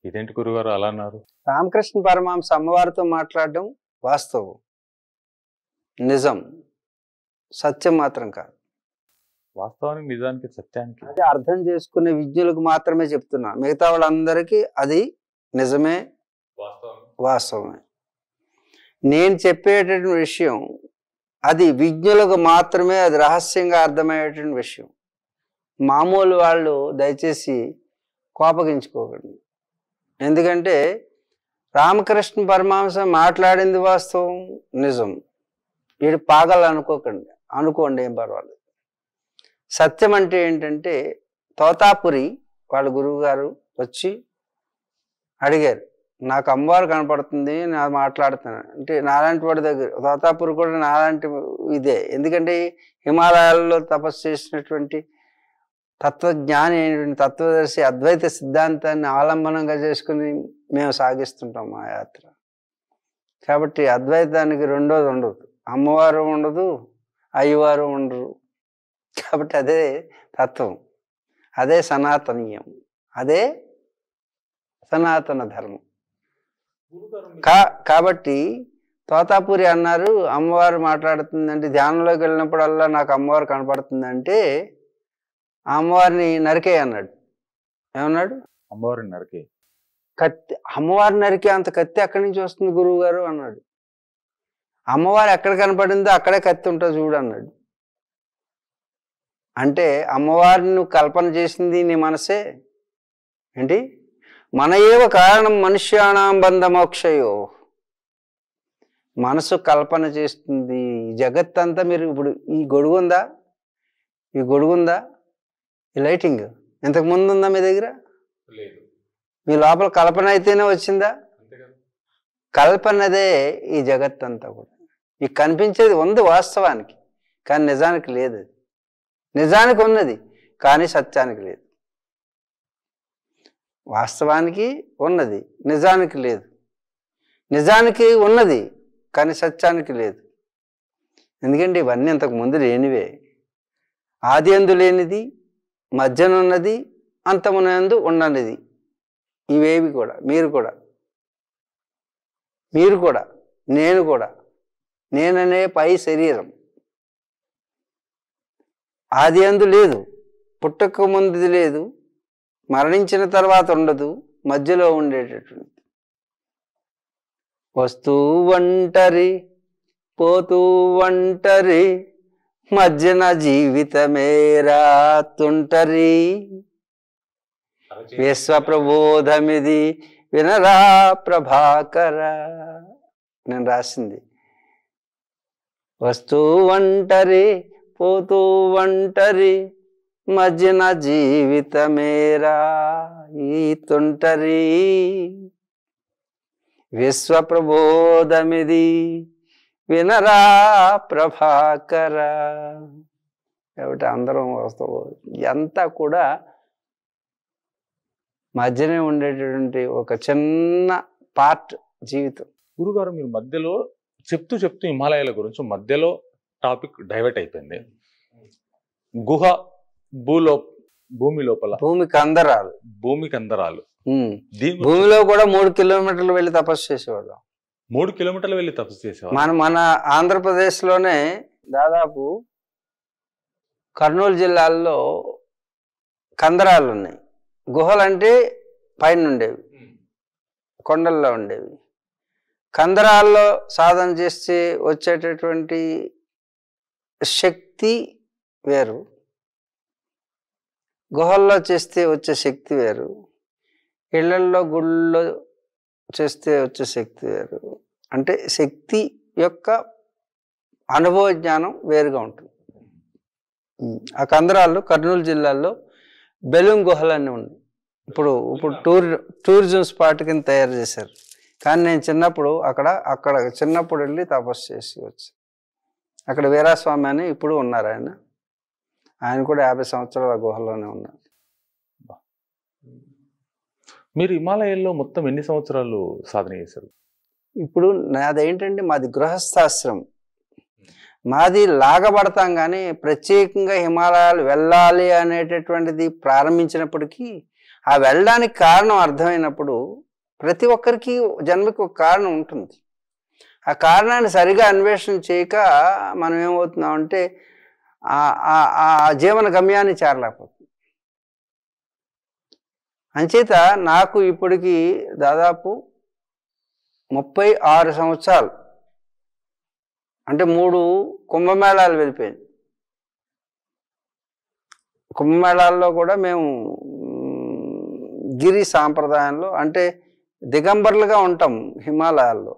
ఇదేంటి గురుగారు అలా అన్నారు రామకృష్ణ పరమహంస అమ్మవారితో మాట్లాడడం వాస్తవం నిజం సత్యం మాత్రం కాదు వాస్తవానికి నిజానికి సత్యానికి అది అర్థం చేసుకునే విజ్ఞులకు మాత్రమే చెప్తున్నా మిగతా వాళ్ళందరికీ అది నిజమే వాస్తవమే నేను చెప్పేటటువంటి విషయం అది విజ్ఞులకు మాత్రమే అది రహస్యంగా అర్థమయ్యేటువంటి విషయం మామూలు వాళ్ళు దయచేసి కోపగించుకోకండి ఎందుకంటే రామకృష్ణ పరమాంస మాట్లాడింది వాస్తవం నిజం వీడు పాగలు అనుకోకండి అనుకోండి ఏం పర్వాలేదు సత్యం అంటే ఏంటంటే తోతాపురి వాళ్ళ గురువుగారు వచ్చి అడిగారు నాకు అమ్మవారు కనపడుతుంది నా మాట్లాడుతాను అంటే నారాయణ వాడి దగ్గర దాతాపూర్ కూడా నారాయణ ఇదే ఎందుకంటే హిమాలయాల్లో తపస్సు చేసినటువంటి తత్వజ్ఞాని అయినటువంటి తత్వదర్శి అద్వైత సిద్ధాంతాన్ని అవలంబనంగా చేసుకుని మేము సాగిస్తుంటాం మా యాత్ర కాబట్టి అద్వైతానికి రెండోది ఉండదు అమ్మవారు ఉండదు అయ్యవారు ఉండరు కాబట్టి అదే తత్వం అదే సనాతనీయం అదే సనాతన ధర్మం కా కాబట్టి తోతాపూరి అన్నారు అమ్మవారు మాట్లాడుతుందంటే ధ్యానంలోకి వెళ్ళినప్పుడల్లా నాకు అమ్మవారు కనపడుతుందంటే అంటే అమ్మవారిని నరికే అన్నాడు ఏమన్నాడు అమ్మవారిని నరికే కత్తి అమ్మవారి నరికే అంత కత్తి ఎక్కడి నుంచి వస్తుంది గురువు గారు అన్నాడు అమ్మవారు ఎక్కడ కనపడిందో అక్కడే కత్తి ఉంటుంది చూడు అన్నాడు అంటే అమ్మవారిని కల్పన చేసింది నీ మనసే ఏంటి మన ఏవ కారణం మనుష్యానాం బంధమోక్షయో మనసు కల్పన చేస్తుంది జగత్తంతా మీరు ఇప్పుడు ఈ గొడుగు ఉందా ఈ గొడుగు ఉందా ఈ లైటింగ్ ఇంతకు ముందు ఉందా మీ దగ్గర మీ లోపల కల్పన అయితేనే వచ్చిందా కల్పనదే ఈ జగత్ అంతా కూడా ఈ కనిపించేది ఉంది వాస్తవానికి కానీ నిజానికి లేదు నిజానికి ఉన్నది కానీ సత్యానికి లేదు వాస్తవానికి ఉన్నది నిజానికి లేదు నిజానికి ఉన్నది కానీ సత్యానికి లేదు ఎందుకంటే ఇవన్నీ ఇంతకు ముందు లేనివే ఆది ఎందు లేనిది మధ్యనున్నది అంతమునందు ఉన్నది ఇవేవి కూడా మీరు కూడా మీరు కూడా నేను కూడా నేననే పై శరీరం ఆది అందు లేదు పుట్టక ముందుది లేదు మరణించిన తర్వాత ఉండదు మధ్యలో ఉండేటటువంటి వస్తూ ఒంటరి పోతూ ఒంటరి మధ్యన జీవితమేరా తుంటరి విశ్వప్రబోధమిది వినరా ప్రభాకర నేను రాసింది వస్తూ ఒంటరి పోతూ ఒంటరి మధ్యన మేరా ఈ విశ్వ విశ్వప్రబోధమిది వినరా ప్రభాకర కాబట్టి అందరం వస్తావు ఎంత కూడా మధ్యనే ఉండేటటువంటి ఒక చిన్న పార్ట్ జీవితం గురుగారు మీరు మధ్యలో చెప్తూ చెప్తూ హిమాలయాల గురించి మధ్యలో టాపిక్ డైవర్ట్ అయిపోయింది గుహ భూలో భూమి లోపల భూమి కందరాలు భూమి కందరాలు భూమిలో కూడా మూడు కిలోమీటర్లు వెళ్ళి తపస్సు చేసేవాళ్ళం మూడు కిలోమీటర్లు వెళ్లి తపస్సు చేసేవాళ్ళం మన మన ఆంధ్రప్రదేశ్లోనే దాదాపు కర్నూలు జిల్లాల్లో కందరాలు ఉన్నాయి గుహలు అంటే పైన ఉండేవి కొండల్లో ఉండేవి కందరాల్లో సాధన చేస్తే వచ్చేటటువంటి శక్తి వేరు గుహల్లో చేస్తే వచ్చే శక్తి వేరు ఇళ్లల్లో గుళ్ళలో చేస్తే వచ్చే శక్తి వేరు అంటే శక్తి యొక్క అనుభవ జ్ఞానం వేరుగా ఉంటుంది ఆ కందరాల్లో కర్నూలు జిల్లాలో బెలూన్ గుహలన్నీ ఉన్నాయి ఇప్పుడు ఇప్పుడు టూర్ టూరిజం స్పాట్ కింద తయారు చేశారు కానీ నేను చిన్నప్పుడు అక్కడ అక్కడ చిన్నప్పుడు వెళ్ళి తపస్సు చేసి వచ్చి అక్కడ వీరాస్వామి అని ఇప్పుడు ఉన్నారు ఆయన ఆయన కూడా యాభై సంవత్సరాల గుహలోనే ఉన్నారు మీరు హిమాలయాల్లో మొత్తం ఎన్ని సంవత్సరాలు సాధన చేశారు ఇప్పుడు ఏంటంటే మాది గృహస్థాశ్రమం మాది లాగబడతాం కానీ ప్రత్యేకంగా హిమాలయాలు వెళ్ళాలి అనేటటువంటిది ప్రారంభించినప్పటికీ ఆ వెళ్ళడానికి కారణం అర్థమైనప్పుడు ప్రతి ఒక్కరికి జన్మకి ఒక కారణం ఉంటుంది ఆ కారణాన్ని సరిగా అన్వేషణ చేయక మనం ఏమవుతున్నామంటే ఆ జీవన గమ్యాన్ని చేరలేకపోతుంది అంచేత నాకు ఇప్పటికి దాదాపు ముప్పై ఆరు సంవత్సరాలు అంటే మూడు కుంభమేళాలు వెళ్ళిపోయింది కుంభమేళాల్లో కూడా మేము గిరి సాంప్రదాయంలో అంటే దిగంబర్లుగా ఉంటాం హిమాలయాల్లో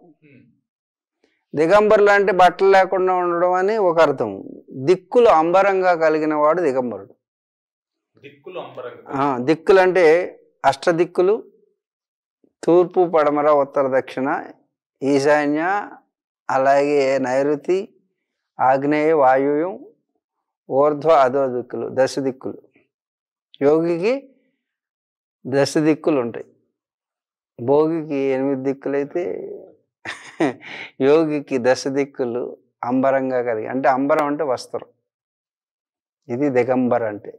దిగంబరులు లాంటి బట్టలు లేకుండా ఉండడం అని ఒక అర్థం దిక్కులు అంబరంగా కలిగిన వాడు దిగంబరుడు దిక్కులు దిక్కులు అంటే అష్టదిక్కులు తూర్పు పడమర ఉత్తర దక్షిణ ఈశాన్య అలాగే నైరుతి ఆగ్నేయ వాయువు ఊర్ధ్వ అధో దిక్కులు దశ దిక్కులు యోగికి దశ దిక్కులు ఉంటాయి భోగికి ఎనిమిది దిక్కులైతే యోగికి దశ దిక్కులు అంబరంగా కలిగి అంటే అంబరం అంటే వస్త్రం ఇది దిగంబర్ అంటే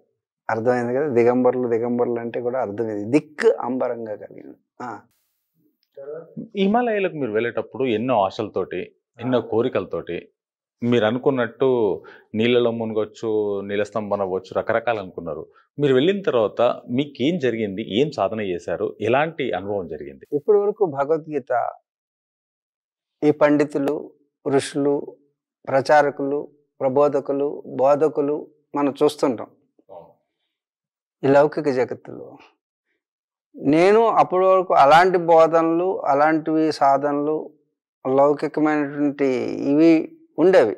అర్థమైంది కదా దిగంబర్లు దిగంబర్లు అంటే కూడా అర్థం దిక్కు అంబరంగా కలిగింది హిమాలయాలకు మీరు వెళ్ళేటప్పుడు ఎన్నో ఆశలతోటి ఎన్నో కోరికలతోటి మీరు అనుకున్నట్టు నీళ్ళలో మునగొచ్చు నీళ్ళ స్తంభం అవ్వచ్చు రకరకాలు అనుకున్నారు మీరు వెళ్ళిన తర్వాత మీకు ఏం జరిగింది ఏం సాధన చేశారు ఎలాంటి అనుభవం జరిగింది ఇప్పటి వరకు భగవద్గీత ఈ పండితులు ఋషులు ప్రచారకులు ప్రబోధకులు బోధకులు మనం చూస్తుంటాం ఈ లౌకిక జగత్తులో నేను అప్పటి వరకు అలాంటి బోధనలు అలాంటివి సాధనలు లౌకికమైనటువంటి ఇవి ఉండేవి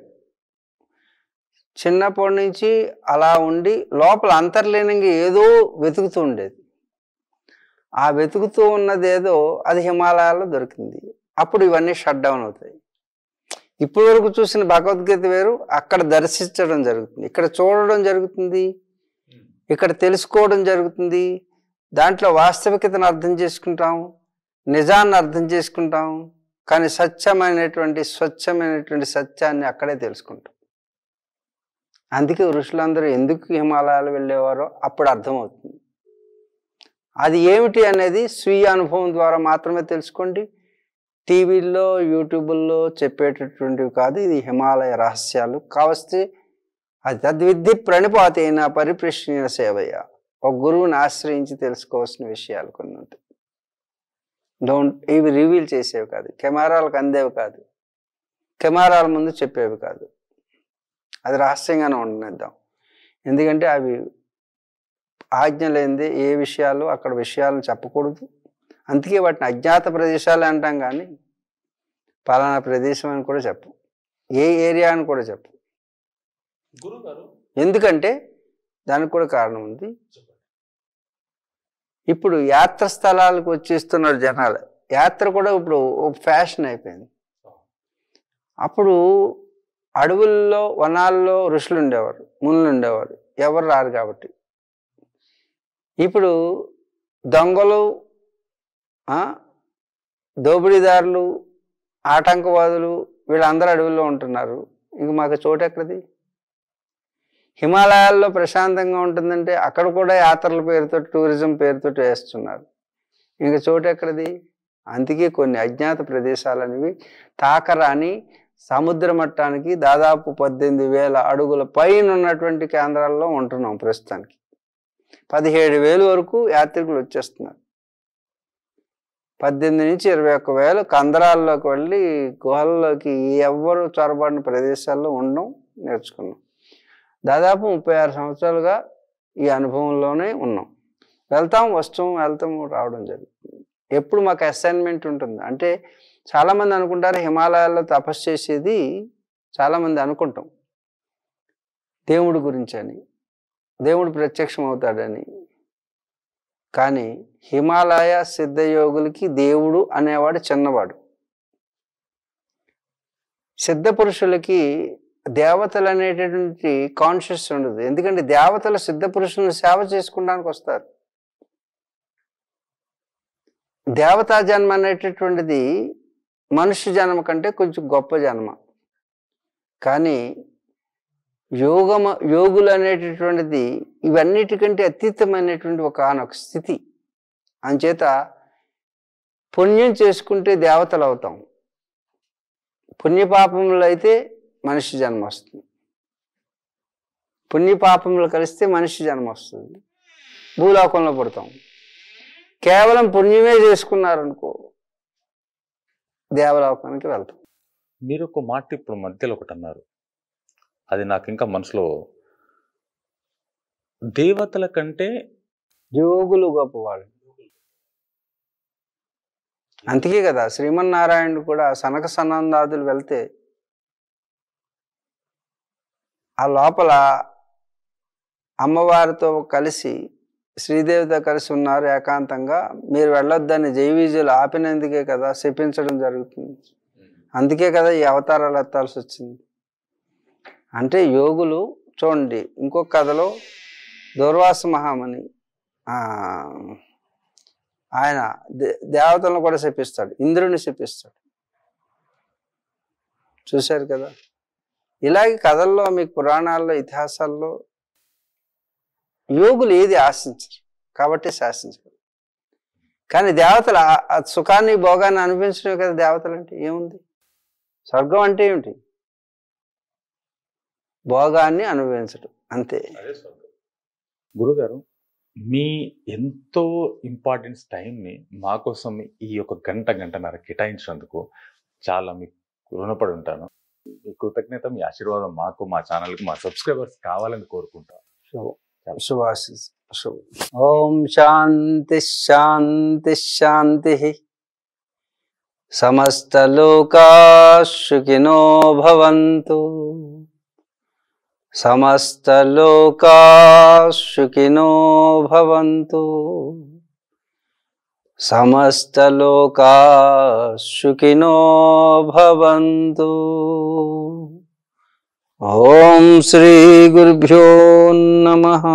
చిన్నప్పటి నుంచి అలా ఉండి లోపల అంతర్లీనంగా ఏదో వెతుకుతూ ఉండేది ఆ వెతుకుతూ ఉన్నదేదో అది హిమాలయాల్లో దొరికింది అప్పుడు ఇవన్నీ షట్ డౌన్ అవుతాయి ఇప్పటి వరకు చూసిన భగవద్గీత వేరు అక్కడ దర్శించడం జరుగుతుంది ఇక్కడ చూడడం జరుగుతుంది hmm. ఇక్కడ తెలుసుకోవడం జరుగుతుంది దాంట్లో వాస్తవికతను అర్థం చేసుకుంటాం నిజాన్ని అర్థం చేసుకుంటాం కానీ స్వచ్ఛమైనటువంటి స్వచ్ఛమైనటువంటి సత్యాన్ని అక్కడే తెలుసుకుంటాం అందుకే ఋషులందరూ ఎందుకు హిమాలయాలు వెళ్ళేవారో అప్పుడు అర్థమవుతుంది అది ఏమిటి అనేది స్వీయ అనుభవం ద్వారా మాత్రమే తెలుసుకోండి టీవీల్లో యూట్యూబ్లో చెప్పేటటువంటివి కాదు ఇది హిమాలయ రహస్యాలు కావస్తే అది తద్విద్య ప్రణిపాతైన పరిప్రశ్న సేవయ్య ఒక గురువుని ఆశ్రయించి తెలుసుకోవాల్సిన విషయాలు కొన్ని ఉంటాయి డోంట్ ఇవి రివీల్ చేసేవి కాదు కెమెరాలకు అందేవి కాదు కెమెరాల ముందు చెప్పేవి కాదు అది రహస్యంగానే ఉండనిద్దాం ఎందుకంటే అవి ఆజ్ఞ ఏ విషయాలు అక్కడ విషయాలను చెప్పకూడదు అందుకే వాటిని అజ్ఞాత ప్రదేశాలు అంటాం కానీ పలానా ప్రదేశం అని కూడా చెప్పు ఏ ఏరియా అని కూడా చెప్పు ఎందుకంటే దానికి కూడా కారణం ఉంది ఇప్పుడు యాత్ర స్థలాలకు వచ్చేస్తున్నారు జనాలు యాత్ర కూడా ఇప్పుడు ఒక ఫ్యాషన్ అయిపోయింది అప్పుడు అడవుల్లో వనాల్లో ఋషులు ఉండేవారు మునులు ఉండేవారు ఎవరు రారు కాబట్టి ఇప్పుడు దొంగలు దోపిడీదారులు ఆటంకవాదులు వీళ్ళందరూ అడవుల్లో ఉంటున్నారు ఇంక మాకు చోటు ఎక్కడిది హిమాలయాల్లో ప్రశాంతంగా ఉంటుందంటే అక్కడ కూడా యాత్రల పేరుతో టూరిజం పేరుతో వేస్తున్నారు ఇంక చోటు ఎక్కడిది అందుకే కొన్ని అజ్ఞాత ప్రదేశాలు అనేవి తాకరాని సముద్ర మట్టానికి దాదాపు పద్దెనిమిది వేల అడుగుల పైన ఉన్నటువంటి కేంద్రాల్లో ఉంటున్నాం ప్రస్తుతానికి పదిహేడు వేలు వరకు యాత్రికులు వచ్చేస్తున్నారు పద్దెనిమిది నుంచి ఇరవై ఒక్క వేలు కందరాల్లోకి వెళ్ళి గుహల్లోకి ఎవ్వరు చొరబడిన ప్రదేశాల్లో ఉండడం నేర్చుకున్నాం దాదాపు ముప్పై ఆరు సంవత్సరాలుగా ఈ అనుభవంలోనే ఉన్నాం వెళ్తాం వస్తాం వెళ్తాం రావడం జరుగుతుంది ఎప్పుడు మాకు అసైన్మెంట్ ఉంటుంది అంటే చాలామంది అనుకుంటారు హిమాలయాల్లో తపస్సు చేసేది చాలామంది అనుకుంటాం దేవుడి గురించి అని దేవుడు ప్రత్యక్షం అవుతాడని కానీ హిమాలయ సిద్ధయోగులకి దేవుడు అనేవాడు చిన్నవాడు సిద్ధ పురుషులకి దేవతలు అనేటటువంటి కాన్షియస్ ఉండదు ఎందుకంటే దేవతలు సిద్ధ పురుషులను సేవ చేసుకోవడానికి వస్తారు దేవతా జన్మ అనేటటువంటిది మనుష్య జన్మ కంటే కొంచెం గొప్ప జన్మ కానీ యోగమ యోగులు అనేటటువంటిది ఇవన్నిటికంటే అతీతమైనటువంటి ఒక ఆనొక స్థితి అంచేత పుణ్యం చేసుకుంటే దేవతలు అవుతాం పుణ్యపాపములు అయితే మనిషి జన్మ వస్తుంది పుణ్యపాపములు కలిస్తే మనిషి జన్మ వస్తుంది భూలోకంలో పుడతాం కేవలం పుణ్యమే చేసుకున్నారనుకో దేవలోకానికి వెళ్తాం మీరు ఒక మాట ఇప్పుడు మధ్యలో ఒకటి అన్నారు అది నాకు ఇంకా మనసులో దేవతల కంటే జోగులు గొప్పవాళ్ళు అందుకే కదా శ్రీమన్నారాయణుడు కూడా సనక సన్నందాదులు వెళ్తే ఆ లోపల అమ్మవారితో కలిసి శ్రీదేవితో కలిసి ఉన్నారు ఏకాంతంగా మీరు వెళ్ళొద్దని జైవీజులు ఆపినందుకే కదా శపించడం జరుగుతుంది అందుకే కదా ఈ అవతారాలు ఎత్తాల్సి వచ్చింది అంటే యోగులు చూడండి ఇంకొక కథలో దుర్వాస మహామని ఆయన దేవతలను కూడా శపిస్తాడు ఇంద్రుని శపిస్తాడు చూశారు కదా ఇలాగే కథల్లో మీకు పురాణాల్లో ఇతిహాసాల్లో యోగులు ఏది ఆశించరు కాబట్టి శాసించరు కానీ దేవతలు సుఖాన్ని భోగాన్ని అనిపించడం కదా దేవతలు అంటే ఏముంది స్వర్గం అంటే ఏమిటి భోగాన్ని అనుభవించడం అంతే గురుగారు మీ ఎంతో ఇంపార్టెన్స్ టైంని మా కోసం ఈ ఒక గంట గంటన్నర కేటాయించినందుకు చాలా మీకు రుణపడి ఉంటాను మీ కృతజ్ఞత మీ ఆశీర్వాదం మాకు మా ఛానల్కి మా సబ్స్క్రైబర్స్ కావాలని కోరుకుంటాను ఓం శాంతి శాంతి శాంతి సమస్తలోకా సుఖినో భవంతు सुखिनो भवन्तु सुखिनो भवन्तु ॐ श्रीगुरुभ्यो नमः